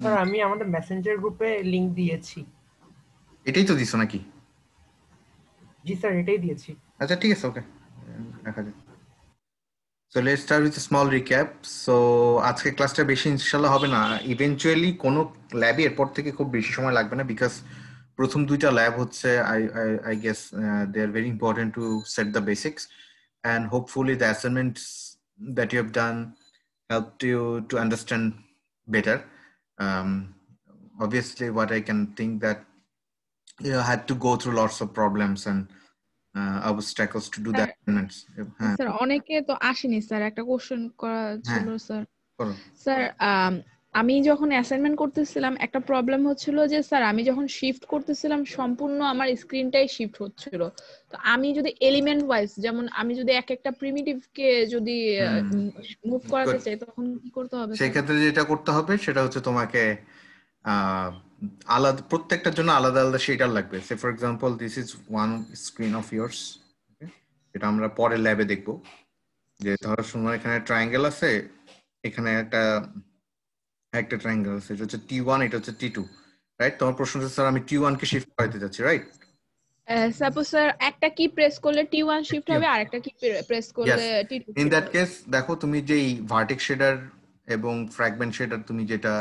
Sir আমি আমাদের Messenger গ্রুপে লিংক দিয়েছি এটাই তো দিছো নাকি জি স্যার এটাই দিয়েছি আচ্ছা ঠিক আছে ওকে দেখা যাক so let's start with small recap so আজকে ক্লাসটা বেশি ইনশাআল্লাহ হবে না ইভেনচুয়ালি কোনো ল্যাবে এরপর থেকে খুব বেশি সময় লাগবে না বিকজ প্রথম দুইটা ল্যাব হচ্ছে I I guess they are very important to set the basics and hopefully the assignments that you have done help to to understand better um, obviously what i can think that you know, I had to go through lots of problems and uh, obstacles to do that sir অনেকে তো আসেনি sir একটা question করা ছিল sir sir আমি যখন assignment করতেছিলাম একটা প্রবলেম হচ্ছিল যে স্যার আমি যখন শিফট করতেছিলাম সম্পূর্ণ আমার স্ক্রিনটাই শিফট হচ্ছিল তো আমি যদি এলিমেন্ট ওয়াইজ যেমন আমি যদি এক একটা প্রিমিটিভ কে যদি মুভ করাতে চাই তখন কি করতে হবে সেই ক্ষেত্রে যেটা করতে হবে সেটা হচ্ছে তোমাকে আলাদা প্রত্যেকটার জন্য আলাদা আলাদা শেডার লাগবে say for example this is one screen of years এটা আমরা পরের ল্যাবে দেখব যে ধরো শুনো এখানে ট্রায়াঙ্গেল আছে এখানে একটা একটা ট্রায়াঙ্গেল আছে এটা হচ্ছে টি ওয়ান এটা হচ্ছে টি টু রাইট তোমার প্রশ্ন হচ্ছে স্যার আমি টি ওয়ান কে শিফট করাইতে যাচ্ছি রাইট সাপোজ স্যার একটা কি প্রেস করলে টি ওয়ান শিফট হবে আর একটা কি প্রেস করলে T two in that case দেখো তুমি যে ভার্টেক্স শেডার এবং ফ্র্যাগমেন্ট শেডার তুমি যেটা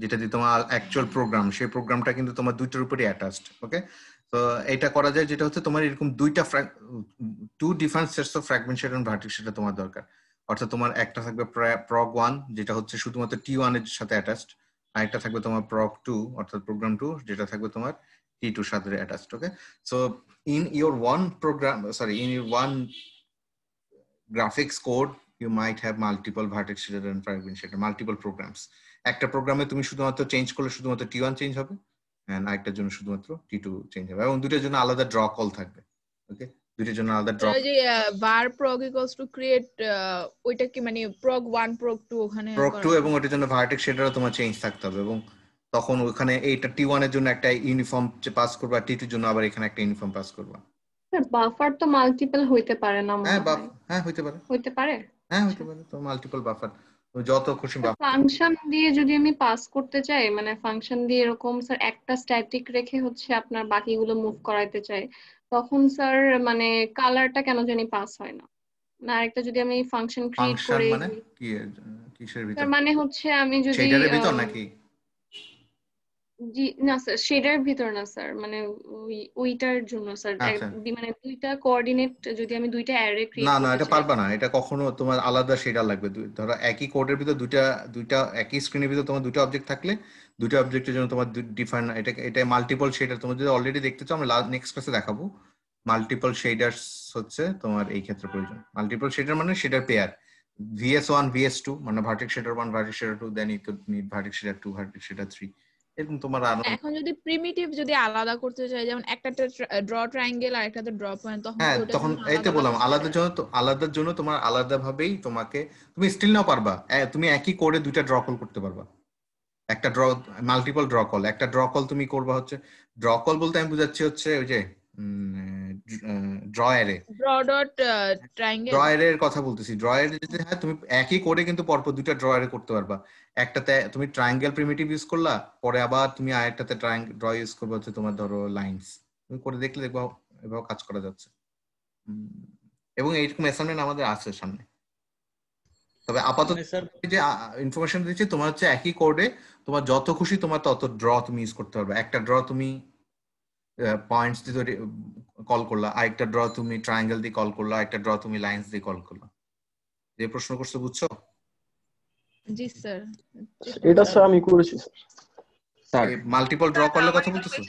যেটা দিয়ে তোমার অ্যাকচুয়াল প্রোগ্রাম সেই প্রোগ্রামটা কিন্তু তোমার দুইটার উপরে অ্যাটাচড ওকে তো এটা করা যায় যেটা হচ্ছে তোমার এরকম দুইটা two different sets of fragment shade and vertex shader তোমার দরকার অর্থাৎ তোমার একটা থাকবে প্রগ ওয়ান যেটা হচ্ছে শুধুমাত্র টি ওয়ান এর সাথে অ্যাটাচড আর একটা থাকবে তোমার প্রগ টু অর্থাৎ প্রোগ্রাম টু যেটা থাকবে তোমার টি টু সাথে attached okay so in your one program sorry in your one graphics code you might have multiple vertex shader multiple programs একটা প্রোগ্রামে তুমি শুধুমাত্র চেঞ্জ করলে শুধুমাত্র টি ওয়ান চেঞ্জ হবে অ্যান্ড আরেকটার জন্য শুধুমাত্র টি টু চেঞ্জ হবে এবং দুটার জন্য আলাদা ড্র কল থাকবে ওকে দুইটার জন্য আলাদা ড্রপ ওই যে var prog equals to create ওইটা কি মানে প্রগ 1 প্রগ 2 ওখানে প্রগ 2 এবং ওটার জন্য ভার্টেক্স সেটারও তোমার চেঞ্জ থাকতে হবে এবং তখন ওখানে এইটা টি1 এর জন্য একটা ইউনিফর্ম পাস করবা টি2 এর জন্য আবার এখানে একটা ইউনিফর্ম পাস করবা স্যার বাফার তো মাল্টিপল হইতে পারে না হ্যাঁ বাফ হ্যাঁ হইতে পারে হইতে পারে হ্যাঁ হইতে পারে তো মাল্টিপল বাফার যত খুশি ফাংশন দিয়ে যদি আমি পাস করতে চাই মানে ফাংশন দিয়ে এরকম স্যার একটা স্ট্যাটিক রেখে হচ্ছে আপনার বাকিগুলো মুভ করাইতে চাই তখন স্যার মানে কালারটা কেন জানি পাস হয় না না আরেকটা যদি আমি ফাংশন ক্রিয়েট করে মানে কিসের ভিতর মানে হচ্ছে আমি যদি ভিতর নাকি জি না স্যার সেটার ভিতর না স্যার মানে ওইটার জন্য স্যার আচ্ছা। মানে দুইটা কোঅর্ডিনেট যদি আমি দুইটা অ্যারে ক্রিয়েট না না এটা পারবা না এটা কখনো তোমার আলাদা সেটা লাগবে ধরো একই কোডের ভিতর দুইটা দুইটা একই স্ক্রিনের ভিতর তোমার দুইটা অবজেক্ট থাকলে দুটো অবজেক্টের জন্য তোমার ডিফাইন এটা এটা মাল্টিপল শেডার তোমার যদি অলরেডি দেখতে চাও আমরা নেক্সট ক্লাসে দেখাবো মাল্টিপল শেডার্স হচ্ছে তোমার এই ক্ষেত্রে প্রয়োজন মাল্টিপল শেডার মানে shader pair VS one VS two মানে vertex shader one vertex shader two then you could need vertex shader two vertex shader three এরকম তোমার আর হ্যাঁ, এখন যদি প্রিমিটিভ যদি আলাদা করতে চাই যেমন একটাতে ড্র ট্রায়াঙ্গেল আর একটাতে ড্র পয়েন্ট তখন হ্যাঁ তখন এইটা বললাম আলাদা জন্য তো আলাদার জন্য তোমার আলাদা ভাবেই তোমাকে তুমি স্টিল নাও পারবা তুমি একই করে দুইটা ড্র কল করতে পারবা একটা ড্র মাল্টিপল ড্র কল একটা ড্র কল তুমি করবা হচ্ছে ড্র কল বলতে আমি বুঝাচ্ছি হচ্ছে ওই যে ড্রয়ারে ড্রয়ারের কথা বলতেছি ড্রয়ারে হ্যাঁ, করতে একটাতে তুমি ট্রায়াঙ্গেল প্রিমিটিভ ইউজ পরে আবার তুমি আরেকটাতে করবে তোমার ধরো তুমি করে দেখলে কাজ করা যাচ্ছে এবং আমাদের আছে সামনে তবে আপাতত মানে যে ইনফরমেশন দিচ্ছি তোমার হচ্ছে একই কোডে তোমার যত খুশি তোমার তত ড্র তুমি ইউজ করতে পারবে একটা ড্র তুমি পয়েন্টস দিয়ে ধরে কল করলা আরেকটা ড্র তুমি ট্রায়াঙ্গেল দিয়ে কল করলা আরেকটা ড্র তুমি লাইন্স দিয়ে কল করলা যে প্রশ্ন করছো বুঝছো জি স্যার এটা স্যার আমি করেছি স্যার মাল্টিপল ড্র করলে কথা বলতেছো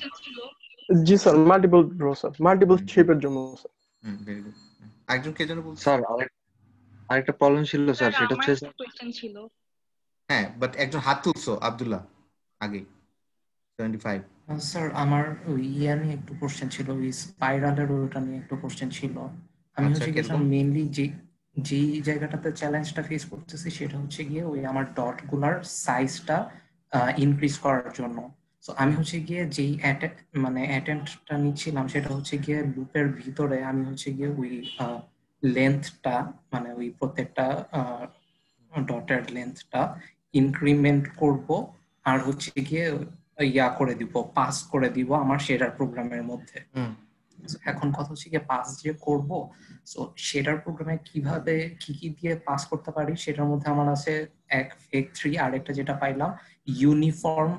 জি sir multiple draw sir multiple শেপের জন্য স্যার হুম ভেরি গুড একজন কে যেন বলছো স্যার আরেকটা প্রবলেম ছিল স্যার সেটা হচ্ছে কোশ্চেন ছিল হ্যাঁ বাট একজন হাত তুলছো আব্দুল্লাহ আগে 25 স্যার আমার ওই ইয়া নিয়ে একটু কোশ্চেন ছিল ওই স্পাইরালের ওটা নিয়ে একটু কোশ্চেন ছিল আমি আচ্ছা, হচ্ছে গিয়ে স্যার মেইনলি যে যে জায়গাটাতে চ্যালেঞ্জটা ফেস করতেছি সেটা হচ্ছে গিয়ে ওই আমার ডট গুলার সাইজটা ইনক্রিজ করার জন্য সো আমি হচ্ছে গিয়ে যেই মানে অ্যাটেম্পটা নিচ্ছিলাম সেটা হচ্ছে গিয়ে লুপের ভিতরে আমি হচ্ছে গিয়ে ওই লেন্থটা মানে ওই প্রত্যেকটা ডটের লেন্থটা ইনক্রিমেন্ট করব আর হচ্ছে গিয়ে ইয়া করে দিব পাস করে দিব আমার সেটার প্রোগ্রামের মধ্যে এখন কথা হচ্ছে যে পাস যে করব সো সেটার প্রোগ্রামে কিভাবে কি কি দিয়ে পাস করতে পারি সেটার মধ্যে আমার আছে এক ফেক থ্রি আর একটা যেটা পাইলাম ইউনিফর্ম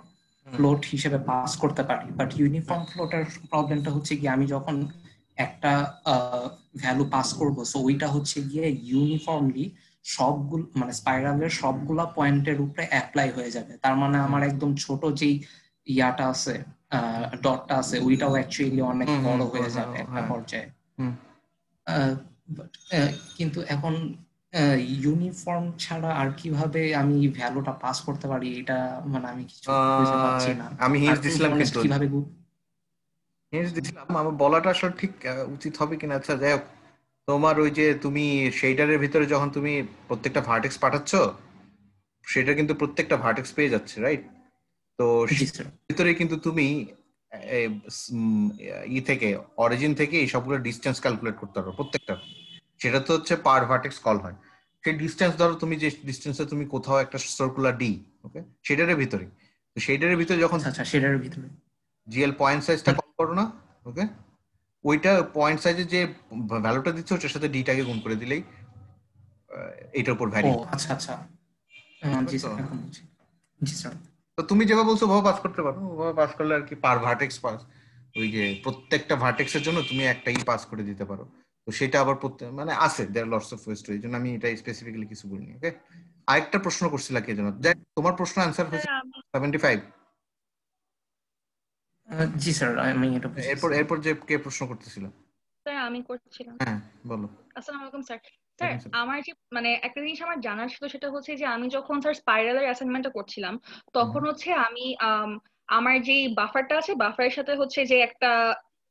ফ্লোট হিসেবে পাস করতে পারি বাট ইউনিফর্ম ফ্লোটার প্রবলেমটা হচ্ছে কি আমি যখন একটা ভ্যালু পাস করব সো ওইটা হচ্ছে গিয়ে ইউনিফর্মলি সবগুলো মানে স্পাইরালের সবগুলা পয়েন্টের উপরে অ্যাপ্লাই হয়ে যাবে তার মানে আমার একদম ছোট যেই ইয়াটা আছে ডটটা আছে ওইটাও অ্যাকচুয়ালি অনেক বড় হয়ে যাবে একটা হ্যাঁ। পর্যায়ে কিন্তু এখন ইউনিফর্ম ছাড়া আর কিভাবে আমি ভ্যালুটা পাস করতে পারি এটা মানে আমি কিছু বুঝতে পারছি না আমি হিন্ট দিছিলাম কিন্তু কিভাবে হিন্ট দিছিলাম আমার বলাটা আসলে ঠিক উচিত হবে কিনা আচ্ছা যাই হোক তোমার ওই যে তুমি শেডারের ভিতরে যখন তুমি প্রত্যেকটা ভার্টেক্স পাঠাচ্ছ সেটা কিন্তু প্রত্যেকটা ভার্টেক্স পেয়ে যাচ্ছে রাইট তো ভিতরে কিন্তু তুমি ই থেকে অরিজিন থেকে এই সবগুলো ডিস্টেন্স ক্যালকুলেট করতে পারবে প্রত্যেকটা সেটা তো হচ্ছে পার ভার্টেক্স কল হয় সেই ডিস্টেন্স ধরো তুমি যে ডিস্টেন্সে তুমি কোথাও একটা সার্কুলার ডি ওকে সেটারের ভিতরে তো সেটারের ভিতরে যখন আচ্ছা, আচ্ছা সেটারের ভিতরে জিএল পয়েন্ট সাইজটা কম করো না ওকে ওইটা পয়েন্ট সাইজে যে ভ্যালুটা দিচ্ছে ওটার সাথে ডিটাকে গুণ করে দিলেই এটার উপর ভ্যারি আচ্ছা আচ্ছা হ্যাঁ, জি স্যার জি স্যার তো তুমি যেভাবে বলছো ওভাবে পাস করতে পারো ওভাবে পাস করলে আর কি পার ভার্টেক্স পাস ওই যে প্রত্যেকটা ভার্টেক্সের জন্য তুমি একটাই পাস করে দিতে পারো তো সেটা আবার মানে আছে দেয়ার লস অফ ওয়েস্ট এই জন্য আমি এটা স্পেসিফিক্যালি কিছু বলিনি ওকে আরেকটা প্রশ্ন করছিলা কে জন্য তোমার প্রশ্ন আনসার হয়েছে 75 হ্যাঁ, জি স্যার আমি এটা এরপর এরপর যে কে প্রশ্ন করতেছিল স্যার আমি করছিলাম হ্যাঁ বলো আসসালামু আলাইকুম স্যার স্যার আমার যে মানে একটা জিনিস আমার জানার ছিল সেটা হচ্ছে যে আমি যখন স্যার স্পাইরালের অ্যাসাইনমেন্টটা করছিলাম তখন হচ্ছে আমি আমার যে বাফারটা আছে বাফারের সাথে হচ্ছে যে একটা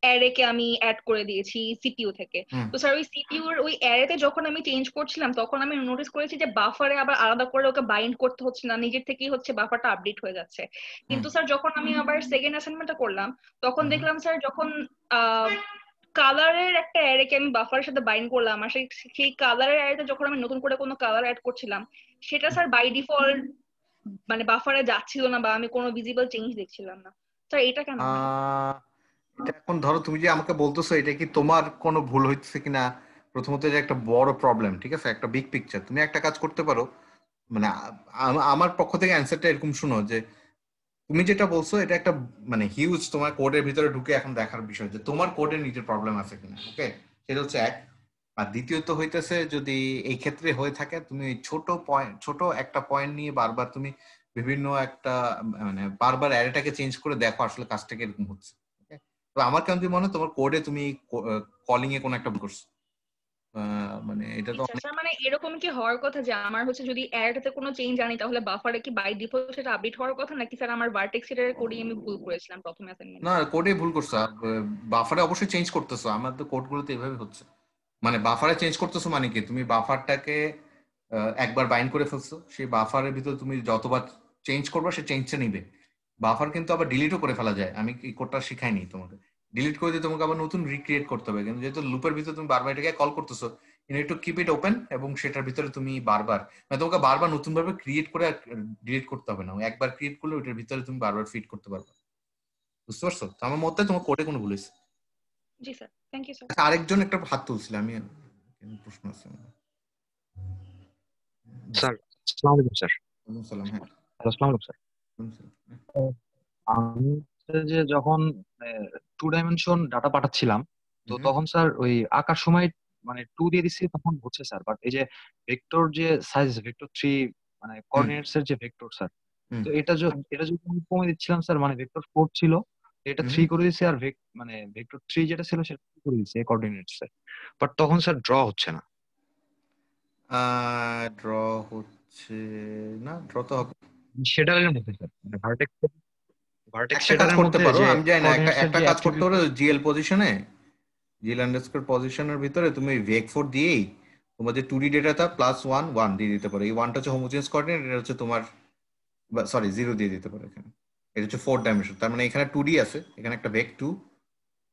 অ্যারেকে আমি অ্যাড করে দিয়েছি সিপিইউ থেকে তো স্যার ওই সিপিইউ এর ওই অ্যারেতে যখন আমি চেঞ্জ করছিলাম তখন আমি নোটিস করেছি যে বাফারে আবার আলাদা করে ওকে বাইন্ড করতে হচ্ছে না নিজের থেকেই হচ্ছে বাফারটা আপডেট হয়ে যাচ্ছে কিন্তু স্যার যখন আমি আবার সেকেন্ড অ্যাসাইনমেন্টটা করলাম তখন দেখলাম স্যার যখন কালারের একটা অ্যারেকে আমি বাফারের সাথে বাইন্ড করলাম আর সেই কালারের অ্যারেতে যখন আমি নতুন করে কোনো কালার অ্যাড করছিলাম সেটা স্যার বাই ডিফল্ট মানে বাফারে যাচ্ছিল না বা আমি কোনো ভিজিবল চেঞ্জ দেখছিলাম না স্যার এটা কেন এটা এখন ধরো তুমি যে আমাকে বলতেছো এটা কি তোমার কোনো ভুল হচ্ছে কিনা প্রথমত এটা একটা বড় প্রবলেম ঠিক আছে একটা বিগ পিকচার তুমি একটা কাজ করতে পারো মানে আমার পক্ষ থেকে অ্যান্সারটা এরকম শোনো যে তুমি যেটা বলছো এটা একটা মানে হিউজ তোমার কোডের ভিতরে ঢুকে এখন দেখার বিষয় যে তোমার কোডের নিজের প্রবলেম আছে কিনা ওকে সেটা হচ্ছে এক আর দ্বিতীয়ত হইতেছে যদি এই ক্ষেত্রে হয়ে থাকে তুমি ছোট পয়েন্ট ছোট একটা পয়েন্ট নিয়ে বারবার তুমি বিভিন্ন একটা মানে বারবার অ্যারেটাকে চেঞ্জ করে দেখো আসলে কাজটাকে এরকম হচ্ছে তো আমার কেন মনে হয় তোমার কোডে তুমি কলিং এ কোনো একটা করছো মানে এটা তো মানে এরকম কি হওয়ার কথা যে আমার হচ্ছে যদি অ্যাডটাতে কোনো চেঞ্জ আনি তাহলে বাফারে কি বাই ডিফল্ট সেটা আপডেট হওয়ার কথা নাকি স্যার আমার ভার্টেক্স এর কোডে আমি ভুল করেছিলাম প্রথমে অ্যাসাইনমেন্ট না কোডে ভুল করছো বাফারে অবশ্যই চেঞ্জ করতেছো আমার তো কোডগুলোতে এভাবে হচ্ছে মানে বাফারে চেঞ্জ করতেছো মানে কি তুমি বাফারটাকে একবার বাইন্ড করে ফেলছো সেই বাফারের ভিতরে তুমি যতবার চেঞ্জ করবে সে চেঞ্জটা নিবে বাফার কিন্তু আবার ডিলিটও করে ফেলা যায় আমি কি কোডটা শিখাইনি তোমাকে ডিলিট করে দিয়ে তোমাকে আবার নতুন রিক্রিয়েট করতে হবে কিন্তু যেহেতু লুপের ভিতরে তুমি বারবার এটাকে কল করতেছো একটু কিপ ইট ওপেন এবং সেটার ভিতরে তুমি বারবার মানে তোমাকে বারবার নতুন ভাবে ক্রিয়েট করে ডিলিট করতে হবে না একবার ক্রিয়েট করলে ওটার ভিতরে তুমি বারবার ফিট করতে পারবে বুঝতে পারছো তো আমার মতে তোমার কোডে কোনো ভুল আচ্ছা, আরেকজন একটা হাত তুলছিল আমি প্রশ্ন আছে হ্যাঁ।, হ্যাঁ আমি যে যখন টু ডাইমেনশন ডাটা পাঠাচ্ছিলাম তো তখন স্যার ওই আঁকার সময় মানে টু দিয়ে দিছি তখন হচ্ছে স্যার বাট এই যে ভেক্টর যে সাইজ ভেক্টর থ্রি মানে কোঅর্ডিনেটস এর যে ভেক্টর স্যার তো এটা এটা যদি আমি কমে দিচ্ছিলাম স্যার মানে ভেক্টর ফোর ছিল এটা থ্রি করে দিছি আর মানে ভেক্টর থ্রি যেটা ছিল সেটা করে দিচ্ছে কোঅর্ডিনেটস এর বাট তখন স্যার ড্র হচ্ছে না ড্র হচ্ছে না ড্র তো হবে সেটা মধ্যে স্যার মানে ভার্টেক্স একটা কাজ করতে পারো জিএল পজিশনে জিএল পজিশনের ভিতরে তুমি ভেক ফোর দিয়েই তোমার প্লাস দিয়ে দিতে পারো এই হচ্ছে এটা হচ্ছে তোমার সরি দিয়ে দিতে পারো এটা হচ্ছে ডাইমেনশন তার মানে এখানে আছে এখানে একটা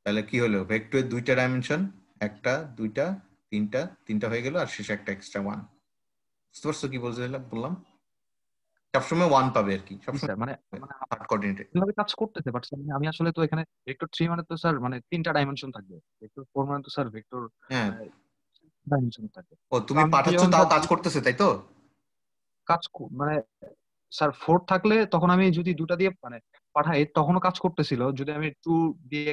তাহলে কি হলো এর দুইটা ডাইমেনশন একটা দুইটা তিনটা তিনটা হয়ে আর শেষে একটা এক্সট্রা বুঝতে পারছো কি বললাম সবসময় ওয়ান পাবে আর কি মানে, মানে কাজ করতেছে বাট মানে আমি আসলে তো এখানে ভেক্টর মানে তো স্যার মানে তিনটা ডাইমেনশন থাকবে ভেক্টর মানে তো স্যার ভেক্টর ডাইমেনশন থাকবে ও তুমি পাঠাচ্ছ তাও কাজ করতেছে তাই তো কাজ মানে স্যার থাকলে তখন আমি যদি দুটা দিয়ে মানে পাঠাই তখনও কাজ করতেছিল যদি আমি টু দিয়ে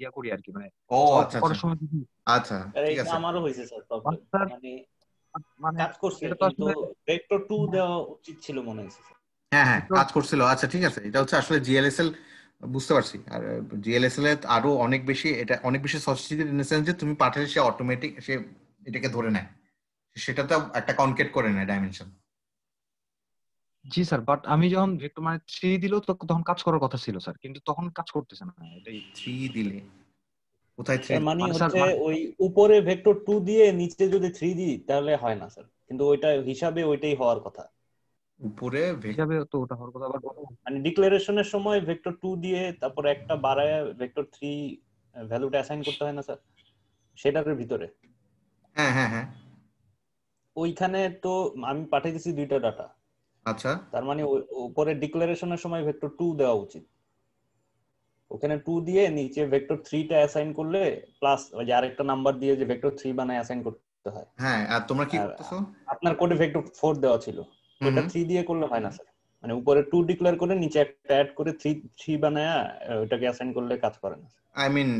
ইয়া করি আর কি মানে ও আচ্ছা আচ্ছা, আচ্ছা ঠিক আছে আমারও হয়েছে স্যার মানে মানে কাজ করছে কিন্তু ভেক্টর 2 দেওয়া উচিত ছিল মনে হয়েছে হ্যাঁ হ্যাঁ কাজ করছিল আচ্ছা ঠিক আছে এটা হচ্ছে আসলে জিএলএসএল বুঝতে পারছি আর জিএলএসএল এ আরো অনেক বেশি এটা অনেক বেশি সফিস্টিকেটেড ইন সেন্স যে তুমি পাঠালে সে অটোমেটিক সে এটাকে ধরে নেয় সেটা তো একটা কনকেট করে নেয় ডাইমেনশন জি স্যার বাট আমি যখন ভেক্টর মানে থ্রি দিল তখন কাজ করার কথা ছিল স্যার কিন্তু তখন কাজ করতেছে না এটাই থ্রি দিলে কোথায় থ্রি মানে, মানে হচ্ছে মানে- ওই উপরে ভেক্টর টু দিয়ে নিচে যদি থ্রি দিই তাহলে হয় না স্যার কিন্তু ওইটা হিসাবে ওইটাই হওয়ার কথা উপরে হিসাবে তো ওটা হওয়ার কথা আবার মানে ডিক্লারেশনের সময় ভেক্টর টু দিয়ে তারপর একটা বাড়ায় ভেক্টর থ্রি ভ্যালুটা অ্যাসাইন করতে হয় না স্যার সেটার ভিতরে হ্যাঁ হ্যাঁ হ্যাঁ ওইখানে তো আমি পাঠিয়ে দিছি দুইটা ডাটা আচ্ছা তার মানে উপরে ডিক্লারেশনের সময় ভেক্টর টু দেওয়া উচিত ওখানে টু দিয়ে নিচে ভেক্টর থ্রিটা অ্যাসাইন করলে প্লাস ওই যে আরেকটা নাম্বার দিয়ে যে ভেক্টর থ্রি বানায় অ্যাসাইন করতে হয় হ্যাঁ আর তোমরা কি করতেছো আপনার কোডে ভেক্টর ফোর দেওয়া ছিল ওটা থ্রি দিয়ে করলে হয় না স্যার মানে উপরে টু ডিক্লেয়ার করে নিচে একটা অ্যাড করে থ্রি থ্রি বানায় ওটাকে অ্যাসাইন করলে কাজ করে না আই মিন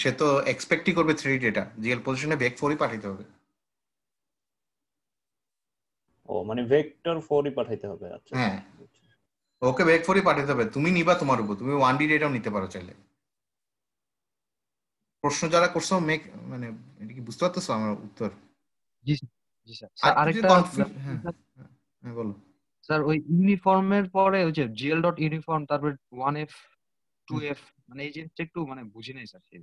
সে তো এক্সপেক্টই করবে থ্রি ডেটা জিএল পজিশনে ভেক ফোরই পাঠাতে হবে ও মানে ভেক্টর ফোরই পাঠাইতে হবে আচ্ছা হ্যাঁ ওকে বেক ফোরই পাঠাতে হবে তুমি নিবা তোমার উপর তুমি ওয়ান ডি ডেটাও নিতে পারো চাইলে প্রশ্ন যারা করছো মেক মানে এটা কি বুঝতে পারতেছো আমার উত্তর জি জি স্যার আরেকটা হ্যাঁ, হ্যাঁ বলো স্যার ওই ইউনিফর্মের পরে ওই যে জিএল ডট ইউনিফর্ম তারপর ওয়ান এফ টু এফ মানে এই জিনিসটা একটু মানে বুঝি নাই স্যার সেই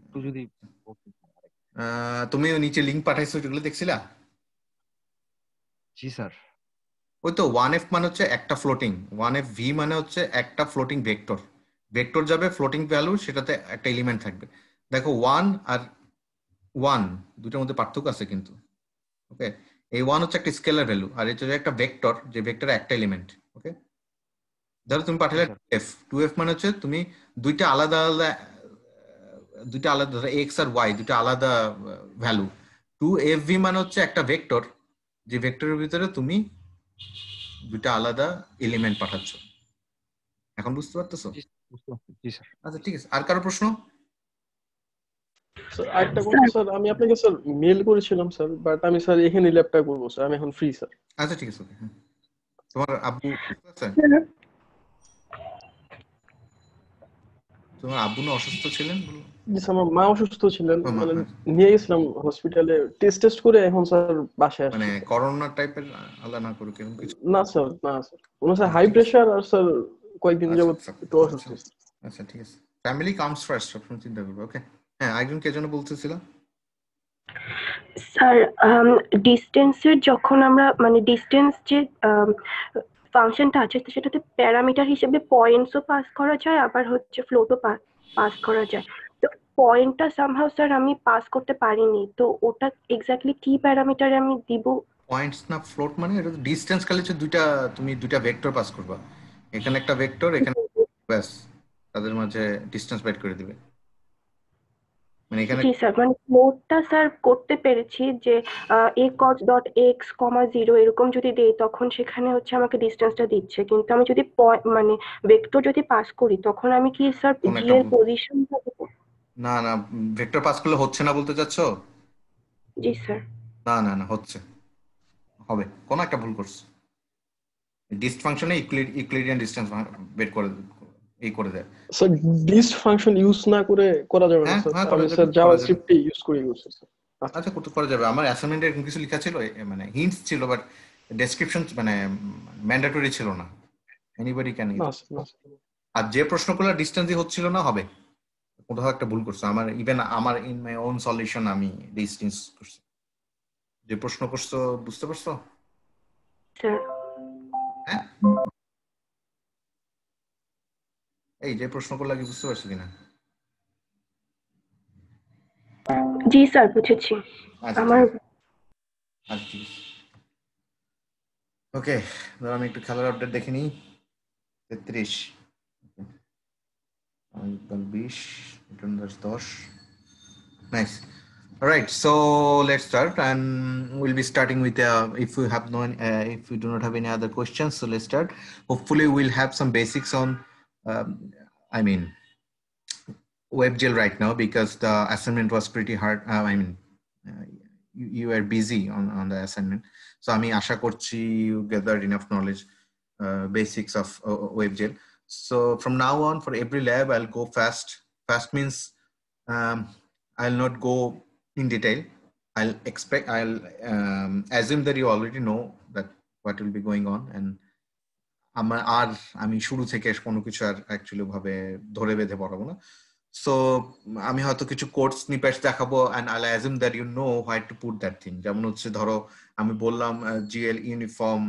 একটু যদি তুমি নিচে লিংক পাঠাইছো সেগুলো দেখছিলা জি স্যার ওই তো ওয়ান এফ মানে হচ্ছে একটা ফ্লোটিং ওয়ান এফ ভি মানে হচ্ছে একটা ফ্লোটিং ভেক্টর ভেক্টর যাবে ফ্লোটিং ভ্যালু সেটাতে একটা এলিমেন্ট থাকবে দেখো ওয়ান আর ওয়ান দুটোর মধ্যে পার্থক্য আছে কিন্তু ওকে এই ওয়ান হচ্ছে একটা স্কেলার ভ্যালু আর এটা হচ্ছে একটা ভেক্টর যে ভেক্টরে একটা এলিমেন্ট ওকে ধরো তুমি পাঠালে এফ টু এফ মানে হচ্ছে তুমি দুইটা আলাদা আলাদা দুইটা আলাদা এক্স আর ওয়াই দুইটা আলাদা ভ্যালু টু এফ ভি মানে হচ্ছে একটা ভেক্টর যে ভেক্টরের ভিতরে তুমি দুটা আলাদা এলিমেন্ট পাঠাচ্ছ এখন বুঝতে আচ্ছা ঠিক আছে আর কারো প্রশ্ন স্যার এখানে ফ্রি স্যার আচ্ছা ঠিক আছে তোমার আব্বু হ্যাঁ, হ্যাঁ। তোমার আব্বু না অসুস্থ ছিলেন মা অসুস্থ ছিলেন মানে নিয়ে গেছিলাম হসপিটালে টেস্ট টেস্ট করে এখন স্যার বাসায় মানে করোনা টাইপের না করুক কিছু না স্যার না স্যার স্যার হাই প্রেসার আর স্যার কয়েকদিন আচ্ছা, যাবত আচ্ছা, আচ্ছা। অসুস্থ আচ্ছা ঠিক আছে ফ্যামিলি কামস ফার্স্ট চিন্তা ওকে হ্যাঁ কে বলতেছিল স্যার ডিস্টেন্সের যখন আমরা মানে ডিস্টেন্স যে ফাংশনটা আছে সেটাতে প্যারামিটার হিসেবে পয়েন্টসও পাস করা যায় আবার হচ্ছে ফ্লোটও পাস করা যায় পয়েন্টটা সামহাউ স্যার আমি পাস করতে পারিনি তো ওটা এক্স্যাক্টলি কি প্যারামিটারে আমি দিব পয়েন্টস না ফ্লোট মানে এটা ডিসটেন্স কালে যে দুইটা তুমি দুইটা ভেক্টর পাস করবা এখানে একটা ভেক্টর এখানে ব্যাস তাদের মাঝে ডিসটেন্স বের করে দিবে মানে এখানে জি স্যার মানে ফ্লোটটা স্যার করতে পেরেছি যে a cos dot X comma 0 এরকম যদি দেই তখন সেখানে হচ্ছে আমাকে ডিসটেন্সটা দিচ্ছে কিন্তু আমি যদি মানে ভেক্টর যদি পাস করি তখন আমি কি স্যার জি এর পজিশনটা না না ভেক্টর পাস করলে হচ্ছে না বলতে চাচ্ছ জি স্যার না না না হচ্ছে হবে কোন একটা ভুল করছে ডিস্ট ফাংশনে ইউক্লিডিয়ান ডিসটেন্স বের করে এই করে দেয় স্যার ডিস্ট ফাংশন ইউজ না করে করা যাবে না হ্যাঁ, স্যার হ্যাঁ, স্যার ইউজ করে ইউজ আচ্ছা, আচ্ছা করতে করা যাবে আমার অ্যাসাইনমেন্টে কিছু লেখা ছিল মানে হিন্টস ছিল বাট ডেসক্রিপশন মানে ম্যান্ডেটরি ছিল না এনিবডি ক্যান আর যে প্রশ্নগুলো ডিসটেন্সই হচ্ছিল না হবে কোথাও একটা ভুল করছে আমার ইভেন আমার ইন মাই ওন সলিউশন আমি ডিস্টিংস করছি যে প্রশ্ন করছো বুঝতে পারছো হ্যাঁ এই যে প্রশ্ন করলা কি বুঝতে পারছো কিনা জি স্যার বুঝেছি আচ্ছা, আমার ওকে আচ্ছা, ধর আমি একটু খেলার আপডেট দেখে নিই তেত্রিশ বিশ Nice. All right, so let's start and we'll be starting with uh, if we have no, uh, if we do not have any other questions, so let's start. Hopefully we'll have some basics on, um, I mean, WebGL right now because the assignment was pretty hard. Uh, I mean, uh, you, were busy on, on the assignment. So I mean, Asha Kochi, you gathered enough knowledge, uh, basics of uh, WebGL. So from now on for every lab, I'll go fast Past means um, I'll not go in detail. I'll expect, I'll um, assume that you already know that what will be going on and আমার আর আমি শুরু থেকে কোনো কিছু আর actually ভাবে ধরে বেঁধে পড়াবো না সো আমি হয়তো কিছু কোর্স স্নিপেটস দেখাবো and I assume that you know what to put that thing যেমন হচ্ছে ধরো আমি বললাম জিএল ইউনিফর্ম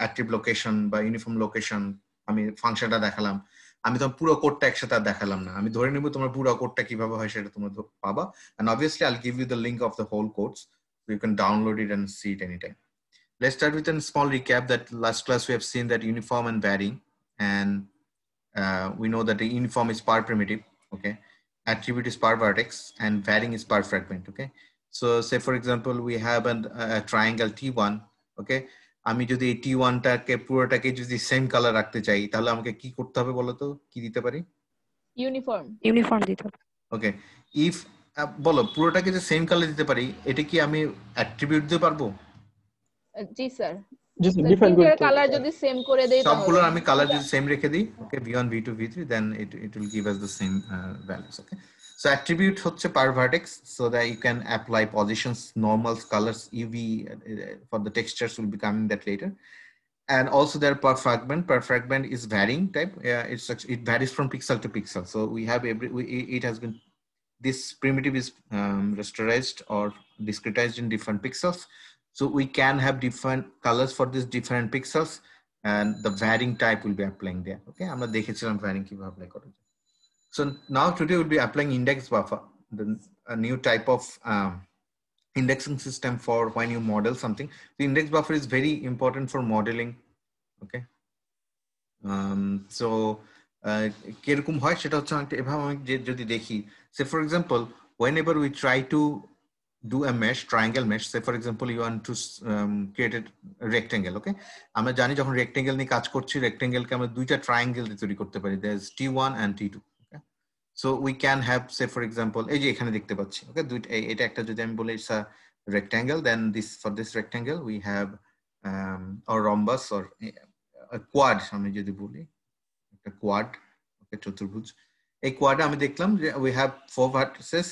অ্যাক্টিভ লোকেশন বা ইউনিফর্ম লোকেশন আমি ফাংশনটা দেখালাম আমি তোমার পুরো কোডটা একসাথে আর দেখালাম না আমি ধরে নেবো তোমার পুরো কোডটা কিভাবে হয় সেটা তোমরা পাবা and obviously I give you the link of the whole course you can download it and see it anytime. Let's start with a small recap that last class we have seen that uniform and varying and uh, we know that the uniform is par primitive, okay? Attribute is par vertex and varying is par fragment, okay? So say for example, we have an, a triangle T1, okay? আমি যদি এই টি ওয়ানটাকে পুরোটাকে যদি same colour রাখতে চাই তাহলে আমাকে কি করতে হবে বলো তো কি দিতে পারি ইউনিফর্ম ইউনিফর্ম দিতে হবে ওকে ইফ বলো পুরোটাকে যে সেম কালার দিতে পারি এটা কি আমি অ্যাট্রিবিউট দিতে পারবো জি স্যার কালার যদি সেম করে দেই সবগুলোর আমি কালার যদি সেম রেখে দিই ওকে ভি1 ভি ভি3 then it it will give us the same values okay So attribute হচ্ছে per vertex so that you can apply positions, normals, colors, UV uh, uh, for the textures will be coming that later. And also there per fragment, per fragment is varying type. Yeah, it's it varies from pixel to pixel. So we have every, we, it has been, this primitive is um, rasterized or discretized in different pixels. So we can have different colors for these different pixels and the varying type will be applying there. Okay, I I'm not varying কিভাবে I am varying. So now today we'll be applying index buffer, the, a new type of um, indexing system for when you model something. The index buffer is very important for modeling. Okay. Um, so কিরকম হয় সেটা হচ্ছে অনেকটা এভাবে আমি যদি দেখি say for example whenever we try to do a mesh triangle mesh say for example you want to um, create a rectangle okay আমরা জানি যখন rectangle নিয়ে কাজ করছি rectangle কে আমরা দুইটা triangle দিয়ে তৈরি করতে পারি there is t1 and t2 so we can have say for example এই যে এখানে দেখতে পাচ্ছি ওকে দুইটা এটা একটা যদি আমি বলি it's a rectangle then this for this rectangle we have um, a rhombus or a quad আমি যদি বলি একটা quad okay চতুর্ভুজ এই quad আমি দেখলাম যে we have four vertices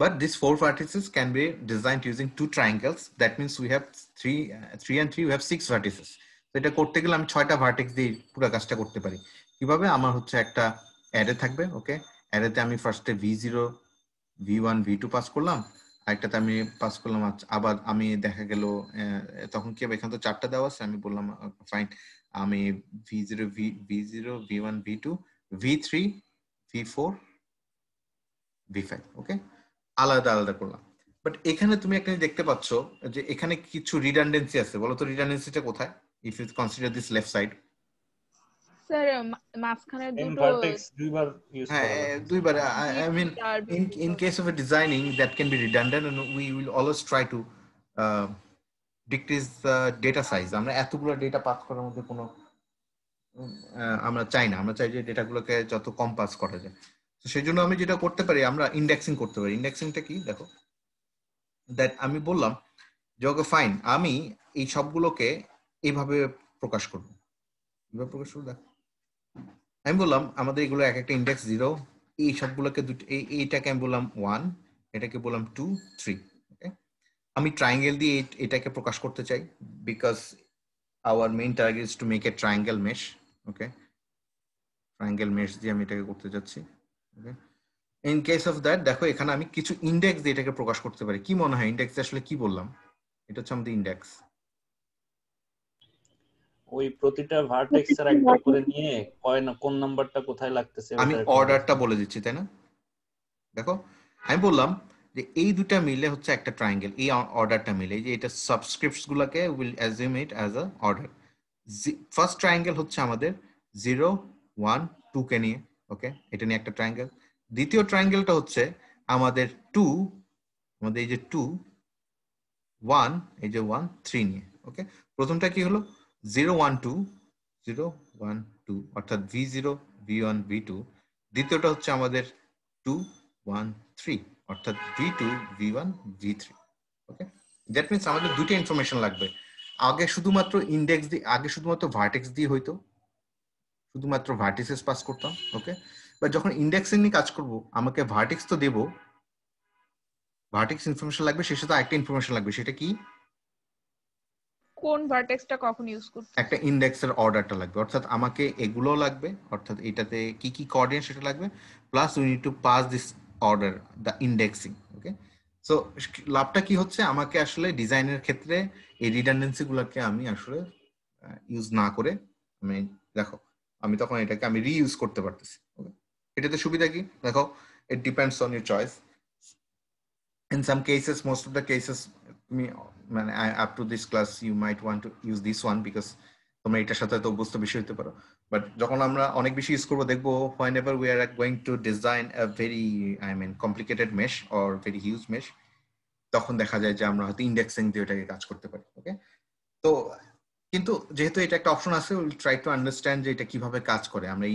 but these four vertices can be designed using two triangles that means we have three uh, three and three we have six vertices তো এটা করতে গেলে আমি ছয়টা ভার্টেক্স দিয়ে পুরো কাজটা করতে পারি কিভাবে আমার হচ্ছে একটা অ্যারে থাকবে ওকে okay? অ্যারেতে আমি ফার্স্টে V zero V one V two pass করলাম আরেকটাতে আমি পাস করলাম আবার আমি দেখা গেল তখন কি হবে এখানে তো চারটা দেওয়া আছে আমি বললাম ফাইন আমি V zero V V zero V one V two V three V four V five okay আলাদা আলাদা করলাম বাট এখানে তুমি একটা দেখতে পাচ্ছ যে এখানে কিছু রিডান্ডেন্সি আছে বলো তো রিডান্ডেন্সিটা কোথায় if you consider this left side sir মাঝখানে দুটো দুইবার ইউজ হ্যাঁ, দুইবার I mean in in case of designing that can be redundant and we will always try to decrease data size আমরা এতগুলো ডেটা পাস করার মধ্যে কোনো আমরা চাই না আমরা চাই যে ডেটাগুলোকে যত কম পাস করা যায় তো সেই জন্য আমি যেটা করতে পারি আমরা ইন্ডেক্সিং করতে পারি ইন্ডেক্সিংটা কি দেখো দ্যাট আমি বললাম যে ওকে ফাইন আমি এই সবগুলোকে এইভাবে প্রকাশ করবো প্রকাশ করবো দেখো আমি বললাম আমাদের এগুলো এক একটা ইন্ডেক্স জিরো এই সবগুলোকে দুটো এইটাকে আমি বললাম ওয়ান এটাকে বললাম টু থ্রি আমি ট্রায়াঙ্গেল দিয়ে এটাকে প্রকাশ করতে চাই because our main target to make a triangle mesh okay triangle mesh দিয়ে আমি এটাকে করতে যাচ্ছি okay in case of that দেখো এখানে আমি কিছু ইন্ডেক্স দিয়ে এটাকে প্রকাশ করতে পারি কি মনে হয় ইন্ডেক্স আসলে কি বললাম এটা হচ্ছে আমাদের ইন্ডেক্স ওই প্রতিটা ভার্টেক্স এর একটা করে নিয়ে কয় না কোন নাম্বারটা কোথায় লাগতেছে আমি অর্ডারটা বলে দিচ্ছি তাই না দেখো আমি বললাম যে এই দুটা মিলে হচ্ছে একটা ট্রায়াঙ্গেল এই অর্ডারটা মিলে যে এটা সাবস্ক্রিপ্টস গুলোকে will assume it as a order first triangle হচ্ছে আমাদের জিরো ওয়ান টু কে নিয়ে ওকে এটা নিয়ে একটা ট্রায়াঙ্গেল দ্বিতীয় ট্রায়াঙ্গেলটা হচ্ছে আমাদের টু আমাদের এই যে টু ওয়ান এই যে ওয়ান থ্রি নিয়ে ওকে প্রথমটা কি হলো zero one two zero one two অর্থাৎ V zero V one V two দ্বিতীয়টা হচ্ছে আমাদের টু ওয়ান থ্রি অর্থাৎ V two V one V three okay that means আমাদের দুটো ইনফরমেশন লাগবে আগে শুধুমাত্র ইন্ডেক্স দিয়ে আগে শুধুমাত্র ভার্টেক্স দিয়ে হইতো শুধুমাত্র ভার্টিসেস পাস করতাম ওকে বা যখন ইন্ডেক্সিং নিয়ে কাজ করব আমাকে ভার্টিক্স তো দেব ভার্টিক্স ইনফরমেশন লাগবে সে সাথে একটা ইনফরমেশন লাগবে সেটা কি কোন ভার্টেক্সটা কখন ইউজ করতে একটা ইন্ডেক্সের অর্ডারটা লাগবে অর্থাৎ আমাকে এগুলো লাগবে অর্থাৎ এটাতে কি কি কোঅর্ডিনেট সেটা লাগবে plus we need to pass this order the indexing okay so লাভটা কি হচ্ছে আমাকে আসলে ডিজাইনের ক্ষেত্রে এই রিডান্ডেন্সি গুলোকে আমি আসলে ইউজ না করে আমি দেখো আমি তখন এটাকে আমি রিইউজ করতে পারতেছি ওকে এটাতে সুবিধা কি দেখো it depends on your choice in some cases most of the cases মানে up to this class you might want to use this one because তোমরা এটার সাথে তো অভ্যস্ত বেশি হতে পারো বাট যখন আমরা অনেক বেশি ইউজ করবো দেখবো whenever we are going to design a very I mean complicated mesh or very huge mesh তখন দেখা যায় যে আমরা হয়তো ইন্ডেক্সিং দিয়ে এটাকে কাজ করতে পারি ওকে তো কিন্তু যেহেতু এটা একটা অপশন আছে উইল ট্রাই টু আন্ডারস্ট্যান্ড যে এটা কিভাবে কাজ করে আমরা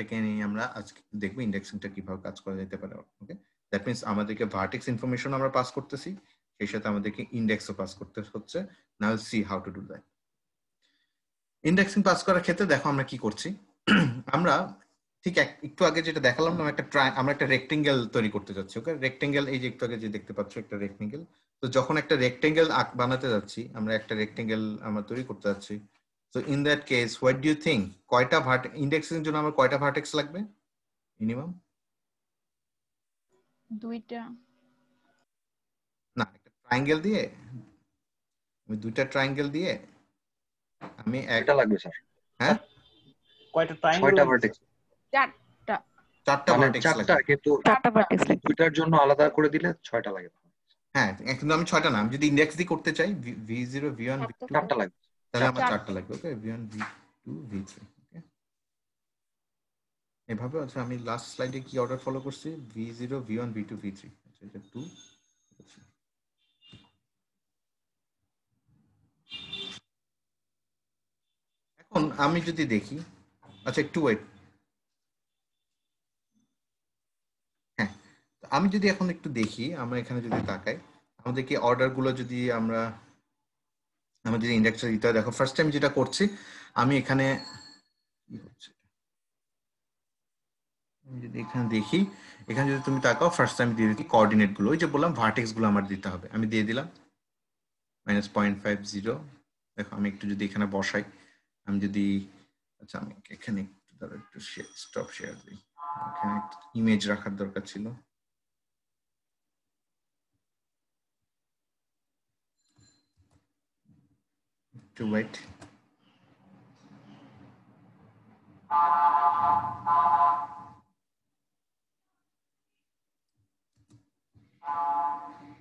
ডেকে নিয়ে আমরা আজকে দেখবো ইন্ডেক্সিংটা কিভাবে কাজ করা যেতে পারে ওকে দ্যাট মিনস আমাদেরকে ভার্টিক্স ইনফরমেশন আমরা পাস করতেছি সেই সাথে আমাদেরকে ইন্ডেক্সও পাস করতে হচ্ছে now see how to do that indexing pass করার ক্ষেত্রে দেখো আমরা কি করছি আমরা ঠিক একটু আগে যেটা দেখালাম না একটা ট্রাই আমরা একটা রেক্টেঙ্গেল তৈরি করতে যাচ্ছি ওকে রেক্টেঙ্গেল এই যে একটু আগে যে দেখতে পাচ্ছ একটা রেক্টেঙ্গেল তো যখন একটা রেক্টেঙ্গেল বানাতে যাচ্ছি আমরা একটা রেক্টেঙ্গেল আমরা তৈরি করতে যাচ্ছি তো in that case what do you think কয়টা ভার্ট ইন্ডেক্সের জন্য আমার কয়টা ভার্টেক্স লাগবে মিনিমাম দুইটা ট্রায়াঙ্গেল দিয়ে আমি দুইটা ট্রায়াঙ্গেল দিয়ে আমি একটা লাগবে স্যার হ্যাঁ কয়টা ট্রায়াঙ্গেল কয়টা ভার্টেক্স চারটা চারটা ভার্টেক্স মানে চারটা কিন্তু চারটা ভার্টেক্স লাগবে দুইটার জন্য আলাদা করে দিলে ছয়টা লাগে হ্যাঁ কিন্তু আমি ছয়টা না আমি যদি ইন্ডেক্স দিয়ে করতে চাই v0 v1 v2 চারটা লাগবে তাহলে আমার চারটা লাগবে ওকে v1 v2 v3 এভাবে আছে আমি লাস্ট স্লাইডে কি অর্ডার ফলো করছি v0 v1 v2 v3 আচ্ছা এটা 2 এখন আমি যদি দেখি আচ্ছা একটু ওয়েট হ্যাঁ আমি যদি এখন একটু দেখি আমরা এখানে যদি তাকাই আমাদের কি অর্ডারগুলো যদি আমরা আমার যদি দিতে হয় দেখো ফার্স্ট টাইম যেটা করছি আমি এখানে আমি যদি এখানে দেখি এখানে যদি তুমি তাকাও ফার্স্ট টাইম দিয়ে দিচ্ছি কোঅর্ডিনেট গুলো ওই যে বললাম ভার্টেক্স গুলো আমার দিতে হবে আমি দিয়ে দিলাম মাইনাস পয়েন্ট ফাইভ জিরো দেখো আমি একটু যদি এখানে বসাই আমি যদি আচ্ছা আমি এখানে একটু ধরো একটু স্টপ শেয়ার দিই এখানে ইমেজ রাখার দরকার ছিল একটু ওয়েট Thank you.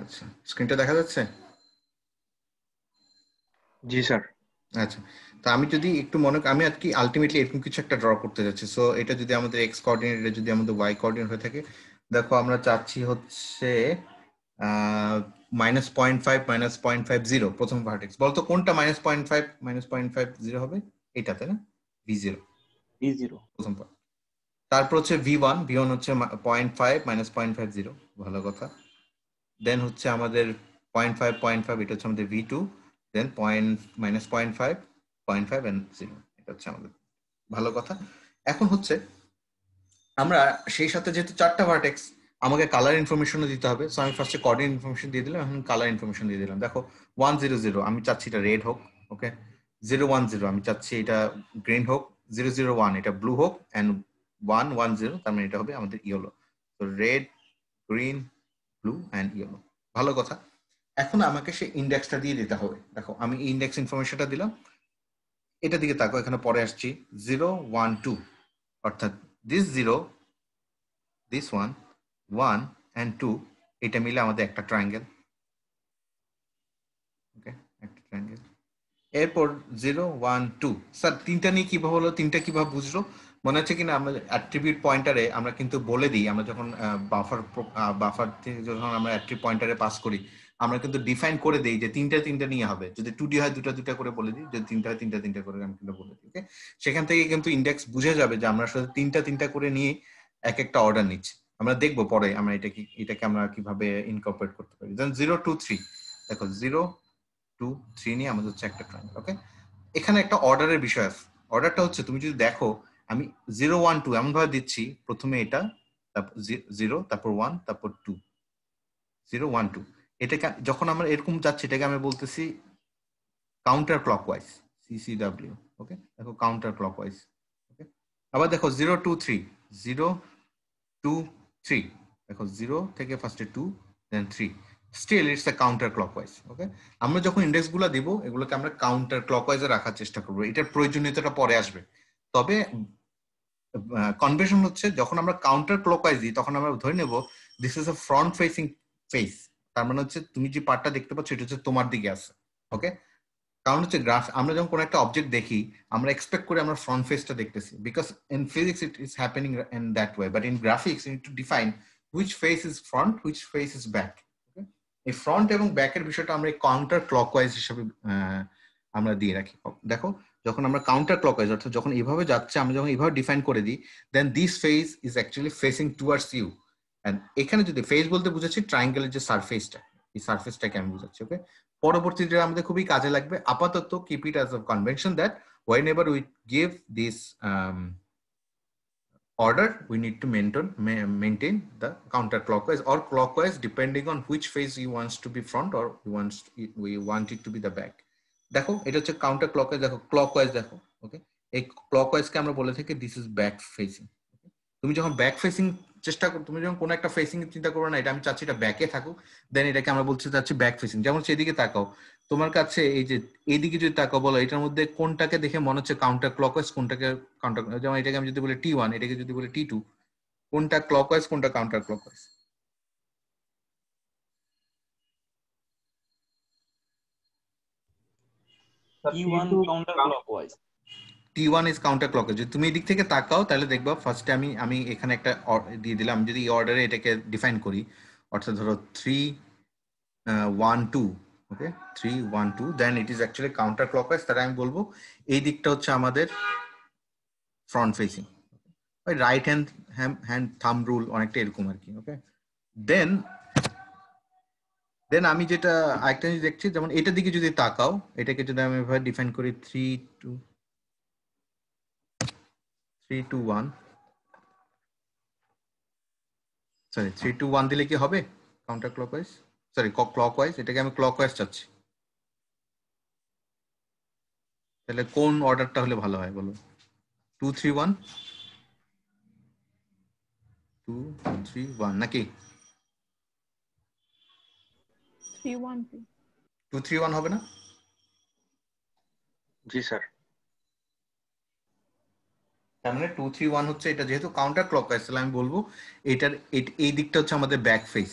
আচ্ছা স্ক্রিনটা দেখা যাচ্ছে জি স্যার আচ্ছা তো আমি যদি একটু মনে আমি আর কি আলটিমেটলি এরকম কিছু একটা ড্র করতে যাচ্ছি সো এটা যদি আমাদের এক্স কোঅর্ডিনেট যদি আমাদের ওয়াই কোঅর্ডিনেট হয়ে থাকে দেখো আমরা চাচ্ছি হচ্ছে minus point five minus point five zero প্রথম ভার্টেক্স বলতো কোনটা minus point five minus point five zero হবে এটাতে না ভি জিরো ভি জিরো প্রথম তারপর হচ্ছে ভি ওয়ান ভি ওয়ান হচ্ছে point five minus point five zero ভালো কথা দেন হচ্ছে আমাদের পয়েন্ট ফাইভ পয়েন্ট ফাইভ এটা হচ্ছে আমাদের V two then point minus point five point five and zero এটা হচ্ছে আমাদের ভালো কথা এখন হচ্ছে আমরা সেই সাথে যেহেতু চারটা ভার্টেক্স আমাকে কালার ইনফরমেশনও দিতে হবে সো আমি ফার্স্টে কোঅর্ডিনেট ইনফরমেশন দিয়ে দিলাম এখন কালার ইনফরমেশন দিয়ে দিলাম দেখো ওয়ান জিরো জিরো আমি চাচ্ছি এটা রেড হোক ওকে জিরো ওয়ান জিরো আমি চাচ্ছি এটা গ্রিন হোক জিরো জিরো ওয়ান এটা ব্লু হোক অ্যান্ড ওয়ান ওয়ান জিরো তার মানে এটা হবে আমাদের ইয়েলো তো red green blue and yellow ভালো কথা এখন আমাকে সে ইন্ডেক্সটা দিয়ে দিতে হবে দেখো আমি ইন্ডেক্স ইনফরমেশনটা দিলাম এটা দিকে তাকো এখানে পরে আসছি জিরো ওয়ান টু অর্থাৎ this zero this one one and two এটা মিলে আমাদের একটা ট্রায়াঙ্গেল ওকে একটা ট্রায়াঙ্গেল এরপর জিরো ওয়ান টু স্যার তিনটা নিয়ে কীভাবে হলো তিনটা কীভাবে বুঝলো মনে হচ্ছে কিনা আমরা অ্যাট্রিবিউট পয়েন্টারে আমরা কিন্তু বলে দিই আমরা যখন বাফার বাফার থেকে যখন আমরা অ্যাট্রিবিউট পয়েন্টারে পাস করি আমরা কিন্তু ডিফাইন করে দেই যে তিনটা তিনটা নিয়ে হবে যদি টু ডি হয় দুটা দুটা করে বলে দিই যদি তিনটা হয় তিনটা তিনটা করে আমি কিন্তু বলে দিই ওকে সেখান থেকে কিন্তু ইন্ডেক্স বুঝে যাবে যে আমরা আসলে তিনটা তিনটা করে নিয়ে এক একটা অর্ডার নিচ্ছি আমরা দেখব পরে আমরা এটা কি এটাকে আমরা কিভাবে ইনকর্পোরেট করতে পারি দেন জিরো টু থ্রি দেখো জিরো টু থ্রি নিয়ে আমাদের হচ্ছে একটা ট্রায়াঙ্গেল ওকে এখানে একটা অর্ডারের বিষয় আছে অর্ডারটা হচ্ছে তুমি যদি দেখো আমি জিরো ওয়ান টু ভাবে দিচ্ছি প্রথমে এটা তারপর জিরো তারপর ওয়ান তারপর টু জিরো ওয়ান টু এটাকে যখন আমরা এরকম যাচ্ছি এটাকে আমি বলতেছি counter clock counterclockwise CCW okay দেখো কাউন্টার ক্লক ওয়াইজ ওকে আবার দেখো zero two three zero two three দেখো জিরো থেকে ফার্স্টে two then three still it's a counter clock counterclockwise okay আমরা যখন ইন্ডেক্সগুলো দিব এগুলোকে আমরা কাউন্টার ক্লক ওয়াইজে রাখার চেষ্টা করবো এটার প্রয়োজনীয়তাটা পরে আসবে তবে কনভেশন হচ্ছে যখন আমরা কাউন্টার ক্লকওয়াইজ দিই তখন আমরা ধরে নেব this is a front facing face তার মানে হচ্ছে তুমি যে পার্টটা দেখতে পাচ্ছ এটা হচ্ছে তোমার দিকে আছে ওকে কারণ হচ্ছে গ্রাফ আমরা যখন কোনো একটা অবজেক্ট দেখি আমরা এক্সপেক্ট করে আমরা ফ্রন্ট ফেসটা দেখতেছি because in physics it is happening in that way but in graphics you to define which face is front which face is back এই ফ্রন্ট এবং ব্যাকের বিষয়টা আমরা এই কাউন্টার ক্লকওয়াইজ হিসাবে আমরা দিয়ে রাখি দেখো যখন আমরা কাউন্টার ক্লকওয়াইজ অর্থাৎ যখন এভাবে যাচ্ছে আমি যখন এভাবে ডিফাইন করে দিই then this face is actually facing towards you and এখানে যদি ফেস বলতে বুঝাচ্ছি ট্রায়াঙ্গেলের যে সারফেসটা এই সারফেসটাকে আমি বুঝাচ্ছি ওকে পরবর্তীতে আমাদের খুবই কাজে লাগবে আপাতত keep it as a convention that whenever we give this need we need to the counter clock counterclockwise or or wise depending on which phase you wants to be front or you wants we want it to be the back দেখো এটা হচ্ছে counter clock দেখো clockwise দেখো ওকে এই clock ওয়াইজকে আমরা বলে থাকি this is back facing তুমি যখন ব্যাক ফেসিং চেষ্টা করো তুমি যখন কোনো একটা ফেসিং চিন্তা করো না এটা আমি চাচ্ছি এটা ব্যাকে থাকুক দেন এটাকে আমরা বলছি চাচ্ছি ব্যাক ফেসিং যেমন সেদিকে তাকাও তোমার কাছে এই যে এইদিকে যদি তাকাও বলো এটার মধ্যে কোনটাকে দেখে মনে হচ্ছে কাউন্টার ক্লকওয়াইজ কোনটাকে কাউন্টার যেমন এটাকে আমি যদি বলি টি ওয়ান এটাকে যদি বলি টি টু কোনটা ক্লকওয়াইজ কোনটা counter clock counterclockwise T1 counter clockwise T1 is counter যদি তুমি এদিক থেকে তাকাও তাহলে দেখবা ফার্স্টে আমি আমি এখানে একটা দিয়ে দিলাম যদি এই অর্ডারে এটাকে ডিফাইন করি অর্থাৎ ধরো three one two okay three one two then it is actually counterclockwise তাহলে আমি বলবো এই দিকটা হচ্ছে আমাদের front facing right hand hand thumb rule অনেকটা এরকম আর কি ওকে দেন দেন আমি যেটা আরেকটা জিনিস দেখছি যেমন এটার দিকে যদি তাকাও এটাকে যদি আমি এভাবে ডিফাইন করি three two three two one sorry three two one দিলে কি হবে counter clock counterclockwise sorry clockwise এটাকে আমি ক্লক ওয়াইজ চাচ্ছি তাহলে কোন অর্ডারটা হলে ভালো হয় বলো two three one two three one নাকি থ্রি হবে না জি স্যার তার মানে টু থ্রি ওয়ান হচ্ছে এটা যেহেতু কাউন্টার ক্লক তাহলে আমি বলবো এটার এই দিকটা হচ্ছে আমাদের ব্যাক ফেস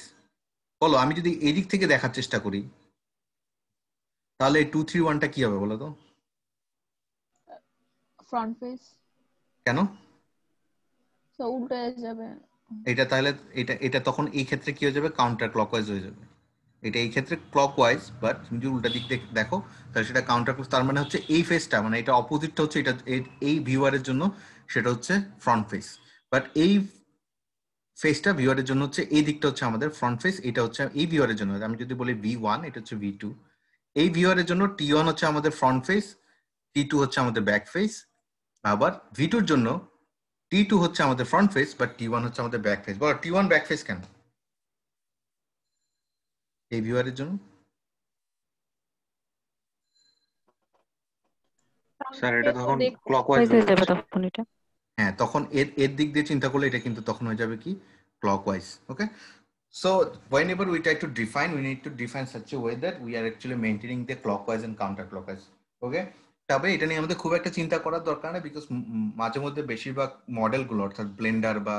বলো আমি যদি এই দিক থেকে দেখার চেষ্টা করি তাহলে টু থ্রি ওয়ানটা কি হবে বলো তো ফ্রন্ট uh, ফেস কেন উল্টে যাবে এটা তাহলে এটা এটা তখন এই ক্ষেত্রে কি হয়ে যাবে কাউন্টার ক্লক ক্লকওয়াইজ হয়ে যাবে এটা এই ক্ষেত্রে ক্লক ওয়াইজ বাট তুমি যদি উল্টা দিক থেকে দেখো তাহলে সেটা কাউন্টার ক্লক তার মানে হচ্ছে এই ফেসটা মানে এটা অপোজিটটা হচ্ছে এটা এই ভিউয়ারের জন্য সেটা হচ্ছে ফ্রন্ট ফেস বাট এই ফেসটা ভিউয়ারের জন্য হচ্ছে এই দিকটা হচ্ছে আমাদের ফ্রন্ট ফেস এটা হচ্ছে এই ভিউয়ারের জন্য আমি যদি বলি ভি ওয়ান এটা হচ্ছে ভি টু এই ভিউয়ারের জন্য টি ওয়ান হচ্ছে আমাদের ফ্রন্ট ফেস টি টু হচ্ছে আমাদের ব্যাক ফেস আবার ভি টুর জন্য টি টু হচ্ছে আমাদের front face but T one হচ্ছে আমাদের ব্যাক ফেস বলো টি ওয়ান ব্যাক ফেস কেন এই ভিউয়ারের জন্য হ্যাঁ তখন এর এর দিক দিয়ে চিন্তা করলে এটা কিন্তু তখন হয়ে যাবে কি clockwise okay So whenever we try to define, we need to define such a way that we are actually maintaining the clockwise and counterclockwise. Okay তবে এটা নিয়ে আমাদের খুব একটা চিন্তা করার দরকার নেই বিকজ মাঝে মধ্যে বেশিরভাগ মডেলগুলো অর্থাৎ ব্লেন্ডার বা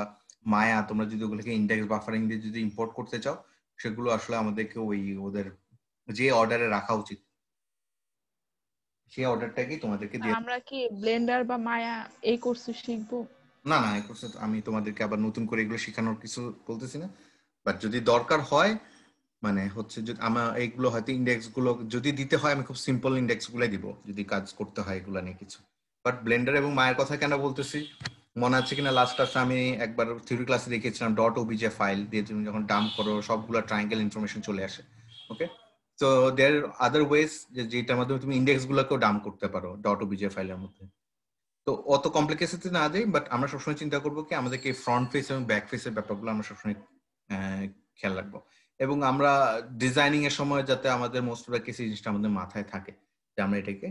মায়া তোমরা যদি ওগুলোকে ইন্ডেক্স বাফারিং দিয়ে যদি ইম্পোর্ট করতে চাও সেগুলো আসলে আমাদেরকে ওই ওদের যে অর্ডারে রাখা উচিত সেই তোমাদেরকে দিয়ে আমরা কি ব্লেন্ডার বা মায়া এই কোর্স শিখবো না না এই কোর্সে আমি তোমাদেরকে আবার নতুন করে এগুলো শেখানোর কিছু বলতেছি না বাট যদি দরকার হয় মানে হচ্ছে যদি আমার এইগুলো হয়তো ইন্ডেক্স গুলো যদি দিতে হয় আমি খুব সিম্পল ইন্ডেক্স গুলাই দিব যদি কাজ করতে হয় এগুলো নিয়ে কিছু বাট ব্লেন্ডার এবং মায়ের কথা কেন বলতেছি মনে আছে কিনা লাস্ট ক্লাসে আমি একবার থিওরি ক্লাসে দেখিয়েছিলাম ডট ওবিজে ফাইল দিয়ে তুমি যখন ডাম্প করো সবগুলো ট্রাইঙ্গেল ইনফরমেশন চলে আসে ওকে তো দেয়ার আদার ওয়েজ যেটার মাধ্যমে তুমি ইন্ডেক্স গুলোকেও ডাম্প করতে পারো ডট ওবিজে ফাইলের মধ্যে তো অত কমপ্লিকেশন না দেয় বাট আমরা সবসময় চিন্তা করবো কি আমাদেরকে ফ্রন্ট ফেস এবং ব্যাক ফেসের ব্যাপারগুলো আমরা সবসময় খেয়াল রাখবো এবং আমরা ডিজাইনিং এর সময় যাতে আমাদের মোস্ট অফ দ্য জিনিসটা আমাদের মাথায় থাকে যে আমরা এটাকে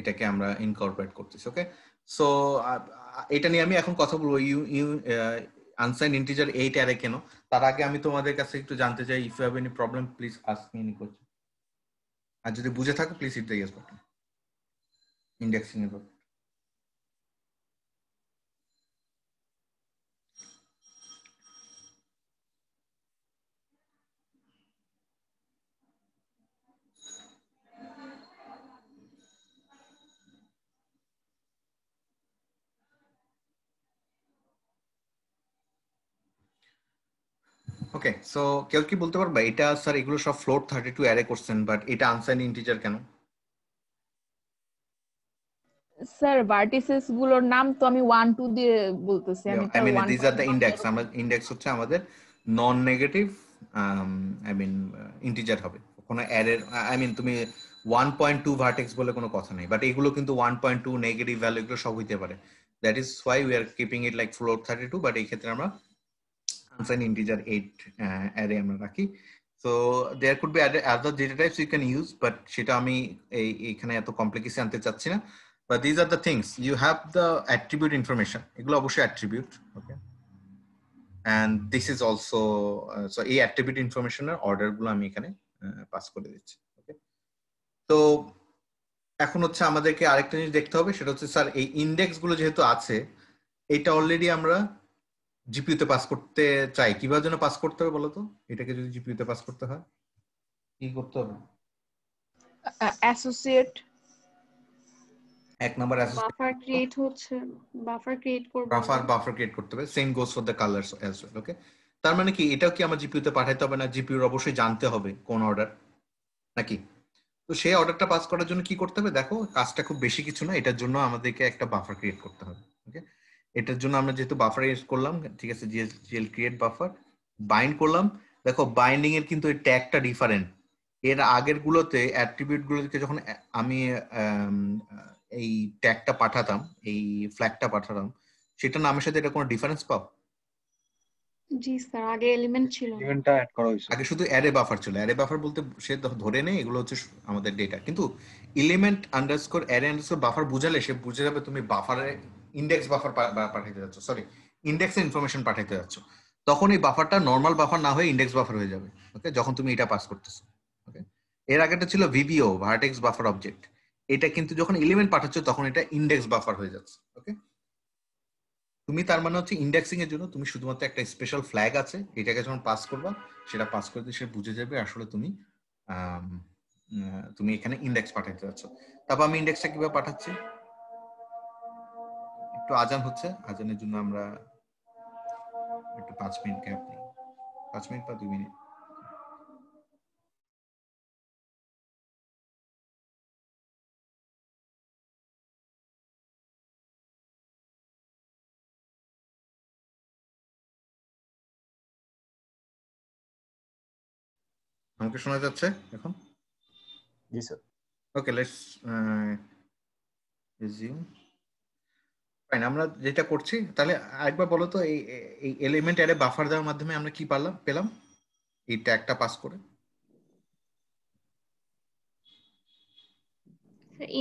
এটাকে আমরা ইনকর্পোরেট করতেছি ওকে সো এটা নিয়ে আমি এখন কথা বলবো you you unsigned integer eight array কেন তার আগে আমি তোমাদের কাছে একটু জানতে চাই if you have any problem please ask me any question আর যদি বুঝে থাকো please it the yes button indexing এর ওকে সো কেউ কি বলতে পারবা এটা স্যার এগুলো সব ফ্লোট থার্টি টু অ্যারে করছেন বাট এটা আনসাইন ইন্টিজার কেন স্যার ভার্টিসেস গুলোর নাম তো আমি ওয়ান টু দিয়ে বলতেছি আমি I mean this are the index আমরা ইনডেক্স হচ্ছে আমাদের non negative I mean integer হবে কোনো অ্যারের আই মিন তুমি 1.2 ভার্টেক্স বলে কোনো কথা নাই বাট এগুলো কিন্তু 1.2 নেগেটিভ ভ্যালু এগুলো সব হইতে পারে that is why we are keeping it like floor 32 but এই ক্ষেত্রে আমরা unsigned integer 8 uh, array amra rakhi so there could be other other data types you can use but সেটা আমি এখানে এত কমপ্লিকেশন ante চাচ্ছি na but these are the things you have the attribute information এগুলো অবশ্যই attribute okay and this is also uh, so a attribute information এর order gulo ami ekhane pass kore dicchi okay তো এখন হচ্ছে আমাদেরকে আরেকটা জিনিস দেখতে হবে সেটা হচ্ছে স্যার এই ইন্ডেক্স গুলো যেহেতু আছে এটা অলরেডি আমরা জিপিইউ পাস করতে চাই কিভাবে যেন পাস করতে হবে বলো তো এটাকে যদি জিপিইউ পাস করতে হয় কি করতে হবে অ্যাসোসিয়েট এক নাম্বার বাফার ক্রিয়েট হচ্ছে বাফার ক্রিয়েট করব বাফার বাফার ক্রিয়েট করতে হবে same goes for the colours as well okay তার মানে কি এটাও কি আমার জিপিইউতে তে পাঠাতে হবে না জিপিইউ এর অবশ্যই জানতে হবে কোন অর্ডার নাকি তো সেই অর্ডারটা পাস করার জন্য কি করতে হবে দেখো কাজটা খুব বেশি কিছু না এটার জন্য আমাদেরকে একটা বাফার ক্রিয়েট করতে হবে এটার জন্য আমরা যেহেতু বাফার ইউজ করলাম ঠিক আছে জিএল ক্রিয়েট বাফার বাইন্ড করলাম দেখো বাইন্ডিং এর কিন্তু এই ট্যাগটা ডিফারেন্ট এর আগের গুলোতে অ্যাট্রিবিউট গুলোকে যখন আমি এই ট্যাগটা পাঠাতাম এই ফ্ল্যাগটা পাঠাতাম সেটা নামের সাথে এটা কোনো ডিফারেন্স পাও জি স্যার আগে এলিমেন্ট ছিল এলিমেন্টটা অ্যাড করা হয়েছে আগে শুধু অ্যারে বাফার ছিল অ্যারে বাফার বলতে সে ধরে নেই এগুলো হচ্ছে আমাদের ডেটা কিন্তু element underscore array underscore buffer বুঝালে সে বুঝে যাবে তুমি বাফারে ইন্ডেক্স বাফার পাঠাইতে যাচ্ছ সরি ইন্ডেক্সের ইনফরমেশন পাঠাইতে যাচ্ছ তখন এই বাফারটা নর্মাল বাফার না হয়ে ইন্ডেক্স বাফার হয়ে যাবে ওকে যখন তুমি এটা পাস করতেছো ওকে এর আগেটা ছিল ভিভিও ভার্টেক্স বাফার অবজেক্ট এটা কিন্তু যখন এলিমেন্ট পাঠাচ্ছ তখন এটা ইন্ডেক্স বাফার হয়ে যাচ্ছে ওকে তুমি তার মানে হচ্ছে ইন্ডেক্সিং এর জন্য তুমি শুধুমাত্র একটা স্পেশাল ফ্ল্যাগ আছে এটাকে যখন পাস করবা সেটা পাস করতে সে বুঝে যাবে আসলে তুমি তুমি এখানে ইন্ডেক্স পাঠাতে যাচ্ছ তারপর আমি ইন্ডেক্সটা কিভাবে পাঠাচ্ছি একটু আজান হচ্ছে আজানের জন্য আমরা একটু পাঁচ মিনিট গ্যাপ নিই পাঁচ মিনিট বা দুই মিনিট আমাকে শোনা যাচ্ছে এখন জি sir okay let's resume fine আমরা যেটা করছি তাহলে আরেকবার বলো তো এই এই এলিমেন্ট অ্যারে বাফার দেওয়ার মাধ্যমে আমরা কি পারলাম পেলাম এই ট্যাগটা পাস করে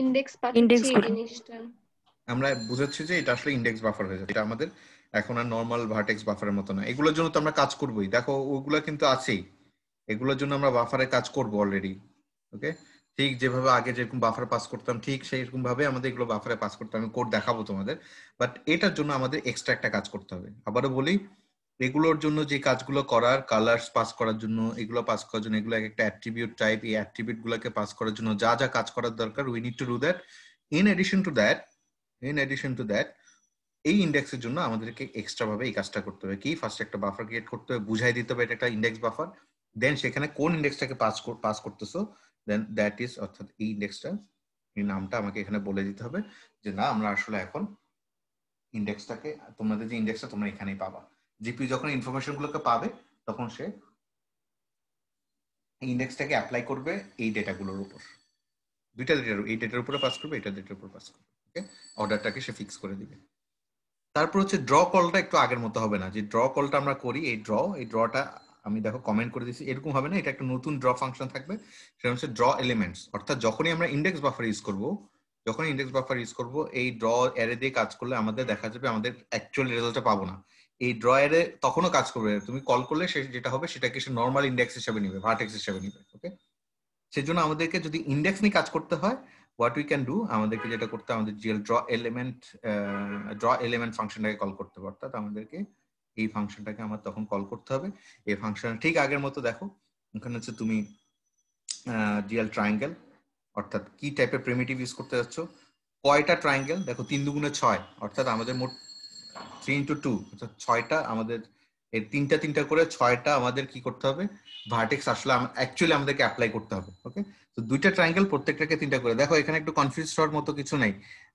ইন্ডেক্স ইন্ডেক্স আমরা বুঝাচ্ছি যে এটা আসলে ইন্ডেক্স বাফার হয়ে যাচ্ছে এটা আমাদের এখন আর নর্মাল ভার্টেক্স বাফারের মতো না এগুলোর জন্য তো আমরা কাজ করবোই দেখো ওগুলো কিন্তু আছেই এগুলোর জন্য আমরা বাফারে কাজ করব অলরেডি ওকে ঠিক যেভাবে আগে যেরকম বাফারে পাস করতাম ঠিক সেইরকম ভাবে আমাদের এগুলো বাফারে পাস করতে আমি কোড দেখাবো তোমাদের বাট এটার জন্য আমাদের এক্সট্রা একটা কাজ করতে হবে আবারও বলি এগুলোর জন্য যে কাজগুলো করার কালার পাস করার জন্য এগুলো পাস করার জন্য এগুলো একটা অ্যাট্রিবিউট টাইপ এই অ্যাট্রিবিউট গুলোকে পাস করার জন্য যা যা কাজ করার দরকার we need to do that in addition to that in addition to that এই ইন্ডেক্সের জন্য আমাদেরকে এক্সট্রা ভাবে এই কাজটা করতে হবে কি ফার্স্ট একটা বাফার ক্রিয়েট করতে হবে বুঝাই দিতে হবে এটা একটা ইন্ডেক্স বাফার দেন সেখানে কোন ইন্ডেক্সটাকে পাস পাস করতেছো দেন দ্যাট ইজ অর্থাৎ এই ইন্ডেক্সটা এই নামটা আমাকে এখানে বলে দিতে হবে যে না আমরা আসলে এখন ইন্ডেক্সটাকে তোমাদের যে ইন্ডেক্সটা তোমরা এখানেই পাবা জিপি যখন গুলোকে পাবে তখন সে ইন্ডেক্সটাকে অ্যাপ্লাই করবে এই ডেটাগুলোর উপর দুইটা ডেটার এই ডেটার উপরে পাস করবে এটা ডেটার উপর পাস করবে ওকে অর্ডারটাকে সে ফিক্স করে দিবে তারপর হচ্ছে ড্র কলটা একটু আগের মতো হবে না যে ড্র কলটা আমরা করি এই ড্র এই ড্রটা আমি দেখো কমেন্ট করে দিচ্ছি এরকম হবে না এটা একটা নতুন ড্র ফাংশন থাকবে সেটা হচ্ছে ড্র এলিমেন্টস অর্থাৎ যখনই আমরা ইন্ডেক্স বাফার ইউজ করব যখন ইন্ডেক্স বাফার ইউজ করব এই ড্র এরে দিয়ে কাজ করলে আমাদের দেখা যাবে আমাদের অ্যাকচুয়াল রেজাল্টটা পাবো না এই ড্র এরে তখনও কাজ করবে তুমি কল করলে সে যেটা হবে সেটাকে সে নর্মাল ইন্ডেক্স হিসেবে নেবে ভার্টেক্স হিসেবে নেবে ওকে সেজন্য আমাদেরকে যদি ইন্ডেক্স নিয়ে কাজ করতে হয় হোয়াট উই ক্যান ডু আমাদেরকে যেটা করতে আমাদের GL draw element draw element ফাংশনটাকে কল করতে হবে অর্থাৎ আমাদেরকে এই ফাংশনটাকে আমার তখন কল করতে হবে এই ফাংশন ঠিক আগের মতো দেখো ওখানে হচ্ছে তুমি রিয়াল ট্রায়াঙ্গেল অর্থাৎ কি টাইপের প্রিমিটিভ ইউজ করতে যাচ্ছ কয়টা ট্রায়াঙ্গেল দেখো তিন দুগুণে ছয় অর্থাৎ আমাদের মোট থ্রি ইন্টু টু অর্থাৎ ছয়টা আমাদের এর তিনটা তিনটা করে ছয়টা আমাদের কি করতে হবে ভার্টেক্স আসলে অ্যাকচুয়ালি আমাদেরকে অ্যাপ্লাই করতে হবে ওকে তো দুইটা ট্রায়াঙ্গেল প্রত্যেকটাকে তিনটা করে দেখো এখানে একটু কনফিউজ হওয়ার মতো কিছু নাই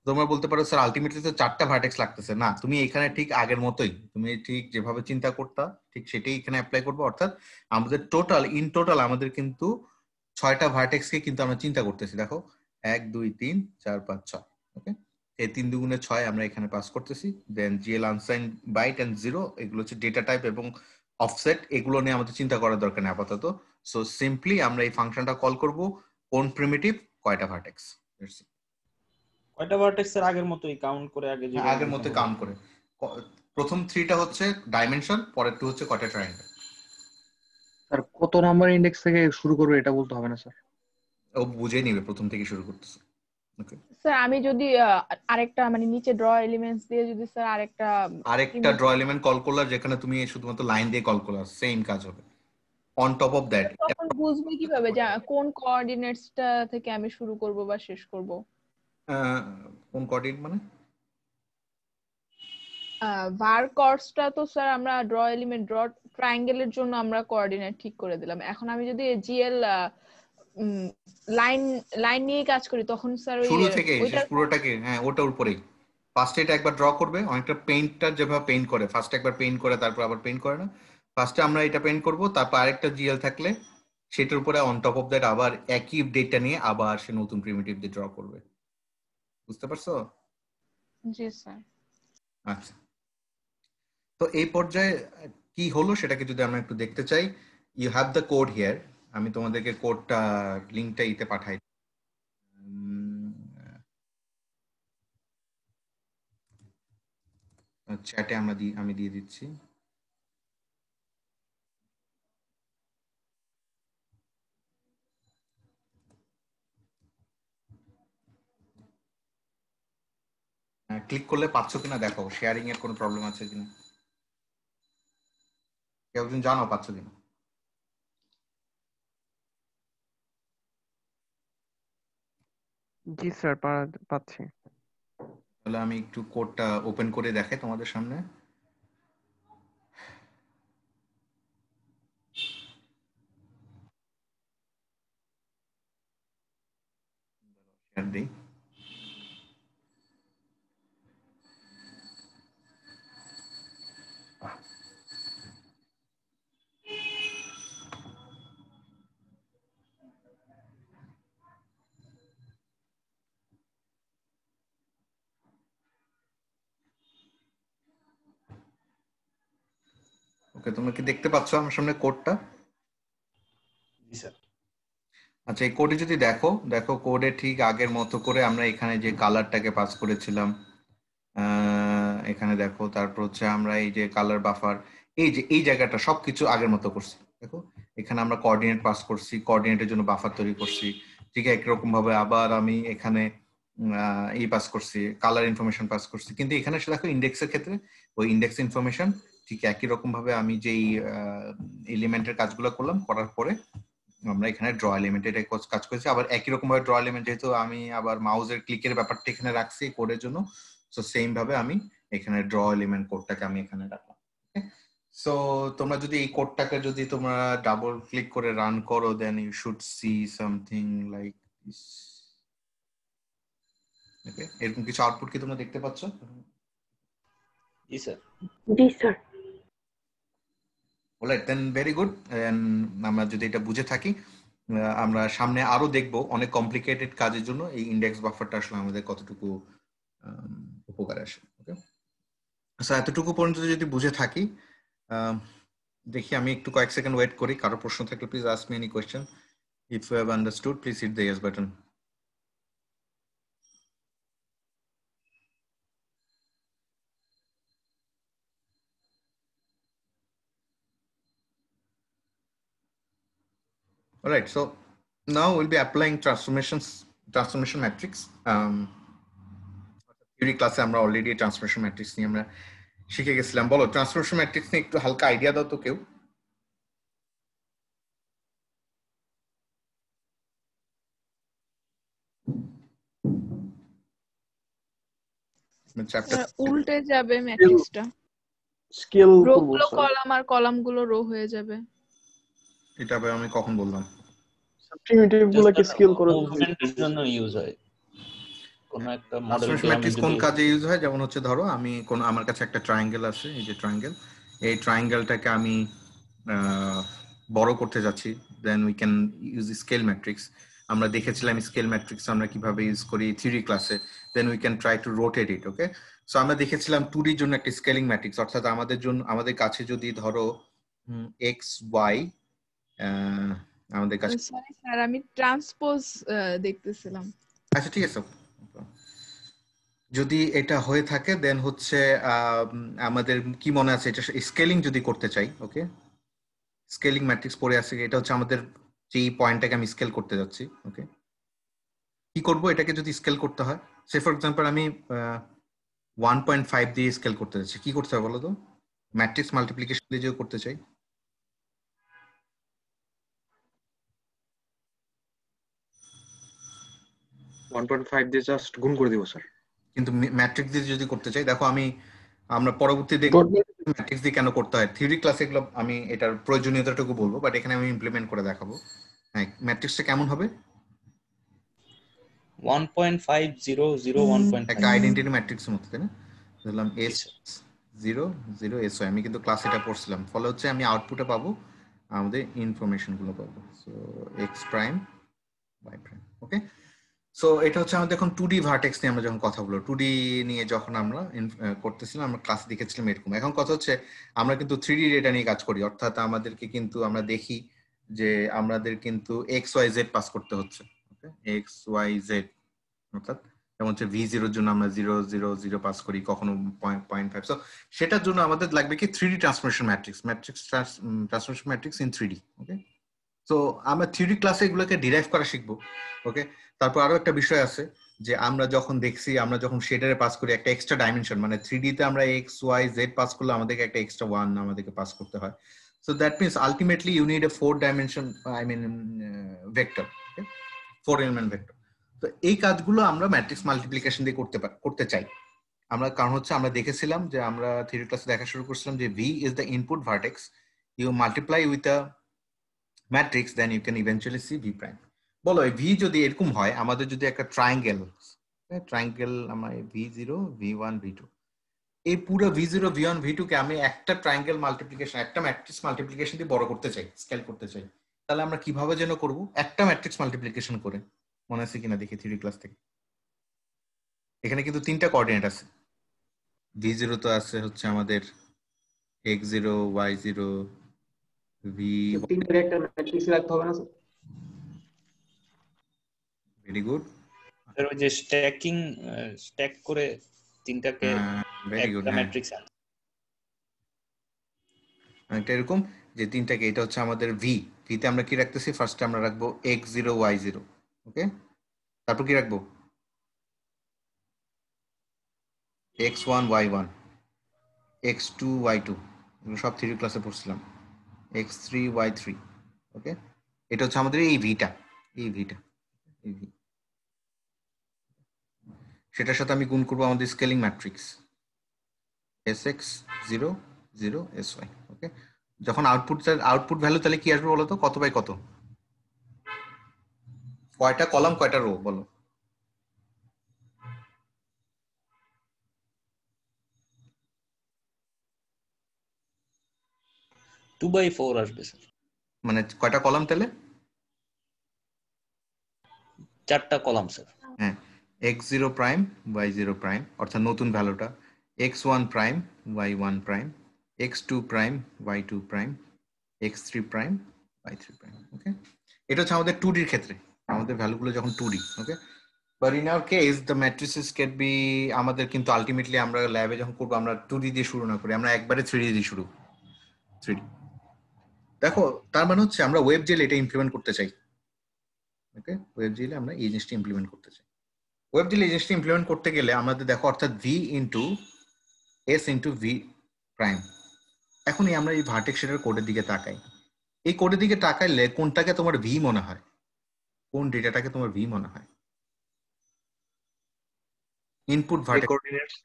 তোমরা বলতে পারো স্যার আলটিমেটলি তো চারটা ভার্টেক্স লাগতেছে না তুমি এখানে ঠিক আগের মতোই তুমি ঠিক যেভাবে চিন্তা করতা ঠিক সেটাই এখানে অ্যাপ্লাই করবো অর্থাৎ আমাদের টোটাল ইন টোটাল আমাদের কিন্তু ছয়টা ভার্টেক্সকে কিন্তু আমরা চিন্তা করতেছি দেখো এক দুই তিন চার পাঁচ ছয় ওকে এই তিন দুগুণে ছয় আমরা এখানে পাস করতেছি then GL unsigned byte and zero এগুলো হচ্ছে ডেটা টাইপ এবং অফসেট এগুলো নিয়ে আমাদের চিন্তা করার দরকার নেই আপাতত সো সিম্পলি আমরা এই ফাংশনটা কল করবো কোন প্রিমিটিভ কয়টা ভার্টেক্স কয়টা ভার্টেক্স এর আগের মতোই কাউন্ট করে আগে হ্যাঁ, যে আগের মতোই কাউন্ট করে প্রথম থ্রিটা হচ্ছে ডাইমেনশন পরের টু হচ্ছে কয়টা ট্রায়াঙ্গেল স্যার কত নাম্বার ইন্ডেক্স থেকে শুরু করবে এটা বলতে হবে না স্যার ও বুঝে নিবে প্রথম থেকে শুরু করতেছে স্যার আমি যদি আরেকটা মানে নিচে ড্র এলিমেন্টস দিয়ে যদি স্যার আরেকটা আরেকটা ড্র এলিমেন্ট কল করলাম যেখানে তুমি শুধুমাত্র লাইন দিয়ে কল করলা সেম কাজ হবে অন টপ অফ দ্যাট তখন বুঝবে কিভাবে যে কোন কোঅর্ডিনেটসটা থেকে আমি শুরু করব বা শেষ করব কোন কোঅর্ডিনেট মানে ভার কর্সটা তো স্যার আমরা ড্র এলিমেন্ট ড্র ট্রায়াঙ্গেলের জন্য আমরা কোঅর্ডিনেট ঠিক করে দিলাম এখন আমি যদি জিএল লাইন লাইন নিয়ে কাজ করি তখন স্যার ওই শুরু থেকে পুরোটাকে হ্যাঁ ওটার উপরেই ফার্স্ট এটা একবার ড্র করবে অনেকটা পেইন্টটা যেভাবে পেইন্ট করে ফার্স্ট একবার পেইন্ট করে তারপর আবার পেইন্ট করে না ফার্স্টে আমরা এটা পেন্ট করব তারপর আরেকটা জিএল থাকলে সেটার উপরে অন টপ অফ দ্যাট আবার একই ডেটা নিয়ে আবার সে নতুন প্রিমিটিভ দিয়ে ড্র করবে বুঝতে পারছো জি স্যার আচ্ছা তো এই পর্যায়ে কি হলো সেটাকে যদি আমরা একটু দেখতে চাই you have the code here আমি তোমাদেরকে কোডটা লিঙ্কটা ইতে পাঠাই চ্যাটে আমরা আমি দিয়ে দিচ্ছি ক্লিক করলে পাচ্ছ কিনা দেখো শেয়ারিং এর কোনো প্রবলেম আছে কিনা কেউ একজন জানো পাচ্ছ কিনা জি স্যার পাচ্ছি তাহলে আমি একটু কোডটা ওপেন করে দেখে তোমাদের সামনে শেয়ার দিই ওকে তোমরা কি দেখতে পাচ্ছ আমার সামনে কোডটা আচ্ছা এই কোডে যদি দেখো দেখো কোডে ঠিক আগের মতো করে আমরা এখানে যে কালারটাকে পাস করেছিলাম এখানে দেখো তারপর হচ্ছে আমরা এই যে কালার বাফার এই যে এই জায়গাটা সবকিছু আগের মতো করছি দেখো এখানে আমরা কোঅর্ডিনেট পাস করছি কোঅর্ডিনেটের জন্য বাফার তৈরি করছি ঠিক একরকম ভাবে আবার আমি এখানে এই পাস করছি কালার ইনফরমেশন পাস করছি কিন্তু এখানে সে দেখো ইন্ডেক্সের ক্ষেত্রে ওই ইন্ডেক্স ইনফরমেশন ঠিক একই রকম ভাবে আমি যেই এলিমেন্টের কাজগুলো করলাম করার পরে আমরা এখানে ড্র এলিমেন্ট এটা কাজ করেছি আবার একই রকম ভাবে ড্র এলিমেন্ট যেহেতু আমি আবার মাউজের ক্লিকের ব্যাপারটা এখানে রাখছি কোডের জন্য সো সেম ভাবে আমি এখানে ড্র এলিমেন্ট কোডটাকে আমি এখানে রাখলাম সো তোমরা যদি এই কোডটাকে যদি তোমরা ডাবল ক্লিক করে রান করো then you should see something like this এরকম কিছু আউটপুট কি তোমরা দেখতে পাচ্ছ জি স্যার জি sir right then very good আমরা যদি এটা বুঝে থাকি আমরা সামনে আরো দেখব অনেক কমপ্লিকেটেড কাজের জন্য এই ইন্ডেক্স বাফারটা আসলে আমাদের কতটুকু উপকার আসে ওকে আচ্ছা এতটুকু পর্যন্ত যদি বুঝে থাকি দেখি আমি একটু কয়েক সেকেন্ড ওয়েট করি কারো প্রশ্ন থাকলে please ask me any question if you have understood please hit the yes button All right, so now we'll be applying transformations, transformation matrix. Um, theory ক্লাসে আমরা অলরেডি ট্রান্সফরমেশন ম্যাট্রিক্স নিয়ে আমরা শিখে গেছিলাম বলো ট্রান্সফরমেশন ম্যাট্রিক্স নিয়ে একটু হালকা আইডিয়া দাও তো কেউ হ্যাঁ, উল্টে যাবে ম্যাট্রিক্সটা স্কেল রো কলাম আর কলামগুলো রো হয়ে যাবে এটা ভাই আমি কখন বললাম প্রিমিটিভ গুলো কি স্কেল করার জন্য ইউজ হয় কোন একটা মডেল কোন কাজে ইউজ হয় যেমন হচ্ছে ধরো আমি কোন আমার কাছে একটা ট্রায়াঙ্গেল আছে এই যে ট্রায়াঙ্গেল এই ট্রায়াঙ্গেলটাকে আমি বড় করতে যাচ্ছি then we can use scale matrix আমরা দেখেছিলাম স্কেল ম্যাট্রিক্স আমরা কিভাবে ইউজ করি থিওরি ক্লাসে then we can try to rotate it okay so আমরা দেখেছিলাম টুরির জন্য একটা স্কেলিং ম্যাট্রিক্স অর্থাৎ আমাদের জন্য আমাদের কাছে যদি ধরো এক্স ওয়াই আমাদের কাছে সরি স্যার আমি ট্রান্সপোজ দেখতেছিলাম আচ্ছা ঠিক আছে যদি এটা হয়ে থাকে দেন হচ্ছে আমাদের কি মনে আছে এটা স্কেলিং যদি করতে চাই ওকে স্কেলিং ম্যাট্রিক্স পড়ে আছে এটা হচ্ছে আমাদের যে পয়েন্টটাকে আমি স্কেল করতে যাচ্ছি ওকে কি করব এটাকে যদি স্কেল করতে হয় সে ফর এক্সাম্পল আমি ওয়ান পয়েন্ট ফাইভ দিয়ে স্কেল করতে যাচ্ছি কি করতে হবে বলো তো ম্যাট্রিক্স মাল্টিপ্লিকেশন দিয়ে করতে চাই 1.5 দিয়ে জাস্ট গুণ করে দিব স্যার কিন্তু ম্যাট্রিক্স দিয়ে যদি করতে চাই দেখো আমি আমরা পরবর্তী দেখব ম্যাট্রিক্স দিয়ে কেন করতে হয় থিওরি ক্লাসে এগুলো আমি এটার প্রয়োজনীয়তাটুকু বলবো বাট এখানে আমি ইমপ্লিমেন্ট করে দেখাবো হ্যাঁ ম্যাট্রিক্সটা কেমন হবে 1.500 একটা আইডেন্টিটি ম্যাট্রিক্সের মতো তাই না ধরলাম এস জিরো জিরো এস আমি কিন্তু ক্লাস এটা পড়ছিলাম ফলে হচ্ছে আমি আউটপুটে পাবো আমাদের ইনফরমেশন গুলো পাবো so X prime by prime okay so এটা হচ্ছে আমাদের এখন টু ডি ভার্টেক্স নিয়ে আমরা যখন কথা বলবো টু ডি নিয়ে যখন আমরা করতেছিলাম আমরা ক্লাস দেখেছিলাম এরকম এখন কথা হচ্ছে আমরা কিন্তু থ্রি ডি ডেটা নিয়ে কাজ করি অর্থাৎ আমাদেরকে কিন্তু আমরা দেখি যে আমাদের কিন্তু এক্স ওয়াই জেড পাস করতে হচ্ছে এক্স ওয়াই জেড অর্থাৎ যেমন হচ্ছে ভি জিরোর জন্য আমরা জিরো জিরো জিরো পাস করি কখনো পয়েন্ট ফাইভ সো সেটার জন্য আমাদের লাগবে কি three D transformation matrix matrix transformation matrix in three D okay তো আমরা থিওরি ক্লাসে এগুলোকে ডিরাইভ করা শিখবো ওকে তারপর আরো একটা বিষয় আছে যে আমরা যখন দেখছি আমরা যখন শেডারে পাস করি একটা এক্সট্রা ডাইমেনশন মানে থ্রি তে আমরা এক্স ওয়াই জেড পাস করলে আমাদেরকে একটা এক্সট্রা ওয়ান আমাদেরকে পাস করতে হয় so that means ultimately you need a four dimension I mean vector four element vector তো এই কাজগুলো আমরা ম্যাট্রিক্স মাল্টিপ্লিকেশন দিয়ে করতে করতে চাই আমরা কারণ হচ্ছে আমরা দেখেছিলাম যে আমরা থিওরি ক্লাসে দেখা শুরু করছিলাম যে V is the input vertex you multiply with a matrix then you can eventually see V prime বলো ভি যদি এরকম হয় আমাদের যদি একটা ট্রায়াঙ্গেল হ্যাঁ, ট্রায়াঙ্গেল আমার V zero V one V two এই পুরো V zero V one V two কে আমি একটা ট্রায়াঙ্গেল মাল্টিপ্লিকেশন একটা ম্যাট্রিক্স মাল্টিপ্লিকেশন দিয়ে বড় করতে চাই স্কেল করতে চাই তাহলে আমরা কিভাবে যেন করব একটা ম্যাট্রিক্স মাল্টিপ্লিকেশন করে মনে আছে কিনা দেখি থ্রি ক্লাস থেকে এখানে কিন্তু তিনটা কোঅর্ডিনেট আছে ভি জিরো তো আছে হচ্ছে আমাদের X zero Y zero very good sir ওই যে স্ট্যাকিং স্ট্যাক করে তিনটাকে ম্যাট্রিক্স হ্যাঁ। এরকম যে তিনটাকে এটা হচ্ছে আমাদের ভি ভিতে আমরা কি রাখতেছি ফার্স্টে আমরা রাখবো X zero Y zero okay তারপর কি রাখবো X one Y one X two Y two সব থ্রি ক্লাসে পড়ছিলাম X three Y three okay এটা হচ্ছে আমাদের এই ভিটা এই ভিটা এই সেটার সাথে আমি গুণ করবো আমাদের scaling matrix S X zero zero S Y okay যখন আউটপুট আউটপুট ভ্যালু তাহলে কি আসবে বলো তো কত বাই কত কয়টা কলাম কয়টা রো বলো টু বাই ফোর আসবে স্যার মানে কয়টা কলাম তাহলে চারটা কলাম স্যার হ্যাঁ X zero prime Y zero prime অর্থাৎ নতুন ভ্যালুটা X one prime Y one prime X two prime Y two prime X three prime Y three prime okay এটা হচ্ছে আমাদের টু ডির ক্ষেত্রে আমাদের ভ্যালুগুলো যখন two D okay but in our case the matrices can't be আমাদের কিন্তু আলটিমেটলি আমরা ল্যাবে যখন করবো আমরা টু ডি দিয়ে শুরু না করি আমরা একবারে থ্রি ডি দিয়ে শুরু থ্রি ডি দেখো তার মানে হচ্ছে আমরা ওয়েব জেল এটা ইমপ্লিমেন্ট করতে চাই ওকে ওয়েব জেলে আমরা এই জিনিসটা ইমপ্লিমেন্ট করতে চাই ওয়েব জেলে এই জিনিসটা ইমপ্লিমেন্ট করতে গেলে আমাদের দেখো অর্থাৎ V into S into V prime এখনই আমরা এই ভার্টেক্স এটার কোডের দিকে তাকাই এই কোডের দিকে তাকাইলে কোনটাকে তোমার ভি মনে হয় কোন ডেটাটাকে তোমার ভি মনে হয় ইনপুট ভার্টেক্স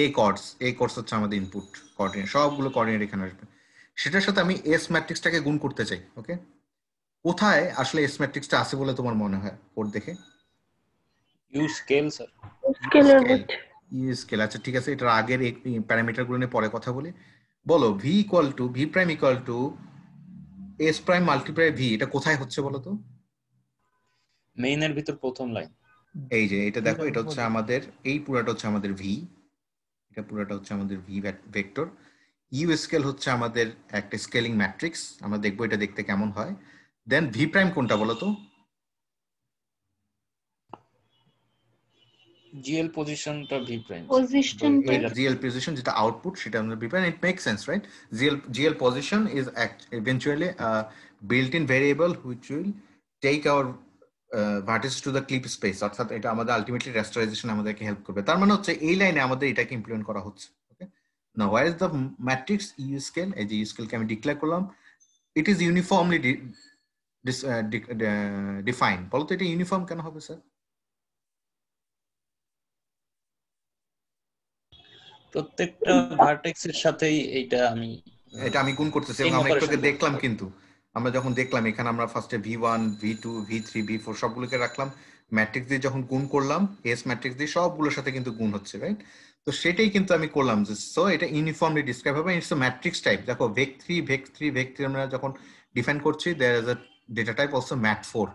এ কোডস এ কোডস হচ্ছে আমাদের ইনপুট কোঅর্ডিনেট সবগুলো কোঅর্ডিনেট এখানে আসবে সেটার সাথে আমি এস ম্যাট্রিক্সটাকে গুণ করতে চাই ওকে কোথায় আসলে এস ম্যাট্রিক্সটা আছে বলে তোমার মনে হয় কোড দেখে U scale sir U scale আচ্ছা ঠিক আছে এটার আগের প্যারামিটার গুলো নিয়ে পরে কথা বলি বলো V equal to V prime equal to S prime multiply V এটা কোথায় হচ্ছে বলো তো মেইন এর ভিতর প্রথম লাইন এই যে এটা দেখো এটা হচ্ছে আমাদের এই পুরাটা হচ্ছে আমাদের ভি এটা পুরাটা হচ্ছে আমাদের V vector U e scale হচ্ছে আমাদের একটা স্কেলিং ম্যাট্রিক্স আমরা দেখবো এটা দেখতে কেমন হয় দেন ভি প্রাইম কোনটা বলো তো জিএল পজিশনটা ভি প্রাইম জিএল পজিশন যেটা আউটপুট সেটা আমরা V prime it make sense right GL GL position is built in variable which will take our vertices to the clip space অর্থাৎ এটা আমাদের আলটিমেটলি রেস্টারাইজেশন আমাদেরকে হেল্প করবে তার মানে হচ্ছে এই লাইনে আমাদের এটাকে ইমপ্লিমেন্ট করা হচ্ছে Now, where is the matrix EU scale? As EU scale can be declare column. It is uniformly de this, uh, de de defined. বলতে এটা ইউনিফর্ম কেন হবে স্যার প্রত্যেকটা ভার্টেক্সের সাথেই এইটা আমি হ্যাঁ, এটা আমি গুণ করতেছি এবং আমরা একটু দেখলাম কিন্তু আমরা যখন দেখলাম এখানে আমরা ফার্স্টে V one V two V three V four সবগুলোকে রাখলাম ম্যাট্রিক্স দিয়ে যখন গুণ করলাম এস ম্যাট্রিক্স দিয়ে সবগুলোর সাথে কিন্তু গুণ হচ্ছে রাইট তো সেটাই কিন্তু আমি করলাম যে সো এটা ইউনিফর্মলি ডিসক্রাইব হবে ইটস ম্যাট্রিক্স টাইপ দেখো vec three vec three vec three আমরা যখন ডিফাইন করছি there is a data type also mat four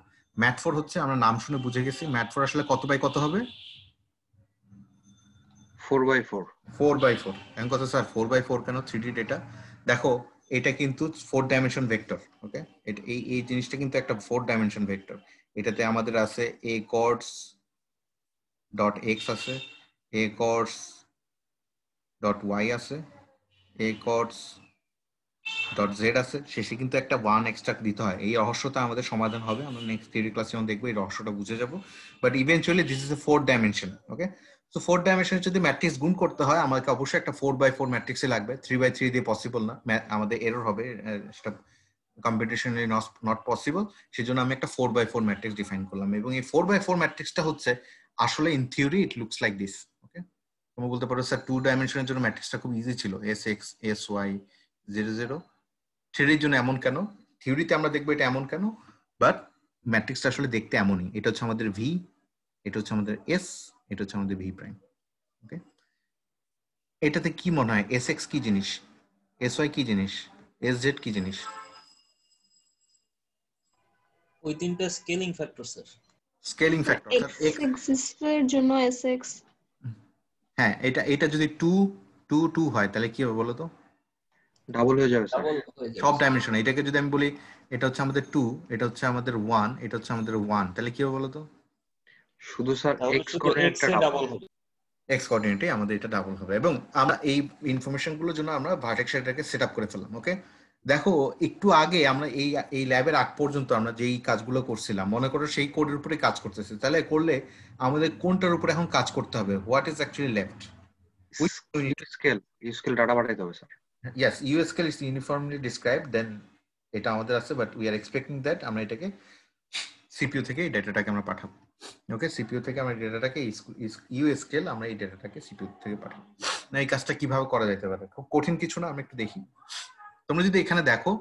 mat four হচ্ছে আমরা নাম শুনে বুঝে গেছি ম্যাট ফোর আসলে কত বাই কত হবে four by four four by four এখন কথা স্যার ফোর বাই ফোর কেন থ্রি ডি ডেটা দেখো এটা কিন্তু ফোর ডাইমেনশন ভেক্টর ওকে এটা এই এই জিনিসটা কিন্তু একটা ফোর ডাইমেনশন ভেক্টর এটাতে আমাদের আছে এ কর্ডস ডট এক্স আছে এ কর্ডস ডট ওয়াই আছে এ কটস ডট জেড আছে শেষে কিন্তু একটা ওয়ান এক্সট্রাক্ট দিতে হয় এই রহস্যটা আমাদের সমাধান হবে আমরা নেক্সট থিওরি ক্লাসে যখন দেখবো এই রহস্যটা বুঝে যাবো but eventually this is a four dimension okay তো ফোর ডাইমেনশন যদি ম্যাট্রিক্স গুণ করতে হয় আমাকে অবশ্যই একটা ফোর বাই ফোর ম্যাট্রিক্সে লাগবে থ্রি বাই থ্রি দিয়ে পসিবল না আমাদের এরর হবে সেটা কম্পিটিশনালি নট পসিবল সেই জন্য আমি একটা four by four matrix define করলাম এবং এই ফোর বাই ফোর ম্যাট্রিক্সটা হচ্ছে আসলে in theory it looks like this তোমরা বলতে পারো স্যার টু ডাইমেনশনের জন্য ম্যাট্রিক্সটা খুব ইজি ছিল S X S Y zero zero থ্রিডির জন্য এমন কেন থিওরিতে আমরা দেখবো এটা এমন কেন বাট ম্যাট্রিক্সটা আসলে দেখতে এমনই এটা হচ্ছে আমাদের ভি এটা হচ্ছে আমাদের এস এটা হচ্ছে আমাদের ভি প্রাইম ওকে এটাতে কি মনে হয় এস এক্স কি জিনিস এস ওয়াই কি জিনিস এস জেড কি জিনিস ওই তিনটা scaling factor sir scaling factor sir X axis এর জন্য এস এক্স হ্যাঁ এটা এটা যদি টু টু টু হয় তাহলে কি হবে বলো তো ডাবল হয়ে যাবে সব ডাইমেনশন এটাকে যদি আমি বলি এটা হচ্ছে আমাদের টু এটা হচ্ছে আমাদের ওয়ান এটা হচ্ছে আমাদের ওয়ান তাহলে কি হবে বলো তো শুধু স্যার এক্স কোঅর্ডিনেটটা ডাবল হবে এক্স কোঅর্ডিনেটে আমাদের এটা ডাবল হবে এবং আমরা এই গুলোর জন্য আমরা ভার্টেক্স সেট আপ করে ফেললাম ওকে দেখো একটু আগে আমরা এই এই ল্যাবের আগ পর্যন্ত আমরা যেই কাজগুলো করছিলাম মনে করো সেই কোডের উপরে কাজ করতেছি তাহলে করলে আমাদের কোনটার উপরে এখন কাজ করতে হবে what is actually left scale scale data পাঠাইতে হবে sir yes U scale is uniformly describe then এটা আমাদের আছে but we are expecting that আমরা এটাকে সিপিইউ থেকে এই ডেটাটাকে আমরা পাঠাবো ওকে সিপিইউ থেকে আমরা ডেটাটাকে ইউএসকেল আমরা এই ডেটাটাকে সিপিইউ থেকে পাঠাবো না এই কাজটা কিভাবে করা যেতে পারে খুব কঠিন কিছু না আমি একটু দেখি তোমরা যদি এখানে দেখো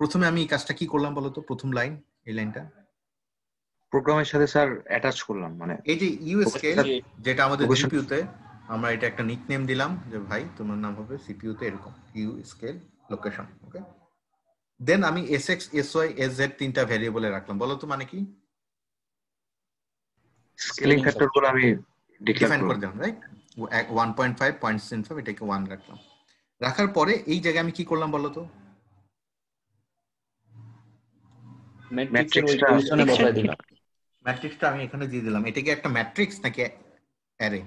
প্রথমে আমি এই কাজটা কি করলাম বলো তো প্রথম লাইন এই লাইনটা প্রোগ্রামের সাথে স্যার অ্যাটাচ করলাম মানে এই যে ইউএসকে যেটা আমাদের সিপিইউতে আমরা এটা একটা নিকনেম দিলাম যে ভাই তোমার নাম হবে সিপিইউতে এরকম U scale location okay then আমি S X S Y S Z তিনটা ভেরিয়েবলে রাখলাম বলো তো মানে কি স্কেলিং ফ্যাক্টর গুলো আমি ডিফাইন করে দিলাম রাইট 1.5 পয়েন্ট সেন্স 0.75 এটাকে 1 রাখলাম রাখার পরে এই জায়গায় আমি কি করলাম বলো তো ম্যাট্রিক্সটা বসাই দিলাম ম্যাট্রিক্সটা আমি এখানে দিয়ে দিলাম এটা কি একটা ম্যাট্রিক্স নাকি অ্যারে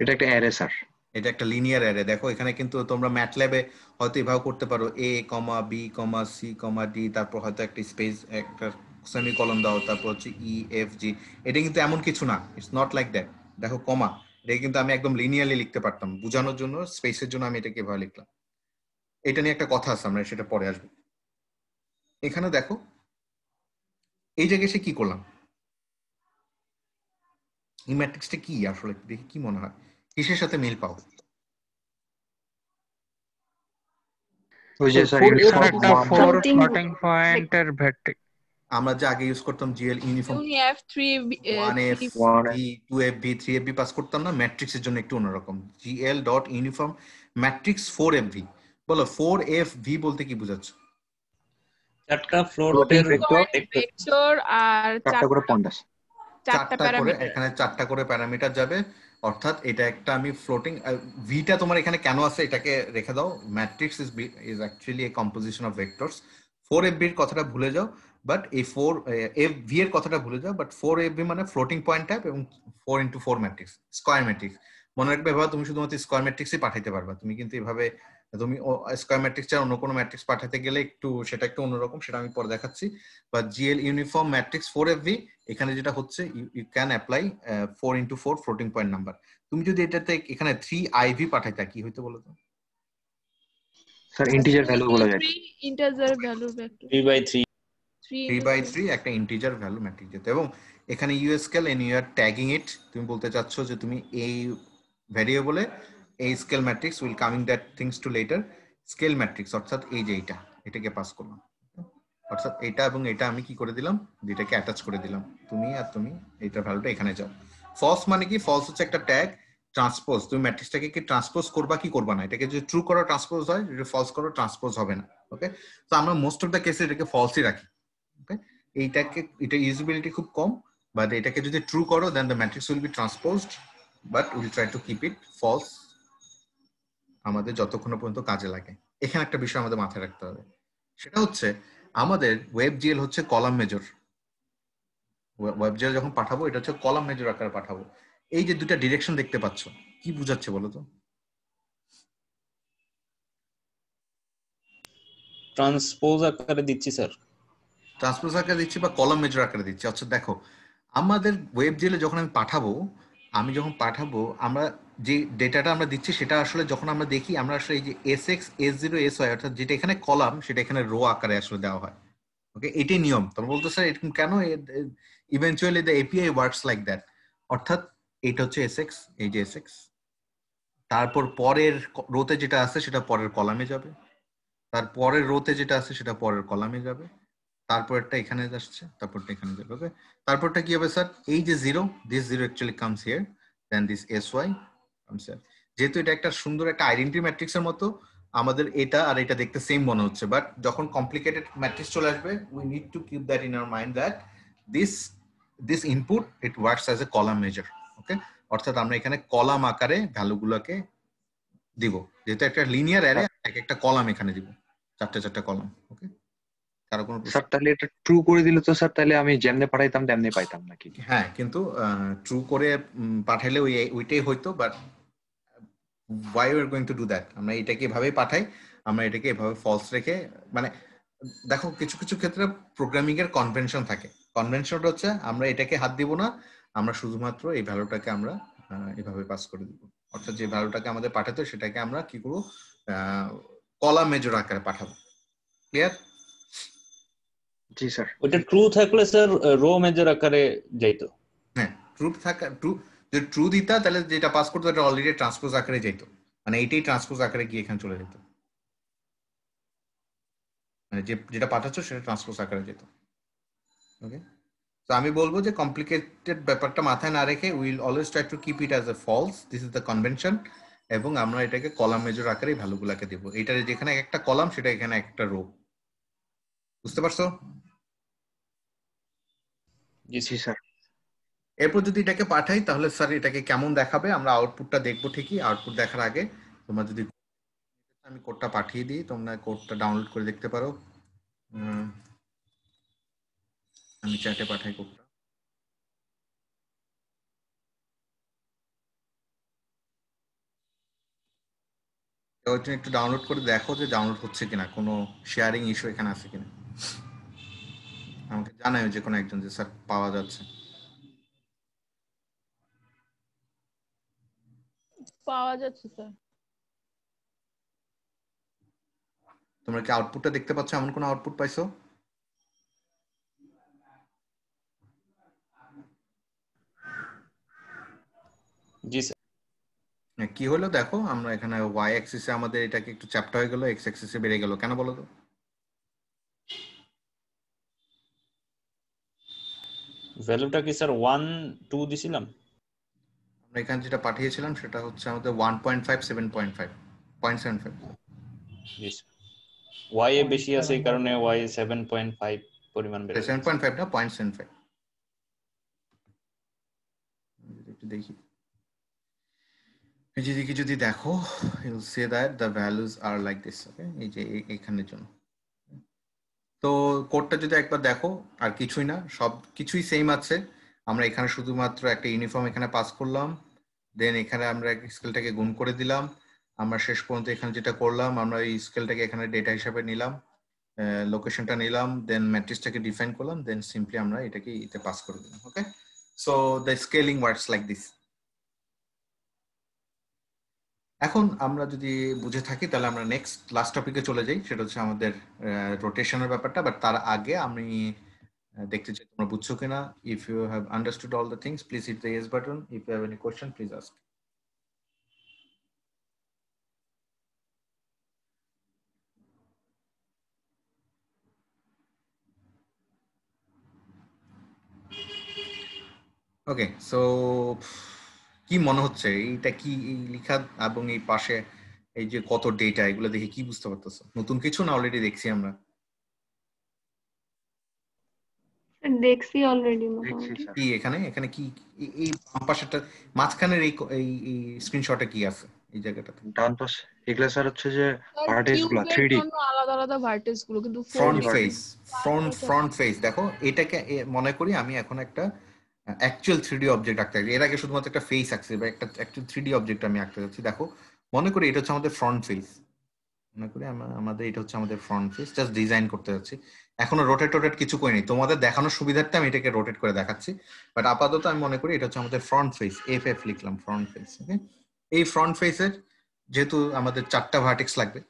এটা একটা অ্যারে স্যার এটা একটা লিনিয়ার অ্যারে দেখো এখানে কিন্তু তোমরা ম্যাটল্যাবে হয়তো এভাবে করতে পারো A comma B comma C comma D তারপর হয়তো একটা স্পেস একটা সেমিকলন দাও তারপর হচ্ছে ই এফ জি এটা কিন্তু এমন কিছু না ইটস নট লাইক দ্যাট দেখো কমা এটা কিন্তু আমি একদম লিনিয়ারলি লিখতে পারতাম বোঝানোর জন্য স্পেসের জন্য আমি এটাকে এভাবে লিখলাম এটা নিয়ে একটা কথা আছে আমরা সেটা পরে আসবো এখানে দেখো এই জায়গায় সে কি করলাম এই ম্যাট্রিক্সটা কি আসলে দেখি কি মনে হয় কিসের সাথে মিল পাও আমরা যে আগে ইউজ করতাম GL uniform 2f 3f 2fb 3fb pass করতাম না ম্যাট্রিক্সের জন্য একটু অন্যরকম GL dot uniform matrix four 4fb বলো ফোর 4fv বলতে কি বোঝাচ্ছো চারটা আর চারটা করে চারটা করে এখানে চারটা করে প্যারামিটার যাবে অর্থাৎ এটা একটা আমি ফ্লোটিং ভিটা তোমার এখানে কেন আছে এটাকে রেখে দাও matrix is is actually a composition of vectors four F বির কথাটা ভুলে যাও বাট এই ফোর এফ ভি এর কথাটা ভুলে যাও বাট ফোর এফ বি মানে ফ্লোটিং পয়েন্ট টাইপ এবং four into four matrix square matrix মনে রাখবে এভাবে তুমি শুধুমাত্র স্কোয়ার ম্যাট্রিক্সই পাঠাইতে পারবা তুমি কিন্তু এভাবে তুমি স্কয়ার ম্যাট্রিক্স ছাড়া অন্য কোনো ম্যাট্রিক্স পাঠাতে গেলে একটু সেটা একটু অন্যরকম সেটা আমি পরে দেখাচ্ছি বা GL uniform matrix four F V এখানে যেটা হচ্ছে you can apply four into four floating point number তুমি যদি এটাতে এখানে থ্রি আইভি পাঠাইতা কি হইতে বলো তো স্যার ইন্টিজার ভ্যালু বলা যায় integer value vector by three 3 by 3 একটা ইন্টিজার ভ্যালু ম্যাট্রিক্স যেত এবং এখানে U scale and you are tagging it তুমি বলতে চাচ্ছ যে তুমি এই ভ্যারিয়েবলে এই scale matrix will coming that things to later scale matrix অর্থাৎ এই যে এইটা এটাকে পাস করলাম অর্থাৎ এটা এবং এটা আমি কি করে দিলাম দুইটাকে অ্যাটাচ করে দিলাম তুমি আর তুমি এটা ভ্যালুটা এখানে যাও ফলস মানে কি ফলস হচ্ছে একটা ট্যাগ ট্রান্সপোজ তুমি ম্যাট্রিক্সটাকে কি ট্রান্সপোজ করবা কি করবা না এটাকে যদি ট্রু করো ট্রান্সপোজ হয় যদি ফলস করো ট্রান্সপোজ হবে না ওকে তো আমরা মোস্ট অফ দ্য কেসে এটাকে ফলসই রাখি ওকে এইটাকে এটা ইউজিবিলিটি খুব কম বাট এটাকে যদি ট্রু করো then the matrix will be transposed but will try to keep it false আমাদের যতক্ষণ পর্যন্ত কাজে লাগে এখানে একটা বিষয় আমাদের মাথায় রাখতে হবে সেটা হচ্ছে আমাদের ওয়েব জিএল হচ্ছে কলাম মেজর ওয়েব জিএল যখন পাঠাবো এটা হচ্ছে কলাম মেজর আকারে পাঠাবো এই যে দুটা ডিরেকশন দেখতে পাচ্ছ কি বুঝাচ্ছে বলো তো ট্রান্সপোজ আকারে দিচ্ছি স্যার ট্রান্সপোজ আকারে দিচ্ছি বা কলাম মেজর আকারে দিচ্ছি আচ্ছা দেখো আমাদের ওয়েব জেলে যখন আমি পাঠাবো আমি যখন পাঠাবো আমরা যে ডেটাটা আমরা দিচ্ছি সেটা আসলে যখন আমরা দেখি আমরা আসলে এই যে S X S zero S Y অর্থাৎ যেটা এখানে কলাম সেটা এখানে রো আকারে আসলে দেওয়া হয় ওকে এটাই নিয়ম তোমরা বলতো স্যার এরকম কেন eventually the API works like that অর্থাৎ এটা হচ্ছে এস এক্স এই যে এস এক্স তারপর পরের রোতে যেটা আছে সেটা পরের কলামে যাবে তার পরের রোতে যেটা আছে সেটা পরের কলামে যাবে তারপরটা এখানে আসছে তারপরটা এখানে যাবে ওকে তারপরটা কি হবে স্যার এই যে zero this zero actually comes here then this S Y যেহেতু এটা একটা সুন্দর একটা আইডেন্টি ম্যাট্রিক্সের মতো আমাদের এটা আর এটা দেখতে সেম মনে হচ্ছে বাট যখন কমপ্লিকেটেড ম্যাট্রিক্স চলে আসবে we need to keep that in our mind that this this input it works as a column major okay অর্থাৎ আমরা এখানে কলাম আকারে ভ্যালুগুলোকে দিব যেহেতু একটা লিনিয়ার অ্যারে এক একটা কলাম এখানে দিব চারটে চারটে কলাম ওকে কারো কোনো স্যার তাহলে এটা ট্রু করে দিলে তো স্যার তাহলে আমি যেমনে পাঠাইতাম তেমনি পাইতাম নাকি হ্যাঁ কিন্তু ট্রু করে পাঠাইলে ওই ওইটাই হইতো but we are going to do that আমরা এটাকে এভাবেই পাঠাই আমরা এটাকে এভাবে ফলস রেখে মানে দেখো কিছু কিছু ক্ষেত্রে প্রোগ্রামিং এর কনভেনশন থাকে কনভেনশনটা হচ্ছে আমরা এটাকে হাত দিব না আমরা শুধুমাত্র এই ভ্যালুটাকে আমরা এভাবে পাস করে দিব অর্থাৎ যে ভ্যালুটাকে আমাদের পাঠাতো সেটাকে আমরা কি করবো কলা মেজর আকারে পাঠাবো ক্লিয়ার জি স্যার ওটা ট্রু থাকলে স্যার রো মেজর আকারে যাইতো হ্যাঁ ট্রু থাকা ট্রু যদি ট্রু দিতা তাহলে যেটা পাস করতো এটা অলরেডি ট্রান্সপোজ আকারে যাইত মানে এইটাই ট্রান্সপোজ আকারে গিয়ে এখানে চলে যেত মানে যে যেটা পাঠাচ্ছ সেটা ট্রান্সপোজ আকারে যেত ওকে তো আমি বলবো যে কমপ্লিকেটেড ব্যাপারটা মাথায় না রেখে will always try to keep it as a false this is the convention এবং আমরা এটাকে কলাম মেজর আকারে ভ্যালুগুলাকে দেবো এটা যেখানে একটা কলাম সেটা এখানে একটা রো বুঝতে পারছো জি স্যার এরপর যদি এটাকে পাঠাই তাহলে স্যার এটাকে কেমন দেখাবে আমরা আউটপুটটা দেখবো ঠিকই আউটপুট দেখার আগে তোমরা যদি আমি কোডটা পাঠিয়ে দিই তোমরা কোডটা ডাউনলোড করে দেখতে পারো আমি চ্যাটে পাঠাই কোডটা একটু ডাউনলোড করে দেখো যে ডাউনলোড হচ্ছে কিনা কোনো শেয়ারিং ইস্যু এখানে আছে কিনা আমাকে জানায় যে কোনো একজন যে স্যার পাওয়া যাচ্ছে পাওয়া যাচ্ছে স্যার তোমরা কি আউটপুটটা দেখতে পাচ্ছ এমন কোনো আউটপুট পাইছো জি স্যার হ্যাঁ, কি হলো দেখো আমরা এখানে ওয়াই অ্যাক্সিসে আমাদের এটাকে একটু চ্যাপ্টা হয়ে গেল এক্স অ্যাক্সিসে বেড়ে গেল কেন বলো তো ভ্যালুটা কি স্যার 1 2 দিছিলাম আমরা এখানে যেটা পাঠিয়েছিলাম সেটা হচ্ছে আমাদের 1.5 7.5 0.75 yes y এ বেশি আছে এই কারণে y 7.5 পরিমাণ বেড়ে 7.5 না 0.75 একটু দেখি এই যদি দেখো you'll say that the values are like this okay এই যে এখানের জন্য তো কোডটা যদি একবার দেখো আর কিছুই না সব কিছুই সেম আছে আমরা এখানে শুধুমাত্র একটা ইউনিফর্ম এখানে পাস করলাম দেন এখানে আমরা স্কেলটাকে গুণ করে দিলাম আমরা শেষ পর্যন্ত এখানে যেটা করলাম আমরা এই স্কেলটাকে এখানে ডেটা হিসাবে নিলাম লোকেশনটা নিলাম দেন ম্যাট্রিক্সটাকে ডিফাইন করলাম দেন সিম্পলি আমরা এটাকে ইতে পাস করে দিলাম okay so the scaling works like this এখন আমরা যদি বুঝে থাকি তাহলে আমরা নেক্সট লাস্ট টপিকে চলে যাই সেটা হচ্ছে আমাদের রোটেশনের ব্যাপারটা বাট তার আগে আমি দেখতে চাই তোমরা বুঝছো কিনা if you have understood all the things please hit the yes button if you have any question please ask Okay, so কি মনে হচ্ছে এইটা কি এই লেখা এবং এই পাশে এই যে কত ডেটা এগুলো দেখে কি বুঝতে পারতেছো নতুন কিছু না অলরেডি দেখছি আমরা দেখছি অলরেডি কি এখানে এখানে কি এই বাম পাশেটা মাঝখানের এই এই স্ক্রিনশটে কি আছে এই জায়গাটাতে ডান পাশে এগুলা স্যার হচ্ছে যে ভার্টেক্স গুলো 3D আলাদা আলাদা ভার্টেক্স গুলো কিন্তু front face front front face দেখো এটাকে মনে করি আমি এখন একটা অ্যাকচুয়াল থ্রি ডি অবজেক্ট আঁকতে এর আগে শুধুমাত্র একটা ফেস আঁকছি বা একটা অ্যাকচুয়াল থ্রি ডি অবজেক্ট আমি আঁকতে যাচ্ছি দেখো মনে করি এটা হচ্ছে আমাদের ফ্রন্ট ফেস মনে করি আমাদের এটা হচ্ছে আমাদের ফ্রন্ট ফেস জাস্ট ডিজাইন করতে যাচ্ছি এখনো রোটেট টোটেট কিছু করিনি তোমাদের দেখানোর সুবিধার্থে আমি এটাকে রোটেট করে দেখাচ্ছি বাট আপাতত আমি মনে করি এটা হচ্ছে আমাদের ফ্রন্ট ফেস এফ এফ লিখলাম ফ্রন্ট ফেস ওকে এই ফ্রন্ট ফেসের যেহেতু আমাদের চারটা ভার্টিক্স লাগবে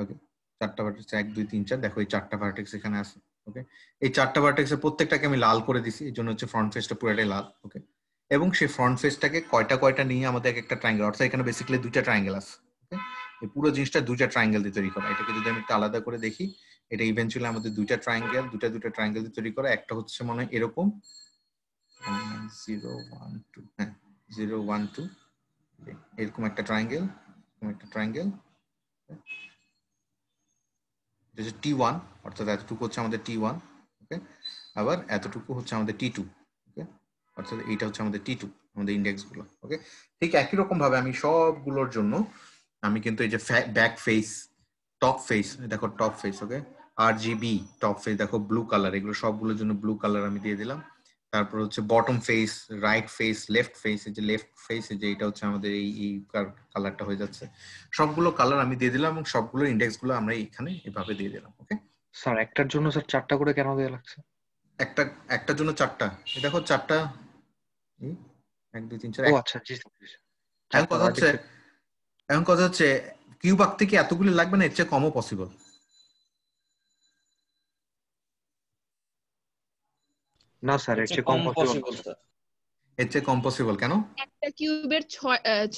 ওকে চারটা ভার্টেক্স এক দুই তিন চার দেখো এই চারটা ভার্টিক্স এখানে আছে ওকে এই চারটা এর প্রত্যেকটাকে আমি লাল করে দিছি এই জন্য হচ্ছে ফ্রন্ট ফেসটা পুরোটাই লাল ওকে এবং সেই ফ্রন্ট ফেসটাকে কয়টা কয়টা নিয়ে আমাদের এক একটা ট্রায়াঙ্গেল অর্থাৎ এখানে বেসিক্যালি দুইটা ট্রায়াঙ্গেল আছে ওকে এই পুরো জিনিসটা দুইটা ট্রায়াঙ্গেল দিয়ে তৈরি করা এটাকে যদি আমি একটা আলাদা করে দেখি এটা ইভেন্চুয়ালি আমাদের দুইটা ট্রায়াঙ্গেল দুইটা দুইটা ট্রায়াঙ্গেল দিয়ে তৈরি করা একটা হচ্ছে মনে হয় এরকম জিরো ওয়ান টু হ্যাঁ জিরো ওয়ান টু এরকম একটা ট্রায়াঙ্গেল এরকম একটা ট্রায়াঙ্গেল যে টি ওয়ান অর্থাৎ এতটুকু হচ্ছে আমাদের টি ওয়ান ওকে আবার এতটুকু হচ্ছে আমাদের টি টু ওকে অর্থাৎ এইটা হচ্ছে আমাদের টি টু আমাদের ইন্ডেক্সগুলো ওকে ঠিক একই রকমভাবে আমি সবগুলোর জন্য আমি কিন্তু এই যে ব্যাক ফেস টপ ফেস দেখো top face okay R GB top face দেখো ব্লু কালার এগুলো সবগুলোর জন্য ব্লু কালার আমি দিয়ে দিলাম তারপর হচ্ছে bottom face right face left face এই যে লেফট ফেস এই যে এটা হচ্ছে আমাদের এই এই কালারটা হয়ে যাচ্ছে সবগুলো কালার আমি দিয়ে দিলাম এবং সবগুলো ইন্ডেক্স গুলো আমরা এখানে এভাবে দিয়ে দিলাম ওকে স্যার একটার জন্য স্যার চারটা করে কেন দেওয়া লাগছে একটা একটার জন্য চারটা দেখো চারটা এক দুই তিন চার ও আচ্ছা এখন কথা হচ্ছে এখন কথা হচ্ছে কিউব আঁকতে কি এতগুলো লাগবে না এর চেয়ে কমও পসিবল না স্যার এর চেয়ে কম পসিবল এর চেয়ে কম পসিবল কেন একটা কিউবের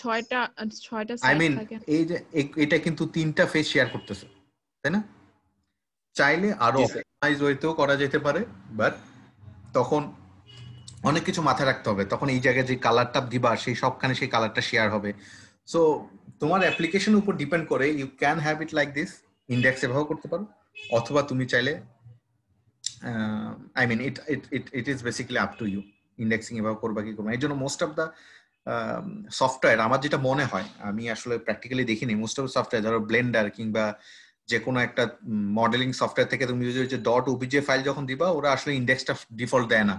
6টা 6টা আই মিন এই যে এটা কিন্তু তিনটা ফেস শেয়ার করতেছে তাই না চাইলে আরো অপটিমাইজ ওয়েতেও করা যেতে পারে বাট তখন অনেক কিছু মাথায় রাখতে হবে তখন এই জায়গায় যে কালারটা দিবা সেই সবখানে সেই কালারটা শেয়ার হবে সো তোমার অ্যাপ্লিকেশন উপর ডিপেন্ড করে you can have it like this index এভাবে করতে পারো অথবা তুমি চাইলে uh, i mean it it it it is basically up to indexing এভাবে করবা কি করবা এর জন্য মোস্ট অফ দা সফটওয়্যার আমার যেটা মনে হয় আমি আসলে প্র্যাকটিক্যালি দেখিনি মোস্ট অফ সফটওয়্যার ধরো ব্লেন্ডার কিংবা যে কোনো একটা মডেলিং সফটওয়্যার থেকে তুমি যে ডট ওবিজে ফাইল যখন দিবা ওরা আসলে ইন্ডেক্সটা ডিফল্ট দেয় না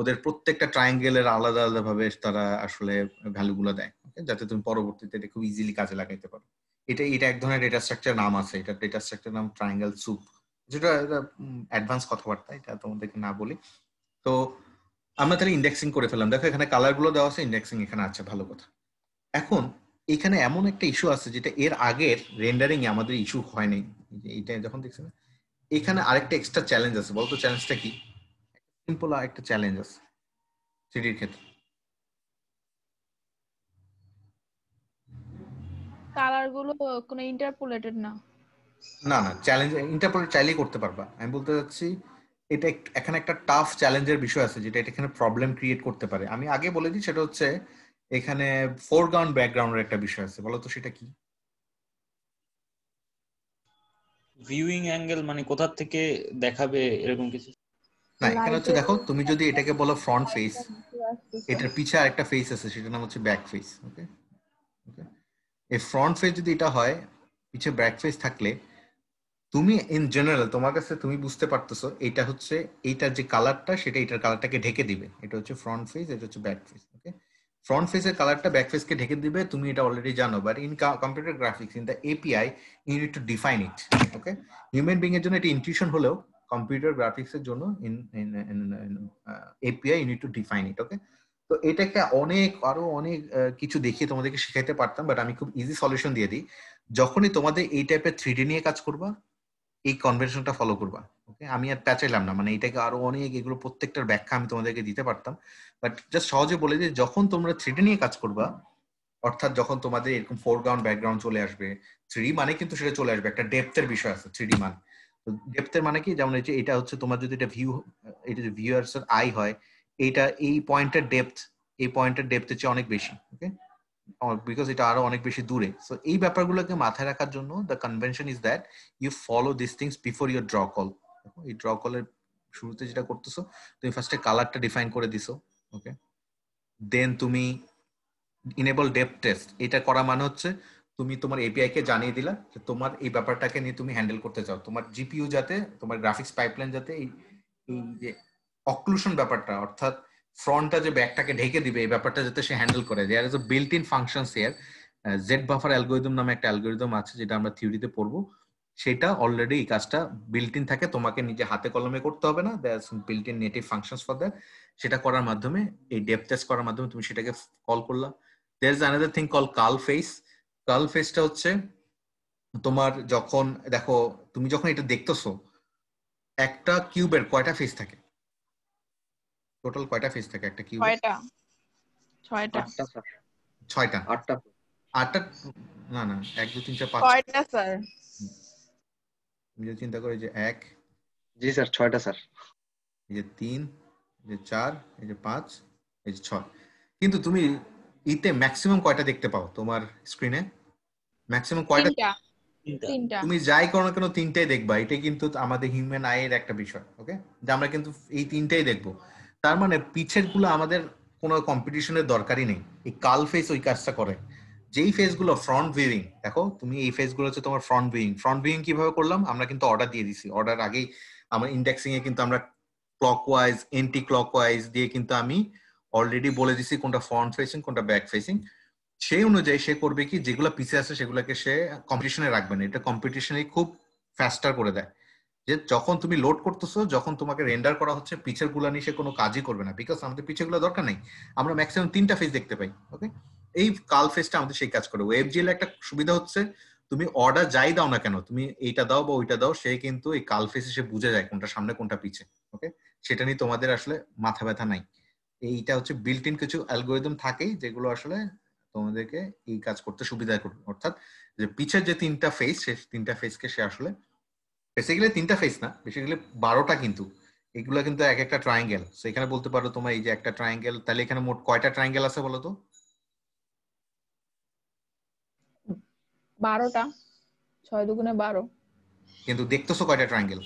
ওদের প্রত্যেকটা ট্রায়াঙ্গেলের আলাদা আলাদা ভাবে তারা আসলে ভ্যালুগুলো দেয় যাতে তুমি পরবর্তীতে এটা খুব ইজিলি কাজে লাগাইতে পারো এটা এটা এক ধরনের ডেটা স্ট্রাকচার নাম আছে এটা ডেটা স্ট্রাকচার নাম ট্রায়াঙ্গেল সুপ যেটা অ্যাডভান্স কথাবার্তা এটা তোমাদেরকে না বলি তো আমরা তাহলে ইন্ডেক্সিং করে ফেললাম দেখো এখানে কালার গুলো দেওয়া আছে ইন্ডেক্সিং এখানে আছে ভালো কথা এখন এখানে এমন একটা ইস্যু আছে যেটা এর আগের রেন্ডারিং এ আমাদের ইস্যু হয় নাই এইটা যখন দেখছি না এখানে আরেকটা এক্সট্রা চ্যালেঞ্জ আছে বলতো চ্যালেঞ্জটা কি সিম্পল আরেকটা চ্যালেঞ্জ আছে সিটির ক্ষেত্রে কালার গুলো কোনো ইন্টারপোলেটেড না না না চ্যালেঞ্জ ইন্টারপোল চাইলেই করতে পারবা আমি বলতে চাচ্ছি এটা এখানে একটা টাফ চ্যালেঞ্জের বিষয় আছে যেটা এটা এখানে প্রবলেম ক্রিয়েট করতে পারে আমি আগে বলে দিই সেটা হচ্ছে এখানে ফোরগ্রাউন্ড ব্যাকগ্রাউন্ডের একটা বিষয় আছে বলো তো সেটা কি ভিউইং অ্যাঙ্গেল মানে কোথা থেকে দেখাবে এরকম কিছু না এখানে হচ্ছে দেখো তুমি যদি এটাকে বলো ফ্রন্ট ফেস এটার পিছে আরেকটা ফেস আছে সেটার নাম হচ্ছে ব্যাক ফেস ওকে এই ফ্রন্ট ফেস যদি এটা হয় পিছে ব্যাক ফেস থাকলে তুমি ইন জেনারেল তোমার কাছে তুমি বুঝতে পারতেছো এটা হচ্ছে এইটার যে কালারটা সেটা এটার কালারটাকে ঢেকে দিবে এটা হচ্ছে ফ্রন্ট ফেস এটা হচ্ছে ব্যাক ফেস ওকে ফ্রন্ট ফেসের কালারটা ব্যাক ফেসকে ঢেকে দিবে তুমি এটা অলরেডি জানো but in computer graphics in the API you need to define it okay human being এর জন্য এটা ইনটিউশন হলেও কম্পিউটার গ্রাফিক্সের জন্য in API you need to define it okay তো এটাকে অনেক আরো অনেক কিছু দেখিয়ে তোমাদেরকে শেখাতে পারতাম বাট আমি খুব ইজি সলিউশন দিয়ে দিই যখনই তোমাদের এই টাইপের থ্রিডি নিয়ে কাজ করবা এই কনভেনশনটা ফলো করবা ওকে আমি আর প্যাচাইলাম না মানে এটাকে আরো অনেক এগুলো প্রত্যেকটার ব্যাখ্যা আমি তোমাদেরকে দিতে পারতাম বাট জাস্ট সহজে বলে যে যখন তোমরা থ্রিডি নিয়ে কাজ করবা অর্থাৎ যখন তোমাদের এরকম ফোরগ্রাউন্ড ব্যাকগ্রাউন্ড চলে আসবে থ্রি মানে কিন্তু সেটা চলে আসবে একটা ডেপথের বিষয় আছে থ্রিডি মানে ডেপথের মানে কি যেমন হচ্ছে এটা হচ্ছে তোমার যদি এটা ভিউ এটা যদি ভিউয়ার্স আই হয় এইটা এই পয়েন্টের ডেপথ এই পয়েন্টের ডেপথের চেয়ে অনেক বেশি ওকে বিকজ এটা আরো অনেক বেশি দূরে সো এই ব্যাপারগুলোকে মাথায় রাখার জন্য the convention is that you follow this things before your draw call এই ড্র কলের শুরুতে যেটা করতেছো তুমি ফার্স্টে কালারটা ডিফাইন করে দিছো ওকে দেন তুমি ইনেবল ডেপ টেস্ট এটা করা মানে হচ্ছে তুমি তোমার এপিআই কে জানিয়ে দিলা যে তোমার এই ব্যাপারটাকে নিয়ে তুমি হ্যান্ডেল করতে চাও তোমার জিপিইউ যাতে তোমার গ্রাফিক্স পাইপলাইন যাতে এই যে অক্লুশন ব্যাপারটা অর্থাৎ ফ্রন্টটা যে ব্যাকটাকে ঢেকে দিবে এই ব্যাপারটা যাতে সে হ্যান্ডেল করে there is built in functions here Z buffer algorithm নামে একটা অ্যালগোরিদম আছে যেটা আমরা থিওরিতে পড়বো সেটা অলরেডি এই কাজটা বিল্ট ইন থাকে তোমাকে নিজে হাতে কলমে করতে হবে না some built in native functions for that সেটা করার মাধ্যমে এই ডেপ টেস্ট করার মাধ্যমে তুমি সেটাকে কল করলা there is another thing call cull face cull ফেসটা হচ্ছে তোমার যখন দেখো তুমি যখন এটা দেখতেছো একটা কিউবের কয়টা ফেস থাকে টোটাল কয়টা ফেজ থাকে একটা কিউব কয়টা ছয়টা আটটা ছয়টা আটটা আটটা না না এক দু তিন চার পাঁচ কয়টা স্যার যদি চিন্তা করে যে এক জি স্যার ছয়টা স্যার এই যে তিন এই যে চার এই যে পাঁচ এই যে ছয় কিন্তু তুমি ইতে ম্যাক্সিমাম কয়টা দেখতে পাও তোমার স্ক্রিনে ম্যাক্সিমাম কয়টা তিনটা তুমি যাই করো না কেন তিনটাই দেখবা এটা কিন্তু আমাদের হিউম্যান আই এর একটা বিষয় ওকে যে আমরা কিন্তু এই তিনটাই দেখবো তার মানে পিচের গুলো আমাদের কোনো কম্পিটিশনের দরকারই নেই এই কাল ফেস ওই কাজটা করে যেই ফেসগুলো ফ্রন্ট ভিউইং দেখো তুমি এই ফেসগুলো হচ্ছে তোমার ফ্রন্ট ভিউইং ফ্রন্ট ভিউইং কিভাবে করলাম আমরা কিন্তু অর্ডার দিয়ে দিছি অর্ডার আগেই আমার ইন্ডেক্সিং এ কিন্তু আমরা clockwise anticlockwise দিয়ে কিন্তু আমি অলরেডি বলে দিছি কোনটা ফ্রন্ট ফেসিং কোনটা ব্যাক ফেসিং সেই অনুযায়ী সে করবে কি যেগুলো পিছিয়ে আছে সেগুলোকে সে কম্পিটিশনে রাখবে না এটা কম্পিটিশনে খুব ফ্যাস্টার করে দেয় যে যখন তুমি লোড করতেছো যখন তোমাকে রেন্ডার করা হচ্ছে পিছের গুলা নিয়ে সে কোনো কাজই করবে না বিকজ আমাদের পিছের গুলো দরকার নেই আমরা ম্যাক্সিমাম তিনটা ফেজ দেখতে পাই ওকে এই কাল ফেজটা আমাদের সেই কাজ করে ওয়েব জিএল একটা সুবিধা হচ্ছে তুমি অর্ডার যাই দাও না কেন তুমি এইটা দাও বা ওইটা দাও সে কিন্তু এই কাল ফেসে সে বুঝে যায় কোনটা সামনে কোনটা পিছে ওকে সেটা নিয়ে তোমাদের আসলে মাথা ব্যথা নাই এইটা হচ্ছে বিল্ট ইন কিছু অ্যালগোরিদম থাকেই যেগুলো আসলে তোমাদেরকে এই কাজ করতে সুবিধা করবে অর্থাৎ যে পিছের যে তিনটা ফেজ সে তিনটা ফেজকে সে আসলে বেসিক্যালি তিনটা ফেস না বেসিক্যালি বারোটা কিন্তু এগুলো কিন্তু এক একটা ট্রায়াঙ্গেল সো এখানে বলতে পারো তোমার এই যে একটা ট্রায়াঙ্গেল তাহলে এখানে মোট কয়টা ট্রায়াঙ্গেল আছে বলো তো বারোটা ছয় দুগুণে বারো কিন্তু দেখতেছো কয়টা ট্রায়াঙ্গেল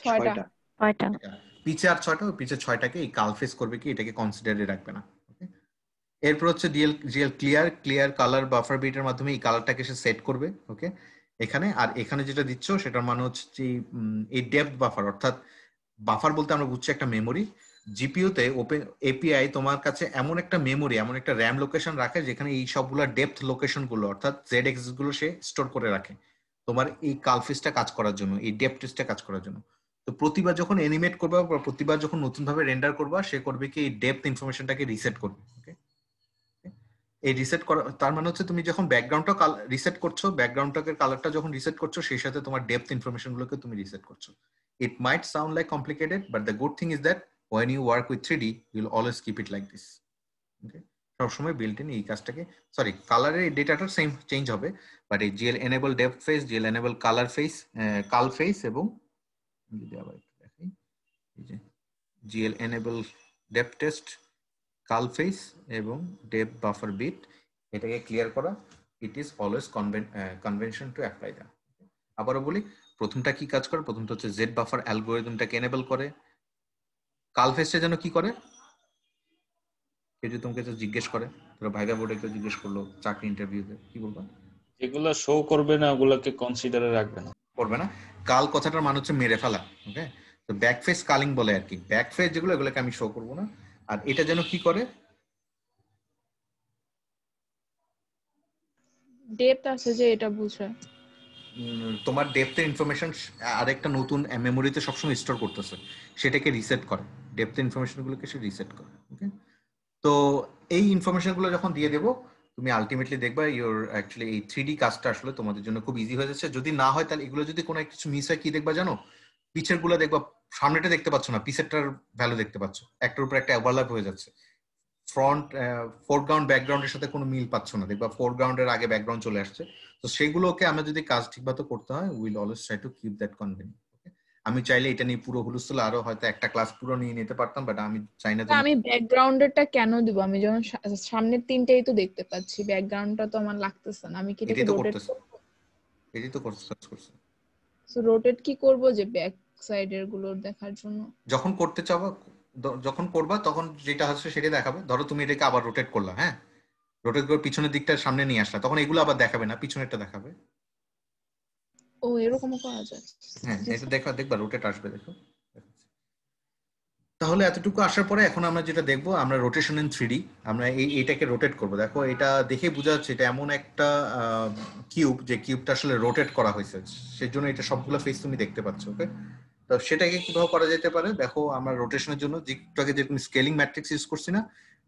ছয়টা ছয়টা আচ্ছা, পিছে আর ছয়টা পিছে ছয়টাকে এই কাল ফেস করবে কি এটাকে কনসিডারে রাখবে না এরপর হচ্ছে DL GL clear clear colour buffer বিটের মাধ্যমে এই কালারটাকে সে সেট করবে ওকে এখানে আর এখানে যেটা দিচ্ছ সেটার মানে হচ্ছে এই ডেপথ বাফার অর্থাৎ বাফার বলতে আমরা বুঝছি একটা মেমোরি জিপিওতে তে ওপেন এপিআই তোমার কাছে এমন একটা মেমোরি এমন একটা র্যাম লোকেশন রাখে যেখানে এই সবগুলো ডেপথ লোকেশন গুলো অর্থাৎ জেড এক্স গুলো সে স্টোর করে রাখে তোমার এই কালফিসটা কাজ করার জন্য এই ডেপথটা কাজ করার জন্য তো প্রতিবার যখন এনিমেট করবা বা প্রতিবার যখন নতুন ভাবে রেন্ডার করবা সে করবে কি এই ডেপথ ইনফরমেশনটাকে রিসেট করবে ওকে এই রিসেট করা তার মানে হচ্ছে তুমি যখন ব্যাকগ্রাউন্ডটা রিসেট করছো ব্যাকগ্রাউন্ডটাকে কালারটা যখন রিসেট করছো সেই সাথে তোমার ডেপথ ইনফরমেশন গুলোকে তুমি রিসেট করছো it might sound like complicated but the good thing is that when you work with three D will always keep it like this okay সবসময় বিল্ট ইন এই কাজটাকে সরি কালারের এই ডেটাটা সেম চেঞ্জ হবে বাট এই GL enable depth face GL enable colour face cull face এবং যদি আবার একটু দেখাই GL enable depth test face এবং ডেপ বাফার বিট এটাকে ক্লিয়ার করা it is always convention to apply the আবারও বলি প্রথমটা কি কাজ করে প্রথমটা হচ্ছে জেড বাফার অ্যালগোরিদমটাকে এনেবল করে ফেসে যেন কি করে কেউ যদি তোমাকে জিজ্ঞেস করে ধরো ভাইবা বোর্ডে কেউ জিজ্ঞেস করলো চাকরি ইন্টারভিউতে কি বলবো যেগুলো শো করবে না ওগুলোকে কনসিডারে রাখবে না করবে না কাল কথাটার মানে হচ্ছে মেরে ফেলা ওকে তো ব্যাক ফেস কালিং বলে আর কি ব্যাক ফেস যেগুলো এগুলোকে আমি শো করবো না আর এটা যেন কি করে ডেপথ আছে যে এটা বুঝা তোমার ডেপথের ইনফরমেশন আরেকটা নতুন মেমোরিতে সবসময় স্টোর করতেছে সেটাকে রিসেট করে ডেপথের ইনফরমেশনগুলোকে সে রিসেট করে ওকে তো এই ইনফরমেশনগুলো যখন দিয়ে দেবো তুমি আলটিমেটলি দেখবা ইওর অ্যাকচুয়ালি এই থ্রি ডি কাজটা আসলে তোমাদের জন্য খুব ইজি হয়ে যাচ্ছে যদি না হয় তাহলে এগুলো যদি কোনো কিছু মিস হয় কি দেখবা জানো পিছের গুলো দেখবা সামনেটা দেখতে পাচ্ছ না পিসেরটার ভ্যালু দেখতে পাচ্ছ একটার উপর একটা ওভারল্যাপ হয়ে যাচ্ছে ফ্রন্ট ফোরগ্রাউন্ড ব্যাকগ্রাউন্ডের সাথে কোনো মিল পাচ্ছ না দেখবা ফোরগ্রাউন্ডের আগে ব্যাকগ্রাউন্ড চলে আসছে তো সেগুলোকে আমরা যদি কাজ মতো করতে হয় will always try to keep that convention আমি চাইলে এটা নিয়ে পুরো হুলস্থুল আরো হয়তো একটা ক্লাস পুরো নিয়ে নিতে পারতাম বাট আমি চাই না আমি ব্যাকগ্রাউন্ডটা কেন দিব আমি যখন সামনের তিনটাই তো দেখতে পাচ্ছি ব্যাকগ্রাউন্ডটা তো আমার লাগতেছে না আমি কি এটা রোটেট এটাই তো করতে করছি সো রোটেট কি করব যে ব্যাক সাইডের গুলোর দেখার জন্য যখন করতে চাও যখন করবা তখন যেটা হচ্ছে সেটা দেখাবে ধরো তুমি এটাকে আবার রোটেট করলা হ্যাঁ রোটেট করে পিছনের দিকটা সামনে নিয়ে আসলা তখন এগুলো আবার দেখাবে না পিছনেরটা দেখাবে ও এরকমও করা যায় হ্যাঁ এটা দেখা দেখবা রোটেট আসবে দেখো তাহলে এতটুকু আসার পরে এখন আমরা যেটা দেখবো আমরা রোটেশন ইন থ্রিডি আমরা এই এটাকে রোটেট করব দেখো এটা দেখে বোঝা যাচ্ছে এটা এমন একটা কিউব যে কিউবটা আসলে রোটেট করা হয়েছে সেজন্য এটা সবগুলো ফেস তুমি দেখতে পাচ্ছ ওকে তো সেটাকে কিভাবে করা যেতে পারে দেখো আমরা রোটেশনের জন্য যে যেরকম স্কেলিং ম্যাট্রিক্স ইউজ করছি না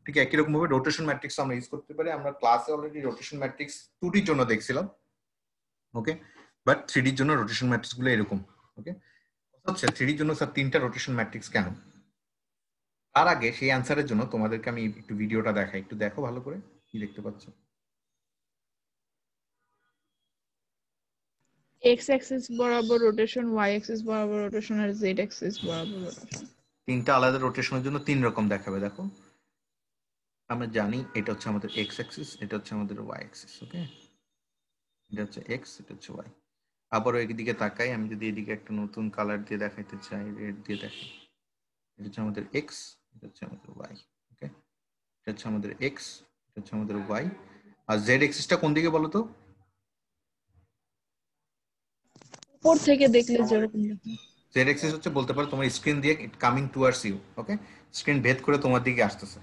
ঠিক একই রকম ভাবে রোটেশন ম্যাট্রিক্স আমরা ইউজ করতে পারি আমরা ক্লাসে অলরেডি রোটেশন ম্যাট্রিক্স টুটির জন্য দেখছিলাম ওকে বাট ডির জন্য রোটেশন ম্যাট্রিক্স গুলো এরকম ওকে হচ্ছে থ্রিডির জন্য স্যার তিনটা রোটেশন ম্যাট্রিক্স কেন তার আগে সেই অ্যান্সারের জন্য তোমাদেরকে আমি একটু ভিডিওটা দেখাই একটু দেখো ভালো করে কি দেখতে পাচ্ছো এক্স axis বরাবর রোটেশন ওয়াই axis বরাবর রোটেশন আর z-axis বরাবর রোটেশন তিনটা আলাদা রোটেশনের জন্য তিন রকম দেখাবে দেখো আমরা জানি এটা হচ্ছে আমাদের এক্স axis এটা হচ্ছে আমাদের ওয়াই axis ওকে এটা হচ্ছে x, এটা হচ্ছে ওয়াই আবারও একদিকে তাকাই আমি যদি এদিকে একটা নতুন কালার দিয়ে দেখাইতে চাই রেড দিয়ে দেখাই এটা হচ্ছে আমাদের এক্স এটা হচ্ছে আমাদের ওয়াই ওকে এটা হচ্ছে আমাদের এক্স এটা হচ্ছে আমাদের ওয়াই আর জেড এক্সিসটা কোন দিকে বলো তো উপর থেকে দেখলে যেরকম জেড এক্সিস হচ্ছে বলতে পারো তোমার স্ক্রিন দিয়ে it coming towards you okay screen ভেদ করে তোমার দিকে আসতেছে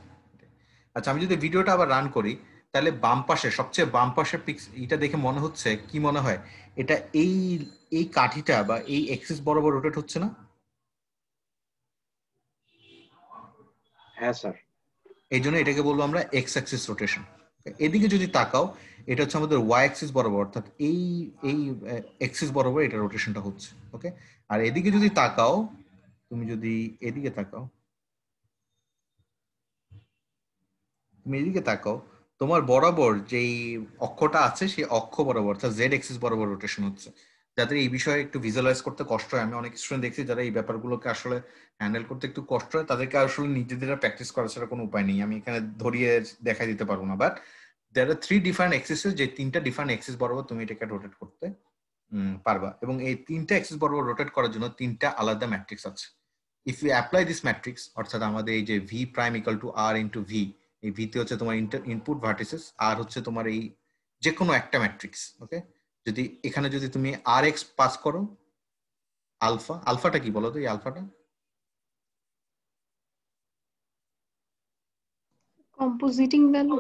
আচ্ছা আমি যদি ভিডিওটা আবার রান করি তাহলে বাম পাশে সবচেয়ে বাম পাশে পিক্স এটা দেখে মনে হচ্ছে কি মনে হয় এটা এই এই কাঠিটা বা এই এক্সিস বরাবর রোটেট হচ্ছে না হ্যাঁ স্যার এই জন্য এটাকে বলবো আমরা এক্স অ্যাক্সিস রোটেশন এদিকে যদি তাকাও এটা হচ্ছে আমাদের ওয়াই অ্যাক্সিস বরাবর অর্থাৎ এই এই অ্যাক্সিস বরাবর এটা রোটেশনটা হচ্ছে ওকে আর এদিকে যদি তাকাও তুমি যদি এদিকে তাকাও তুমি এদিকে তাকাও তোমার বরাবর যেই অক্ষটা আছে সেই অক্ষ বরাবর অর্থাৎ জেড এক্সিস বরাবর রোটেশন হচ্ছে যাদের এই বিষয়ে একটু ভিজুয়ালাইজ করতে কষ্ট হয় আমি অনেক স্টুডেন্ট দেখছি যারা এই ব্যাপারগুলোকে আসলে হ্যান্ডেল করতে একটু কষ্ট হয় তাদেরকে আসলে নিজেদের প্র্যাকটিস করা ছাড়া কোনো উপায় নেই আমি এখানে ধরিয়ে দেখাই দিতে পারবো না but there are three different axes যে তিনটা ডিফারেন্ট অ্যাক্সেস বরাবর তুমি এটাকে রোটেট করতে পারবা এবং এই তিনটা অ্যাক্সেস বরাবর রোটেট করার জন্য তিনটা আলাদা ম্যাট্রিক্স আছে if you apply this matrix অর্থাৎ আমাদের এই যে V prime equal to R into V এই ভিতে হচ্ছে তোমার ইনপুট ভার্টিসেস আর হচ্ছে তোমার এই যে কোনো একটা ম্যাট্রিক্স ওকে যদি এখানে যদি তুমি আর এক্স পাস করো আলফা আলফাটা কি বলো তো এই আলফাটা কম্পোজিটিং ভ্যালু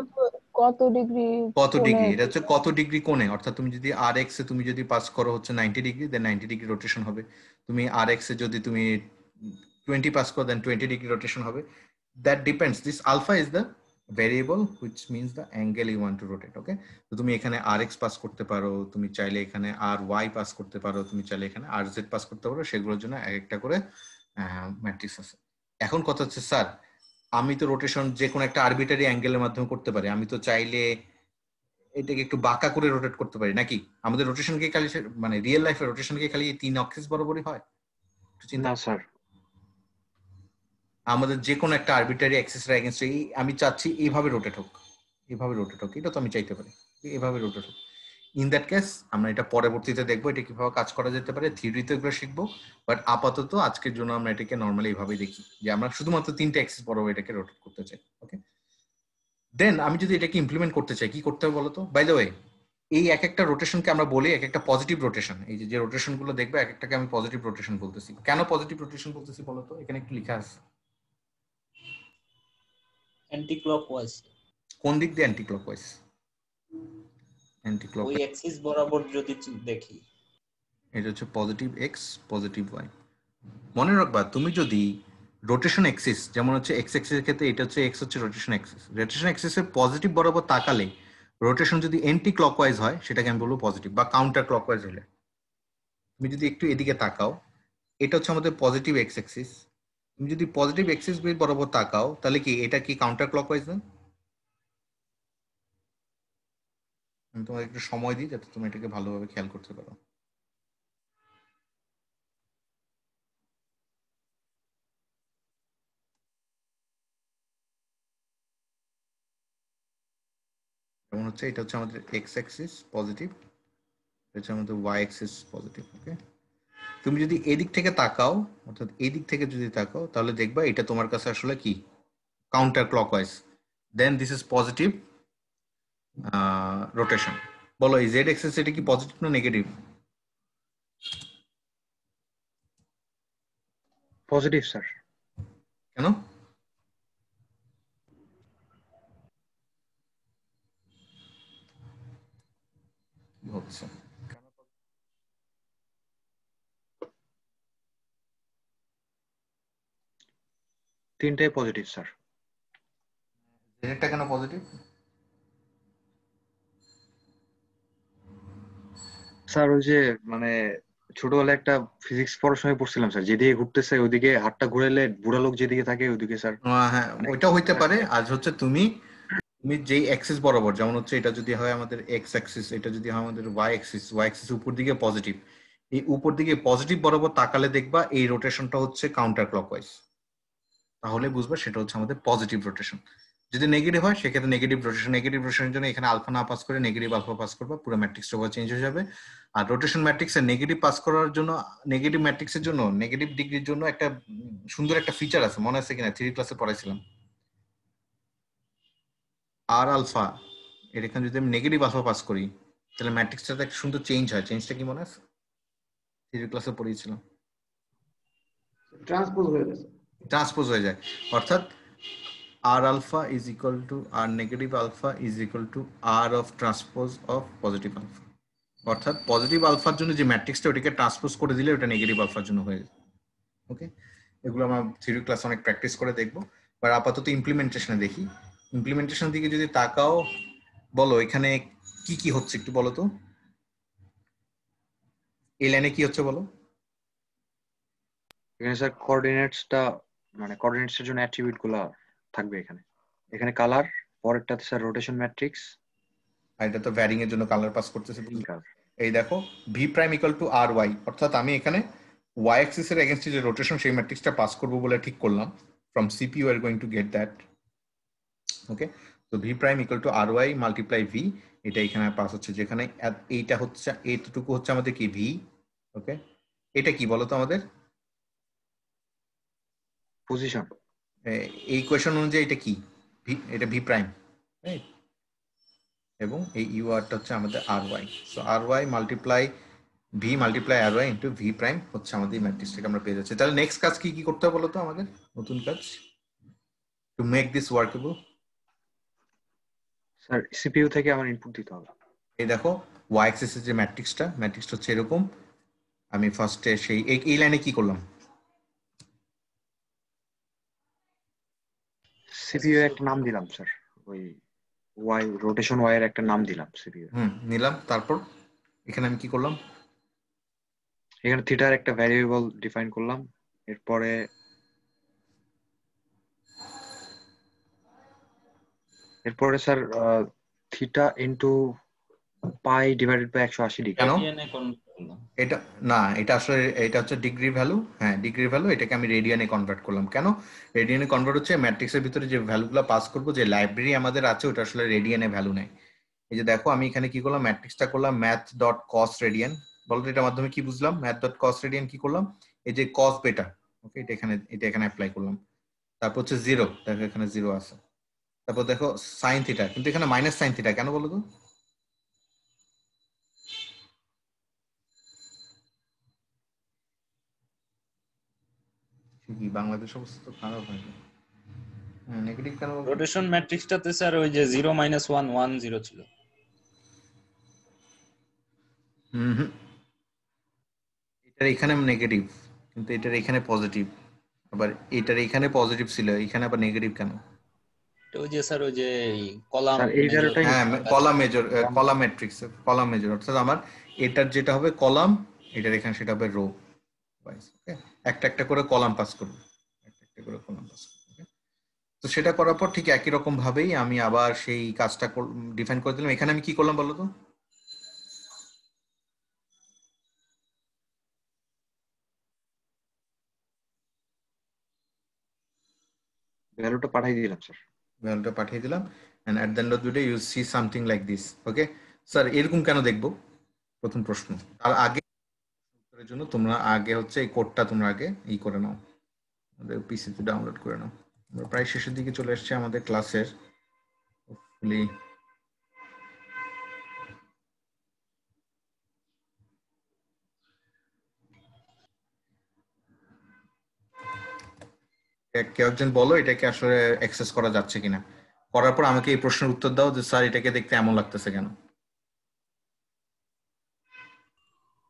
কত ডিগ্রি কত ডিগ্রি এটা হচ্ছে কত ডিগ্রি কোণে অর্থাৎ তুমি যদি আর এক্স এ তুমি যদি পাস করো হচ্ছে ninety degree then ninety degree rotation হবে তুমি আর এক্স এ যদি তুমি টোয়েন্টি পাস করো দেন টোয়েন্টি ডিগ্রি রোটেশন হবে that depends this alpha is the variable which means the angle you want to rotate okay তো তুমি এখানে আর এক্স পাস করতে পারো তুমি চাইলে এখানে আর ওয়াই পাস করতে পারো তুমি চাইলে এখানে আর জেড পাস করতে পারো সেগুলোর জন্য এক একটা করে ম্যাট্রিক্স আছে এখন কথা হচ্ছে স্যার আমি তো রোটেশন যে কোনো একটা আরবিটারি অ্যাঙ্গেলের মাধ্যমে করতে পারি আমি তো চাইলে এটাকে একটু বাঁকা করে রোটেট করতে পারি নাকি আমাদের রোটেশন কে খালি মানে রিয়েল লাইফে রোটেশন কে খালি তিন অক্সিস বরাবরই হয় চিন্তা স্যার আমাদের যে কোনো একটা আরবিটারি অ্যাক্সিস এগেনস্ট আমি চাচ্ছি এইভাবে রোটেট হোক এইভাবে রোটেট হোক এটা তো আমি চাইতে পারি এভাবে রোটেট হোক ইন দ্যাট কেস আমরা এটা পরবর্তীতে দেখবো এটা কিভাবে কাজ করা যেতে পারে থিওরিতে এগুলো শিখবো বাট আপাতত আজকের জন্য আমরা এটাকে নর্মালি এইভাবেই দেখি যে আমরা শুধুমাত্র তিনটা অ্যাক্সেস বরাবর এটাকে রোটেট করতে চাই ওকে দেন আমি যদি এটাকে ইমপ্লিমেন্ট করতে চাই কি করতে হবে বলতো বাই দ্য ওয়ে এই এক একটা রোটেশনকে আমরা বলি এক একটা পজিটিভ রোটেশন এই যে রোটেশন গুলো দেখবে এক একটাকে আমি পজিটিভ রোটেশন বলতেছি কেন পজিটিভ রোটেশন বলতেছি বলতো এখানে একটু লেখা আছে অ্যান্টি ওয়াইজ কোন দিক দিয়ে অ্যান্টি ওয়াইজ অ্যান্টি ক্লক ওই অ্যাক্সিস বরাবর যদি দেখি এটা হচ্ছে পজিটিভ এক্স পজিটিভ ওয়াই মনে রাখবা তুমি যদি রোটেশন এক্সিস যেমন হচ্ছে এক্স এক্সিসের ক্ষেত্রে এটা হচ্ছে এক্স হচ্ছে রোটেশন এক্সিস রোটেশন এক্সিসের পজিটিভ বরাবর তাকালে রোটেশন যদি অ্যান্টি ক্লকওয়াইজ হয় সেটাকে আমি বলবো পজিটিভ বা কাউন্টার ক্লকওয়াইজ হলে তুমি যদি একটু এদিকে তাকাও এটা হচ্ছে আমাদের পজিটিভ এক্স এক্সিস তুমি যদি পজিটিভ এক্সিস বরাবর তাকাও তাহলে কি এটা কি কাউন্টার ক্লকওয়াইজ না আমি তোমাকে একটু সময় দিই যাতে তুমি এটাকে ভালোভাবে খেয়াল করতে পারো যেমন হচ্ছে এটা হচ্ছে আমাদের এক্স অ্যাক্সিস পজিটিভ এটা হচ্ছে আমাদের ওয়াই অ্যাক্সিস পজিটিভ ওকে তুমি যদি এদিক থেকে তাকাও অর্থাৎ এদিক থেকে যদি তাকাও তাহলে দেখবা এটা তোমার কাছে আসলে কি counter clock wise then this is positive rotation বলো এই জেড এক্সেস এটা কি পজিটিভ না নেগেটিভ পজিটিভ স্যার কেন তিনটাই পজিটিভ স্যার জেডটা কেন পজিটিভ স্যার ওই যে মানে ছোটবেলায় একটা ফিজিক্স পড়ার সময় পড়ছিলাম স্যার যেদিকে ঘুরতেছে ওইদিকে হাতটা ঘুরেলে বুড়া লোক যেদিকে থাকে ওইদিকে স্যার হ্যাঁ ওইটা হইতে হ্যাঁ। পারে আজ হচ্ছে তুমি তুমি যেই অ্যাক্সিস বরাবর যেমন হচ্ছে এটা যদি হয় আমাদের এক্স অ্যাক্সিস এটা যদি হয় আমাদের ওয়াই অ্যাক্সিস ওয়াই অ্যাক্সিস উপর দিকে পজিটিভ এই উপর দিকে পজিটিভ বরাবর তাকালে দেখবা এই রোটেশনটা হচ্ছে কাউন্টার ক্লকওয়াইজ তাহলে বুঝবা সেটা হচ্ছে আমাদের পজিটিভ রোটেশন যদি নেগেটিভ হয় সেক্ষেত্রে নেগেটিভ রোটেশন নেগেটিভ রোটেশনের জন্য এখানে আলফা না পাস করে নেগেটিভ আলফা পাস করবো পুরো ম্যাট্রিক্স ওভার চেঞ্জ হয়ে যাবে আর রোটেশন ম্যাট্রিক্সে নেগেটিভ পাস করার জন্য নেগেটিভ ম্যাট্রিক্সের জন্য নেগেটিভ ডিগ্রির জন্য একটা সুন্দর একটা ফিচার আছে মনে আছে কিনা থ্রি ক্লাসে পড়াইছিলাম আর আলফা এখানে যদি আমি নেগেটিভ আলফা পাস করি তাহলে ম্যাট্রিক্সটাতে একটা সুন্দর চেঞ্জ হয় চেঞ্জটা কি মনে আছে থ্রি ক্লাসে পড়িয়েছিলাম ট্রান্সপোজ হয়ে যায় ট্রান্সপোজ হয়ে যায় অর্থাৎ r alpha is equal to r negative alpha is equal to r of transpose of positive alpha অর্থাৎ পজিটিভ আলফার জন্য যে ম্যাট্রিক্সটা ওটাকে ট্রান্সপোজ করে দিলে ওটা নেগেটিভ আলফার জন্য হয়ে যায় ওকে এগুলো আমরা থিওরি ক্লাস অনেক প্র্যাকটিস করে দেখবো বাট আপাতত ইমপ্লিমেন্টেশনে দেখি ইমপ্লিমেন্টেশন দিকে যদি তাকাও বলো এখানে কি কি হচ্ছে একটু বলো তো এই লাইনে কি হচ্ছে বলো এখানে স্যার কোঅর্ডিনেটসটা মানে কোঅর্ডিনেটসের জন্য অ্যাট্রিবিউটগুলো থাকবে এখানে এখানে কালার পরেরটা স্যার রোটেশন ম্যাট্রিক্স আর এটা তো ভ্যারিং এর জন্য কালার পাস করতেছে এই দেখো V prime equal to R Y অর্থাৎ আমি এখানে ওয়াই অ্যাক্সিস এর এগেনস্টে যে রোটেশন সেই ম্যাট্রিক্সটা পাস করব বলে ঠিক করলাম from CPU are going to get that okay তো V prime equal to R Y multiply V এটা এখানে পাস হচ্ছে যেখানে এইটা হচ্ছে এইটুকু হচ্ছে আমাদের কি ভি ওকে এটা কি বলতো আমাদের পজিশন এই কোয়েশন অনুযায়ী এটা কি এটা ভি প্রাইম রাইট এবং এই ইউ আরটা হচ্ছে আমাদের R Y so R Y multiply V multiply R Y into V prime হচ্ছে আমাদের ম্যাট্রিক্সটাকে আমরা পেয়ে যাচ্ছি তাহলে নেক্সট কাজ কি কি করতে হবে তো আমাদের নতুন কাজ to make this workable sir CPU থেকে আমার ইনপুট দিতে হবে এই দেখো ওয়াই অ্যাক্সিসের যে ম্যাট্রিক্সটা ম্যাট্রিক্সটা হচ্ছে এরকম আমি ফার্স্টে সেই এই লাইনে কি করলাম সিপিইউ একটা নাম দিলাম স্যার ওই ওয়াই রোটেশন ওয়াই এর একটা নাম দিলাম সিপিইউ হুম নিলাম তারপর এখানে আমি কি করলাম এখানে থিটার একটা ভ্যারিয়েবল ডিফাইন করলাম এরপরে এরপরে sir theta into pi divided by 180 degree এটা না এটা আসলে এটা হচ্ছে ডিগ্রি ভ্যালু হ্যাঁ ডিগ্রি ভ্যালু এটাকে আমি রেডিয়ানে কনভার্ট করলাম কেন রেডিয়ানে কনভার্ট হচ্ছে ম্যাট্রিক্সের ভিতরে যে ভ্যালুগুলো পাস করবো যে লাইব্রেরি আমাদের আছে ওটা আসলে রেডিয়ানে ভ্যালু নেই এই যে দেখো আমি এখানে কি করলাম ম্যাট্রিক্সটা করলাম ম্যাথ ডট কস রেডিয়ান বলতো এটার মাধ্যমে কি বুঝলাম ম্যাথ ডট কস রেডিয়ান কি করলাম এই যে কস বেটা ওকে এটা এখানে এটা এখানে অ্যাপ্লাই করলাম তারপর হচ্ছে জিরো দেখো এখানে জিরো আছে তারপর দেখো সাইন থিটা কিন্তু এখানে মাইনাস সাইন থিটা কেন বলো তো ঠিকই বাংলাদেশ অবস্থা তো খারাপ হয় নেগেটিভ হ্যাঁ, কেন রোটেশন ম্যাট্রিক্সটাতে স্যার ওই যে 0 1 1 0 ছিল হুম এটার এখানে নেগেটিভ কিন্তু এটার এখানে পজিটিভ আবার এটার এখানে পজিটিভ ছিল এখানে আবার নেগেটিভ কেন ওই যে স্যার ওই যে কলাম মানে- হ্যাঁ column major column matrix column major অর্থাৎ আমার এটার যেটা হবে কলাম এটার এখানে সেটা হবে রো ওকে একটা একটা করে কলাম পাস করব একটা একটা করে কলাম পাস তো সেটা করার পর ঠিক একই রকম ভাবেই আমি আবার সেই কাজটা ডিফাইন করে দিলাম এখানে আমি কি করলাম বলো তো ভ্যালুটা পাঠিয়ে দিলাম স্যার ভ্যালুটা পাঠিয়ে দিলাম and at the end of the day you see something like this okay sir এরকম কেন দেখবো প্রথম প্রশ্ন তার আগে এর জন্য তোমরা আগে হচ্ছে এই কোডটা তোমরা আগে ই করে নাও আমাদের পিসিতে ডাউনলোড করে নাও আমরা প্রায় শেষের দিকে চলে এসেছি আমাদের ক্লাসের হোপফুলি কেউ একজন বলো এটাকে আসলে অ্যাক্সেস করা যাচ্ছে কিনা করার পর আমাকে এই প্রশ্নের উত্তর দাও যে স্যার এটাকে দেখতে এমন লাগতেছে কেন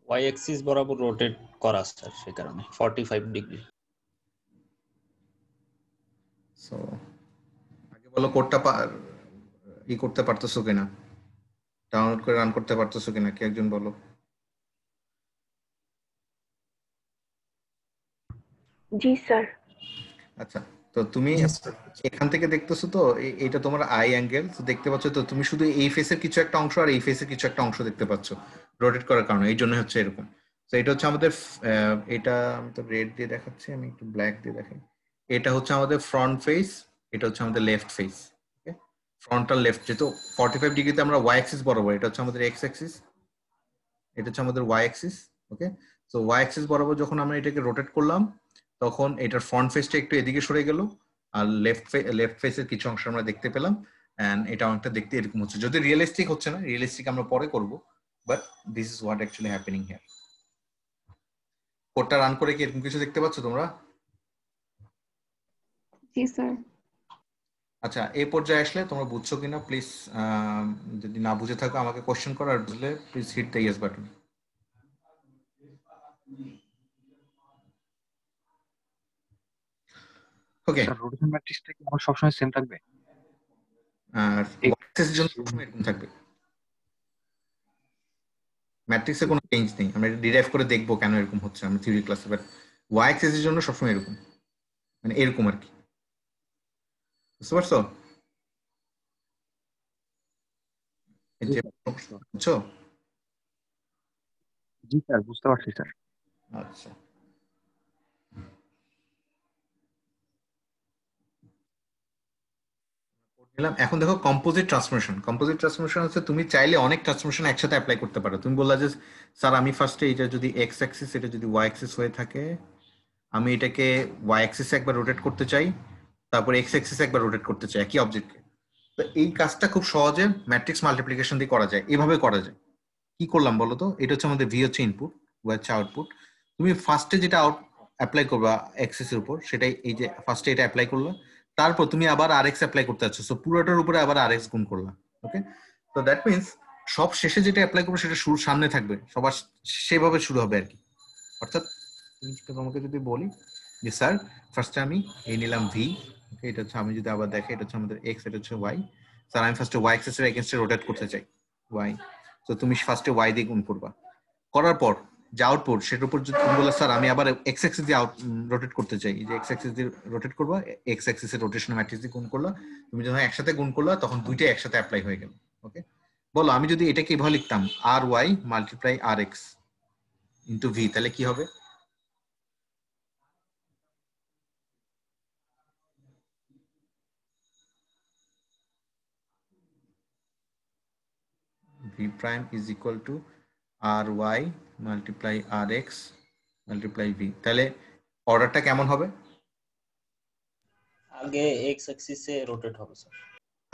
ওয়াই অ্যাক্সিস বরাবর রোটেট করা স্যার সে কারণে 45 ডিগ্রি সো আগে বলো কোডটা ই করতে পারতেছো কিনা ডাউনলোড করে রান করতে পারতেছো কিনা কি একজন বলো জি স্যার আচ্ছা তো তুমি এখান থেকে দেখতেছো তো এটা তোমার আই অ্যাঙ্গেল তো দেখতে পাচ্ছ তো তুমি শুধু এই ফেসের কিছু একটা অংশ আর এই ফেসের কিছু একটা অংশ দেখতে পাচ্ছ রোটেট করার কারণে এই জন্য হচ্ছে এরকম তো এটা হচ্ছে আমাদের এটা আমি তো রেড দিয়ে দেখাচ্ছি আমি একটু ব্ল্যাক দিয়ে দেখাই এটা হচ্ছে আমাদের ফ্রন্ট ফেস এটা হচ্ছে আমাদের লেফট ফেস ফ্রন্টাল লেফট যেহেতু ফর্টি ফাইভ ডিগ্রিতে আমরা ওয়াই অ্যাক্সিস বরাবর এটা হচ্ছে আমাদের এক্স অ্যাক্সিস এটা হচ্ছে আমাদের ওয়াই অ্যাক্সিস ওকে তো ওয়াই অ্যাক্সিস বরাবর যখন আমরা এটাকে রোটেট করলাম তখন এটার ফ্রন্ট ফেসটা একটু এদিকে সরে গেল আর লেফট লেফট ফেসের কিছু অংশ আমরা দেখতে পেলাম অ্যান্ড এটা অনেকটা দেখতে এরকম হচ্ছে যদি রিয়েলিস্টিক হচ্ছে না রিয়েলিস্টিক আমরা পরে করবো but this is what actually happening here কোডটা রান করে কি এরকম কিছু দেখতে পাচ্ছ তোমরা জি স্যার আচ্ছা এই পর্যায়ে আসলে তোমরা বুঝছো কিনা প্লিজ যদি না বুঝে থাকো আমাকে কোশ্চেন করো আর বুঝলে please hit the yes button okay rotation ম্যাট্রিক্সটা কি আমার সবসময় সেম থাকবে আর জন্য থাকবে ম্যাট্রিক্সে কোনো চেঞ্জ নেই আমরা এটা ডিরাইভ করে দেখবো কেন এরকম হচ্ছে আমরা থিওরি ক্লাসে বাট ওয়াই এক্সেস এর জন্য সবসময় এরকম মানে এরকম আর কি বুঝতে পারছো জি স্যার বুঝতে পারছি স্যার আচ্ছা নিলাম এখন দেখো কম্পোজিট ট্রান্সমিশন কম্পোজিট ট্রান্সমিশন হচ্ছে তুমি চাইলে অনেক ট্রান্সমিশন একসাথে অ্যাপ্লাই করতে পারো তুমি বললা যে স্যার আমি ফার্স্টে এটা যদি এক্স অ্যাক্সিস এটা যদি ওয়াই অ্যাক্সিস হয়ে থাকে আমি এটাকে ওয়াই অ্যাক্সিস একবার রোটেট করতে চাই তারপর এক্স অ্যাক্সিস একবার রোটেট করতে চাই একই অবজেক্টকে তো এই কাজটা খুব সহজে ম্যাট্রিক্স মাল্টিপ্লিকেশন দিয়ে করা যায় এভাবে করা যায় কি করলাম বলো তো এটা হচ্ছে আমাদের ভি হচ্ছে ইনপুট ওয়াই হচ্ছে আউটপুট তুমি ফার্স্টে যেটা আউট অ্যাপ্লাই করবা অ্যাক্সিসের উপর সেটাই এই যে ফার্স্টে এটা অ্যাপ্লাই করলো তারপর তুমি আবার আরএক্স অ্যাপ্লাই করতে যাচ্ছ সো পুরোটার উপরে আবার আরএক্স গুণ করলাম ওকে তো দ্যাট মিনস সব শেষে যেটা অ্যাপ্লাই করবে সেটা শুরু সামনে থাকবে সবার সেভাবে শুরু হবে আর কি অর্থাৎ তোমাকে যদি বলি যে স্যার ফার্স্টে আমি এই নিলাম ভি ওকে এটা হচ্ছে আমি যদি আবার দেখে এটা হচ্ছে আমাদের এক্স এটা হচ্ছে ওয়াই স্যার আমি ফার্স্টে ওয়াই এক্সেসের এগেনস্টে রোটেট করতে চাই ওয়াই তো তুমি ফার্স্টে ওয়াই দিয়ে গুণ করবা করার পর যে আউটপুট সেটার উপর যদি তুমি বলে স্যার আমি আবার এক্স অ্যাক্সিস দিয়ে রোটেট করতে চাই যে এক্স অ্যাক্সিস দিয়ে রোটেট করবো এক্স অ্যাক্সিস এর রোটেশন ম্যাট্রিক্স দিয়ে গুণ করলো তুমি যখন একসাথে গুণ করলো তখন দুইটাই একসাথে অ্যাপ্লাই হয়ে গেল ওকে বলো আমি যদি এটাকে এভাবে লিখতাম R Y multiply R X into V তাহলে কি হবে V prime is equal to R Y multiply R X multiply V তাহলে অর্ডারটা কেমন হবে আগে এক্স অ্যাক্সিসে রোটেট হবে স্যার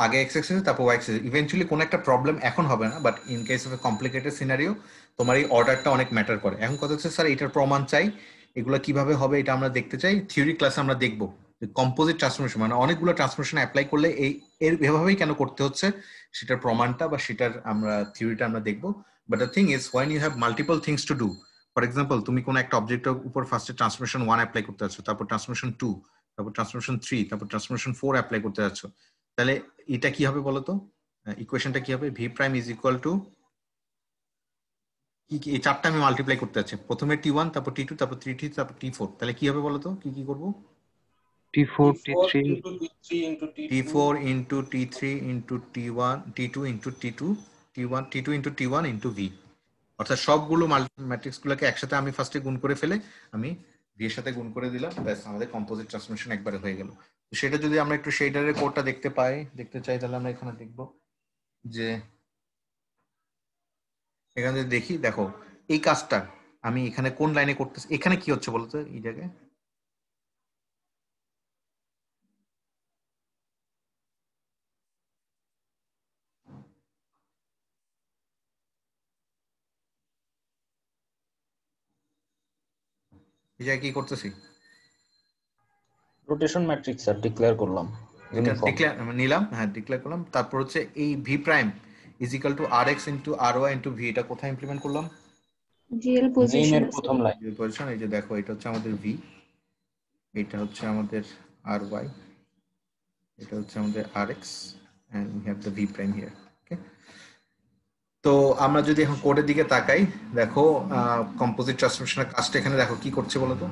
আগে এক্স অ্যাক্সিসে তারপর ওয়াই অ্যাক্সিসে ইভেন্চুয়ালি কোনো একটা প্রবলেম এখন হবে না but in case of a complicated scenario তোমার এই অর্ডারটা অনেক ম্যাটার করে এখন কথা হচ্ছে স্যার এটার প্রমাণ চাই এগুলো কিভাবে হবে এটা আমরা দেখতে চাই থিওরি ক্লাসে আমরা দেখবো কম্পোজিট ট্রান্সফরমেশন মানে অনেকগুলো ট্রান্সফরমেশন অ্যাপ্লাই করলে এই এর এভাবেই কেন করতে হচ্ছে সেটার প্রমাণটা বা সেটার আমরা থিওরিটা আমরা দেখবো but the thing is when you have multiple things to do for example তুমি কোনো একটা অবজেক্টের উপর ফার্স্টে ট্রান্সমিশন ওয়ান অ্যাপ্লাই করতে যাচ্ছ তারপর ট্রান্সমিশন টু তারপর ট্রান্সমিশন থ্রি তারপর ট্রান্সমিশন ফোর অ্যাপ্লাই করতে যাচ্ছ তাহলে এটা কি হবে বলতো ইকুয়েশনটা কি হবে V prime is equal to এই চারটা আমি মাল্টিপ্লাই করতে যাচ্ছি প্রথমে টি ওয়ান তারপর টি টু তারপর থ্রি টি তারপর টি ফোর তাহলে কি হবে বলতো কি কি করবো T four T three T four into T three into T one T two into T two T one T two into T one into V অর্থাৎ সবগুলো ম্যাট্রিক্স গুলোকে একসাথে আমি ফার্স্টে গুণ করে ফেলে আমি ভি এর সাথে গুণ করে দিলাম ব্যাস আমাদের কম্পোজিট ট্রান্সমিশন একবারে হয়ে গেল সেটা যদি আমরা একটু শেডারের কোডটা দেখতে পাই দেখতে চাই তাহলে আমরা এখানে দেখব যে এখানে দেখি দেখো এই কাজটা আমি এখানে কোন লাইনে করতেছি এখানে কি হচ্ছে বলতো এই জায়গায় এটা কি করতেছি রোটেশন ম্যাট্রিক্স স্যার ডিক্লেয়ার করলাম ডিক্লেয়ার নিলাম হ্যাঁ ডিক্লেয়ার করলাম তারপর হচ্ছে এই V prime is equal to R X into R Y into V এটা কোথায় ইমপ্লিমেন্ট করলাম জিএল পজিশন এর প্রথম লাইন পজিশন এই যে দেখো এটা হচ্ছে আমাদের ভি এটা হচ্ছে আমাদের আর ওয়াই এটা হচ্ছে আমাদের R X and we have the V prime here তো আমরা যদি এখন কোডের দিকে তাকাই দেখো কম্পোজিট ট্রান্সফরমেশনের কাজটা এখানে দেখো কি করছে বলো তো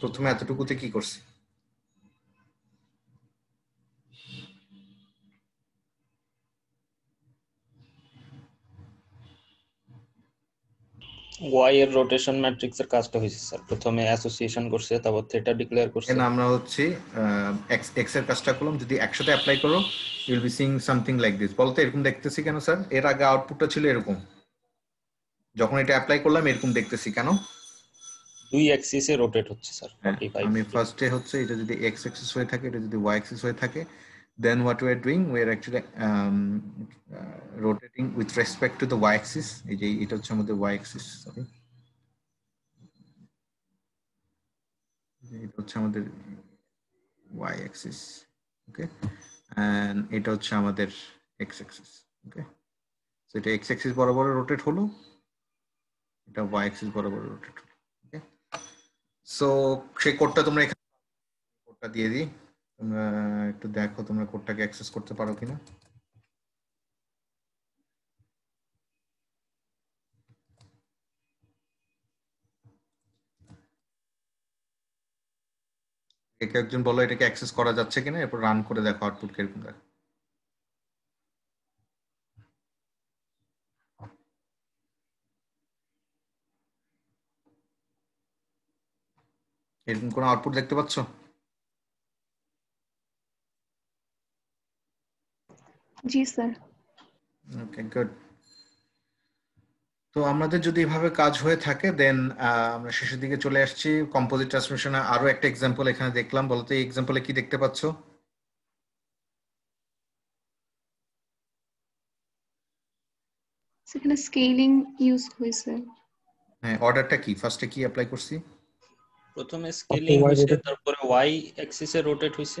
প্রথমে এতটুকুতে কি করছে ওয়াই এর রোটেশন ম্যাট্রিক্সের কাজটা হইছে স্যার প্রথমে অ্যাসোসিয়েশন করছে তারপর থিটা ডিক্লেয়ার করছে এন্ড আমরা হচ্ছে এক্স এক্স এর কাজটা করলাম যদি একসাথে অ্যাপ্লাই করো you will be seeing something like this বলতে এরকম দেখতেছি কেন স্যার এর আগে আউটপুটটা ছিল এরকম যখন এটা অ্যাপ্লাই করলাম এরকম দেখতেছি কেন দুই অ্যাক্সিসে রোটেট হচ্ছে স্যার আমি ফার্স্টে হচ্ছে এটা যদি এক্স অ্যাক্সিস হয়ে থাকে এটা যদি ওয়াই অ্যাক্সিস হয়ে থাকে then what we're doing, we're actually um, uh, rotating with respect to the y-axis. এটা হচ্ছে আমাদের y-axis, Okay. এটা হচ্ছে আমাদের y-axis, okay? And এটা হচ্ছে আমাদের x-axis, okay? So the x-axis বরাবর rotate হলো, এটা y-axis বরাবর rotate হলো, okay? So সেই কোডটা তোমরা এখানে কোডটা দিয়ে দিই তোমরা একটু দেখো তোমরা কোডটাকে অ্যাক্সেস করতে পারো কিনা একে একজন বলো এটাকে অ্যাক্সেস করা যাচ্ছে কিনা এরপর রান করে দেখো আউটপুট কিরকম দেখো এরকম কোনো আউটপুট দেখতে পাচ্ছ তো আমাদের যদি এভাবে কাজ হয়ে থাকে দেন আমরা শেষের দিকে চলে আসছি কম্পোজিট ট্রান্সমিশনে আরো একটা এক্সাম্পল এখানে দেখলাম বলতে এই এক্সাম্পলে কি দেখতে পাচ্ছ সেখানে স্কেলিং ইউজ হয়েছে হ্যাঁ অর্ডারটা কি ফার্স্টে কি অ্যাপ্লাই করছি প্রথমে স্কেলিং হয়েছে তারপরে ওয়াই অ্যাক্সিসে রোটেট হয়েছে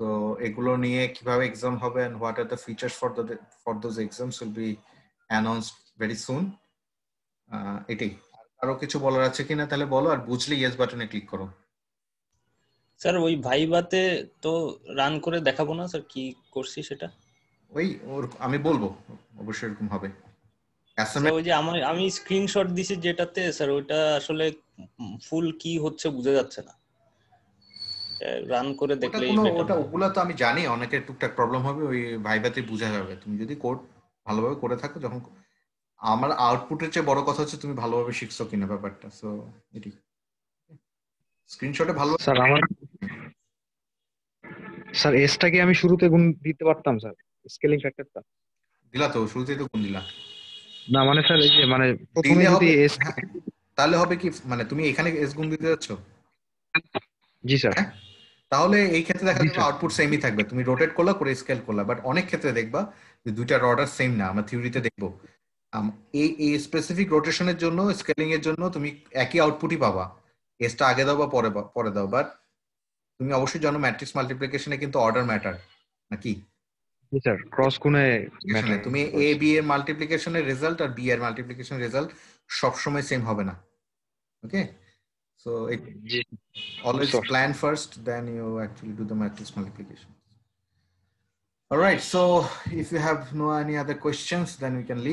তো এগুলো নিয়ে কিভাবে এক্সাম হবে uh, and what are the features for the for those exams will be announced very soon এটাই আরো কিছু বলার আছে কিনা তাহলে বলো আর বুঝলে ইয়েস বাটনে ক্লিক করো স্যার ওই ভাইবাতে তো রান করে দেখাবো না স্যার কি করছি সেটা ওই ওর আমি বলবো অবশ্যই এরকম হবে ওই যে আমি আমি স্ক্রিনশট দিছি যেটাতে স্যার ওটা আসলে ফুল কি হচ্ছে বোঝা যাচ্ছে না রান করে দেখলে ওটা ওগুলো তো আমি জানি অনেকে টুকটাক প্রবলেম হবে ওই ভাইবাতে বোঝা যাবে তুমি যদি কোড ভালোভাবে করে থাকো যখন আমার আউটপুটের চেয়ে বড় কথা হচ্ছে তুমি ভালোভাবে শিখছো কিনা ব্যাপারটা সো এটি স্ক্রিনশটে ভালো স্যার আমার স্যার এসটাকে আমি শুরুতে গুণ দিতে পারতাম স্যার স্কেলিং ফ্যাক্টরটা দিলা তো শুরুতেই তো গুণ দিলা না মানে স্যার এই যে মানে প্রথমে যদি এস হ্যাঁ, তাহলে হবে কি মানে তুমি এখানে এস গুণ দিতে যাচ্ছ জি স্যার তাহলে এই ক্ষেত্রে দেখা যাবে আউটপুট সেমই থাকবে তুমি রোটেট করলা করে স্কেল করলা বাট অনেক ক্ষেত্রে দেখবা যে দুইটা অর্ডার সেম না আমরা থিওরিতে দেখবো এই এই স্পেসিফিক রোটেশনের জন্য স্কেলিং এর জন্য তুমি একই আউটপুটই পাবা এসটা আগে দাও বা পরে পরে দাও বাট তুমি অবশ্যই জানো ম্যাট্রিক্স মাল্টিপ্লিকেশনে কিন্তু অর্ডার ম্যাটার নাকি স্যার ক্রস কোণে তুমি এ বি এর মাল্টিপ্লিকেশনের রেজাল্ট আর বি এর মাল্টিপ্লিকেশনের রেজাল্ট সবসময় সেম হবে না ওকে So it, always plan first, then you actually do the matrix multiplication. All right. So if you have no any other questions, then we can leave.